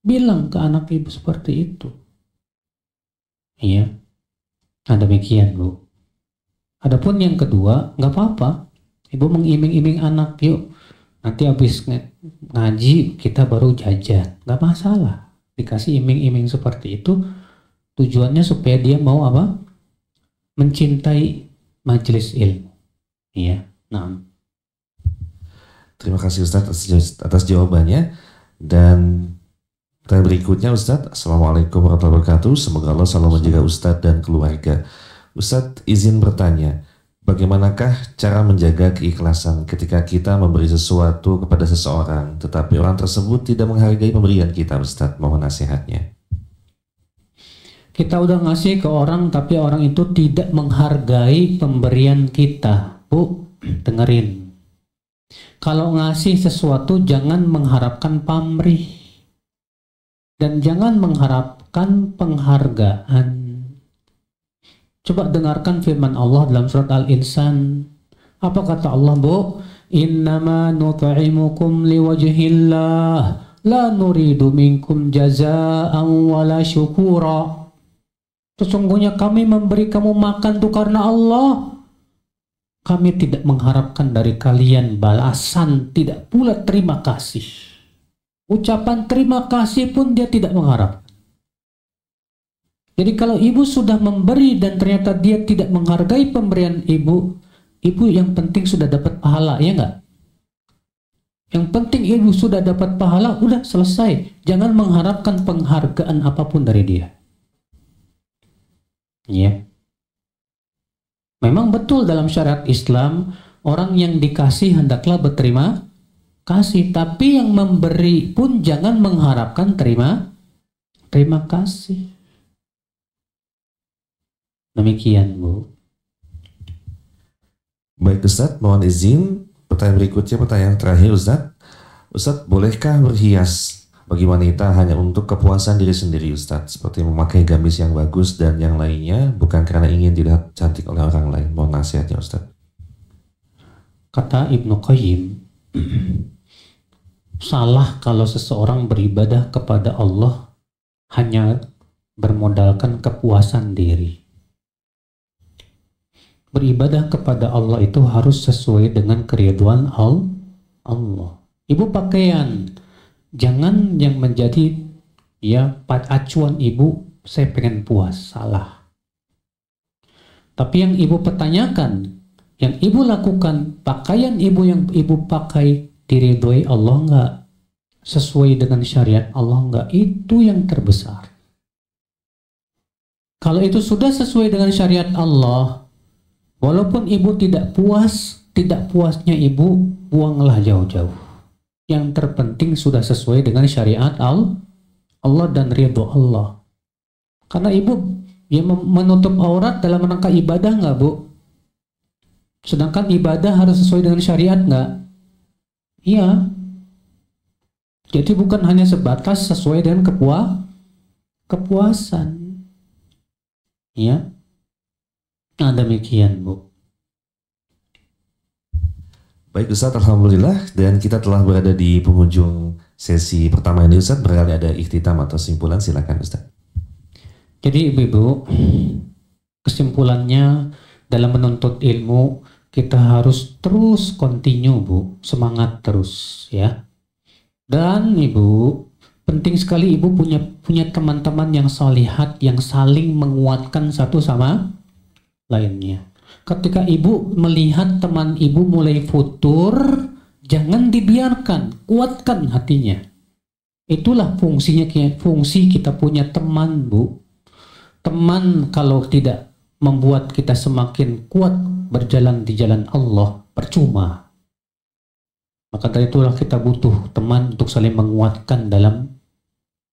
Bilang ke anak ibu seperti itu. Iya. Nah demikian, Bu. Adapun yang kedua, nggak apa-apa. Ibu mengiming-iming anak, yuk nanti habis ngaji kita baru jajan. Nggak masalah. Dikasih iming-iming seperti itu, tujuannya supaya dia mau apa? Mencintai majelis ilmu. Iya. Nah. Terima kasih Ustadz atas jawabannya. Dan dan berikutnya Ustadz, Assalamualaikum warahmatullahi wabarakatuh. Semoga Allah selalu menjaga Ustadz dan keluarga. Ustadz izin bertanya, bagaimanakah cara menjaga keikhlasan ketika kita memberi sesuatu kepada seseorang, tetapi orang tersebut tidak menghargai pemberian kita, Ustadz? Mohon nasihatnya. Kita udah ngasih ke orang, tapi orang itu tidak menghargai pemberian kita. Bu, dengerin. Kalau ngasih sesuatu, jangan mengharapkan pamrih. Dan jangan mengharapkan penghargaan Coba dengarkan firman Allah dalam surat Al-Insan. Apa kata Allah, Bu? Innama nut'imukum liwajhillah la nuridu minkum jazaa'an wala syukura. Sesungguhnya kami memberi kamu makan itu karena Allah. Kami tidak mengharapkan dari kalian balasan, tidak pula terima kasih. Ucapan terima kasih pun dia tidak mengharap. Jadi kalau ibu sudah memberi dan ternyata dia tidak menghargai pemberian ibu, ibu yang penting sudah dapat pahala, ya enggak? Yang penting ibu sudah dapat pahala, udah selesai. Jangan mengharapkan penghargaan apapun dari dia. Ya. Memang betul dalam syariat Islam, orang yang dikasih hendaklah berterima kasih, tapi yang memberi pun jangan mengharapkan terima terima kasih. Demikian Bu. Baik Ustadz, mohon izin pertanyaan berikutnya, pertanyaan terakhir Ustadz. Ustadz, bolehkah berhias bagi wanita hanya untuk kepuasan diri sendiri Ustadz? Seperti memakai gamis yang bagus dan yang lainnya, bukan karena ingin dilihat cantik oleh orang lain. Mohon nasihatnya Ustadz. Kata Ibnu Qayyim, salah kalau seseorang beribadah kepada Allah hanya bermodalkan kepuasan diri beribadah kepada Allah itu harus sesuai dengan keriduan Allah. Ibu pakaian, jangan yang menjadi ya acuan ibu saya pengen puas, salah. Tapi yang ibu pertanyakan, yang ibu lakukan, pakaian ibu yang ibu pakai diridhoi Allah enggak? Sesuai dengan syariat Allah enggak? Itu yang terbesar. Kalau itu sudah sesuai dengan syariat Allah, Walaupun ibu tidak puas, tidak puasnya ibu, buanglah jauh-jauh. Yang terpenting sudah sesuai dengan syariat al Allah dan ridho Allah. Karena ibu yang menutup aurat dalam rangka ibadah nggak bu? Sedangkan ibadah harus sesuai dengan syariat nggak? Iya. Jadi bukan hanya sebatas sesuai dengan kepua kepuasan. Ya. Nah demikian Bu. Baik Ustaz, Alhamdulillah dan kita telah berada di pengunjung sesi pertama ini Ustaz berkali ada ikhtitam atau simpulan silakan Ustaz. Jadi Ibu-Ibu, kesimpulannya dalam menuntut ilmu kita harus terus kontinu, Bu, semangat terus ya. Dan Ibu, penting sekali Ibu punya punya teman-teman yang solihat yang saling menguatkan satu sama lainnya. Ketika ibu melihat teman ibu mulai futur, jangan dibiarkan, kuatkan hatinya. Itulah fungsinya fungsi kita punya teman, Bu. Teman kalau tidak membuat kita semakin kuat berjalan di jalan Allah, percuma. Maka dari itulah kita butuh teman untuk saling menguatkan dalam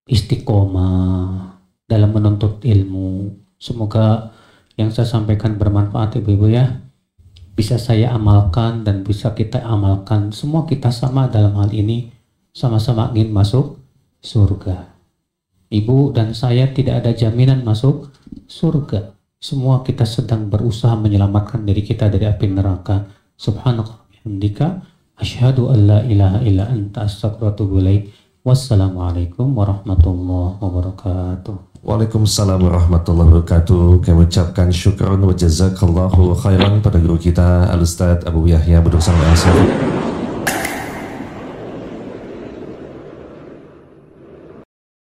istiqomah, dalam menuntut ilmu. Semoga yang saya sampaikan bermanfaat ibu-ibu ya bisa saya amalkan dan bisa kita amalkan semua kita sama dalam hal ini sama-sama ingin masuk surga ibu dan saya tidak ada jaminan masuk surga semua kita sedang berusaha menyelamatkan diri kita dari api neraka subhanakumdika asyhadu alla ilaha illa anta astaghfiruka wassalamualaikum warahmatullahi wabarakatuh Waalaikumsalam warahmatullahi wabarakatuh. Kami ucapkan syukur wa jazakallahu khairan pada guru kita Al-Ustaz Abu Yahya Budur Sang